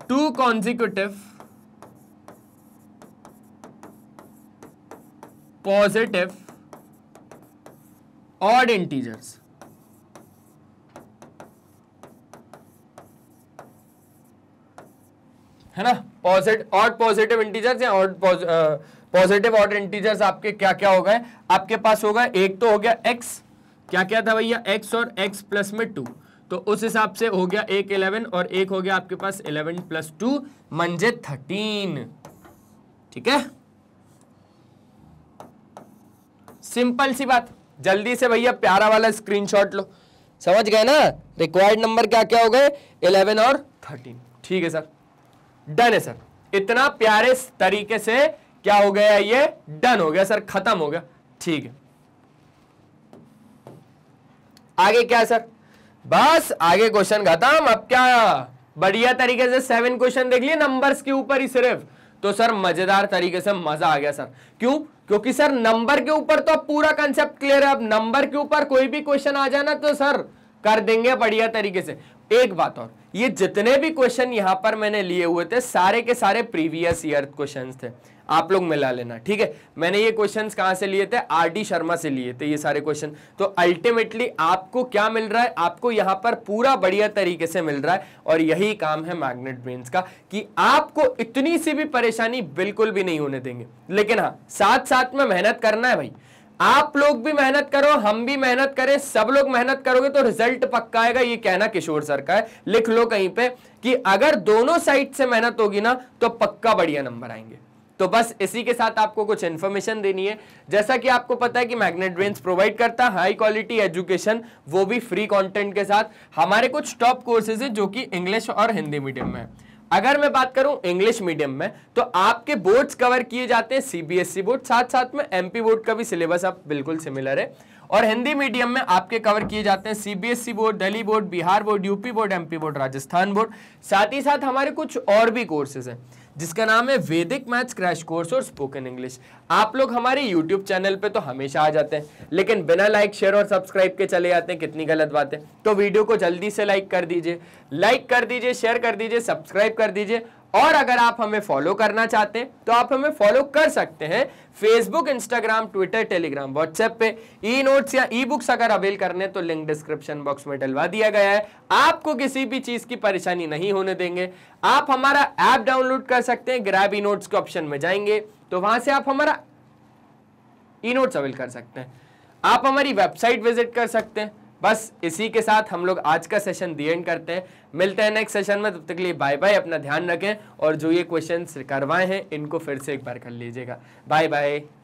two consecutive positive odd integers है ना पॉजिटिव ऑड पॉजिटिव इंटीजर्स या ऑड पॉजिटिव ऑड इंटीजर्स आपके क्या क्या हो गए आपके पास होगा एक तो हो गया एक्स क्या क्या था भैया एक्स और एक्स प्लस में टू तो उस हिसाब से हो गया एक इलेवन और एक हो गया आपके पास इलेवन प्लस टू मंजे थर्टीन ठीक है सिंपल सी बात जल्दी से भैया प्यारा वाला स्क्रीनशॉट लो समझ गए ना रिक्वायर्ड नंबर क्या क्या हो गए इलेवन और थर्टीन ठीक है सर डन है सर इतना प्यारे तरीके से क्या हो गया ये डन हो गया सर खत्म हो गया ठीक है आगे क्या है सर बस आगे क्वेश्चन खत्म अब क्या बढ़िया तरीके से सेवन क्वेश्चन देख लिए नंबर्स के ऊपर ही सिर्फ तो सर मजेदार तरीके से मजा आ गया सर क्यों क्योंकि सर नंबर के ऊपर तो अब पूरा कंसेप्ट क्लियर है अब नंबर के ऊपर कोई भी क्वेश्चन आ जाए ना तो सर कर देंगे बढ़िया तरीके से एक बात और ये जितने भी क्वेश्चन यहां पर मैंने लिए हुए थे सारे के सारे प्रीवियस ईयर क्वेश्चन थे आप लोग मिला लेना ठीक है मैंने ये क्वेश्चन कहां से लिए थे आर डी शर्मा से लिए थे ये सारे क्वेश्चन तो अल्टीमेटली आपको क्या मिल रहा है आपको यहां पर पूरा बढ़िया तरीके से मिल रहा है और यही काम है मैग्नेट ब्रेन्स का कि आपको इतनी सी भी परेशानी बिल्कुल भी नहीं होने देंगे लेकिन हाँ साथ साथ में मेहनत करना है भाई आप लोग भी मेहनत करो हम भी मेहनत करें सब लोग मेहनत करोगे तो रिजल्ट पक्का आएगा ये कहना किशोर सर का है लिख लो कहीं पे कि अगर दोनों साइड से मेहनत होगी ना तो पक्का बढ़िया नंबर आएंगे तो बस इसी के साथ आपको कुछ इंफॉर्मेशन देनी है जैसा कि आपको पता है कि मैग्नेट ब्रेन्स प्रोवाइड करता है हाई क्वालिटी एजुकेशन वो भी फ्री कंटेंट के साथ हमारे कुछ टॉप कोर्सेज हैं जो कि इंग्लिश और हिंदी मीडियम में है अगर मैं बात करूं इंग्लिश मीडियम में तो आपके बोर्ड्स कवर किए जाते हैं सीबीएसई बोर्ड e साथ साथ में एमपी बोर्ड का भी सिलेबस आप बिल्कुल सिमिलर है और हिंदी मीडियम में आपके कवर किए जाते हैं CBSE board Delhi board Bihar board UP board MP board Rajasthan board साथ ही साथ हमारे कुछ और भी कोर्सेज हैं जिसका नाम है वैदिक मैथ्स क्रैश कोर्स और स्पोकन इंग्लिश आप लोग हमारे यूट्यूब चैनल पे तो हमेशा आ जाते हैं लेकिन बिना लाइक शेयर और सब्सक्राइब के चले जाते हैं कितनी गलत बात है तो वीडियो को जल्दी से लाइक कर दीजिए लाइक कर दीजिए शेयर कर दीजिए सब्सक्राइब कर दीजिए और अगर आप हमें फॉलो करना चाहते हैं तो आप हमें फॉलो कर सकते हैं Facebook Instagram Twitter Telegram WhatsApp पे ई नोट्स या ई बुक्स अगर अवेल करने तो लिंक डिस्क्रिप्शन बॉक्स में डलवा दिया गया है आपको किसी भी चीज़ की परेशानी नहीं होने देंगे आप हमारा ऐप डाउनलोड कर सकते हैं ग्रैब ई नोट्स के ऑप्शन में जाएंगे तो वहां से आप हमारा ई नोट्स अवेल कर सकते हैं आप हमारी वेबसाइट विजिट कर सकते हैं बस इसी के साथ हम लोग आज का सेशन दी एंड करते हैं मिलते हैं नेक्स्ट सेशन में तब तक के लिए बाय बाय अपना ध्यान रखें और जो ये क्वेश्चन करवाए हैं इनको फिर से एक बार कर लीजिएगा बाय बाय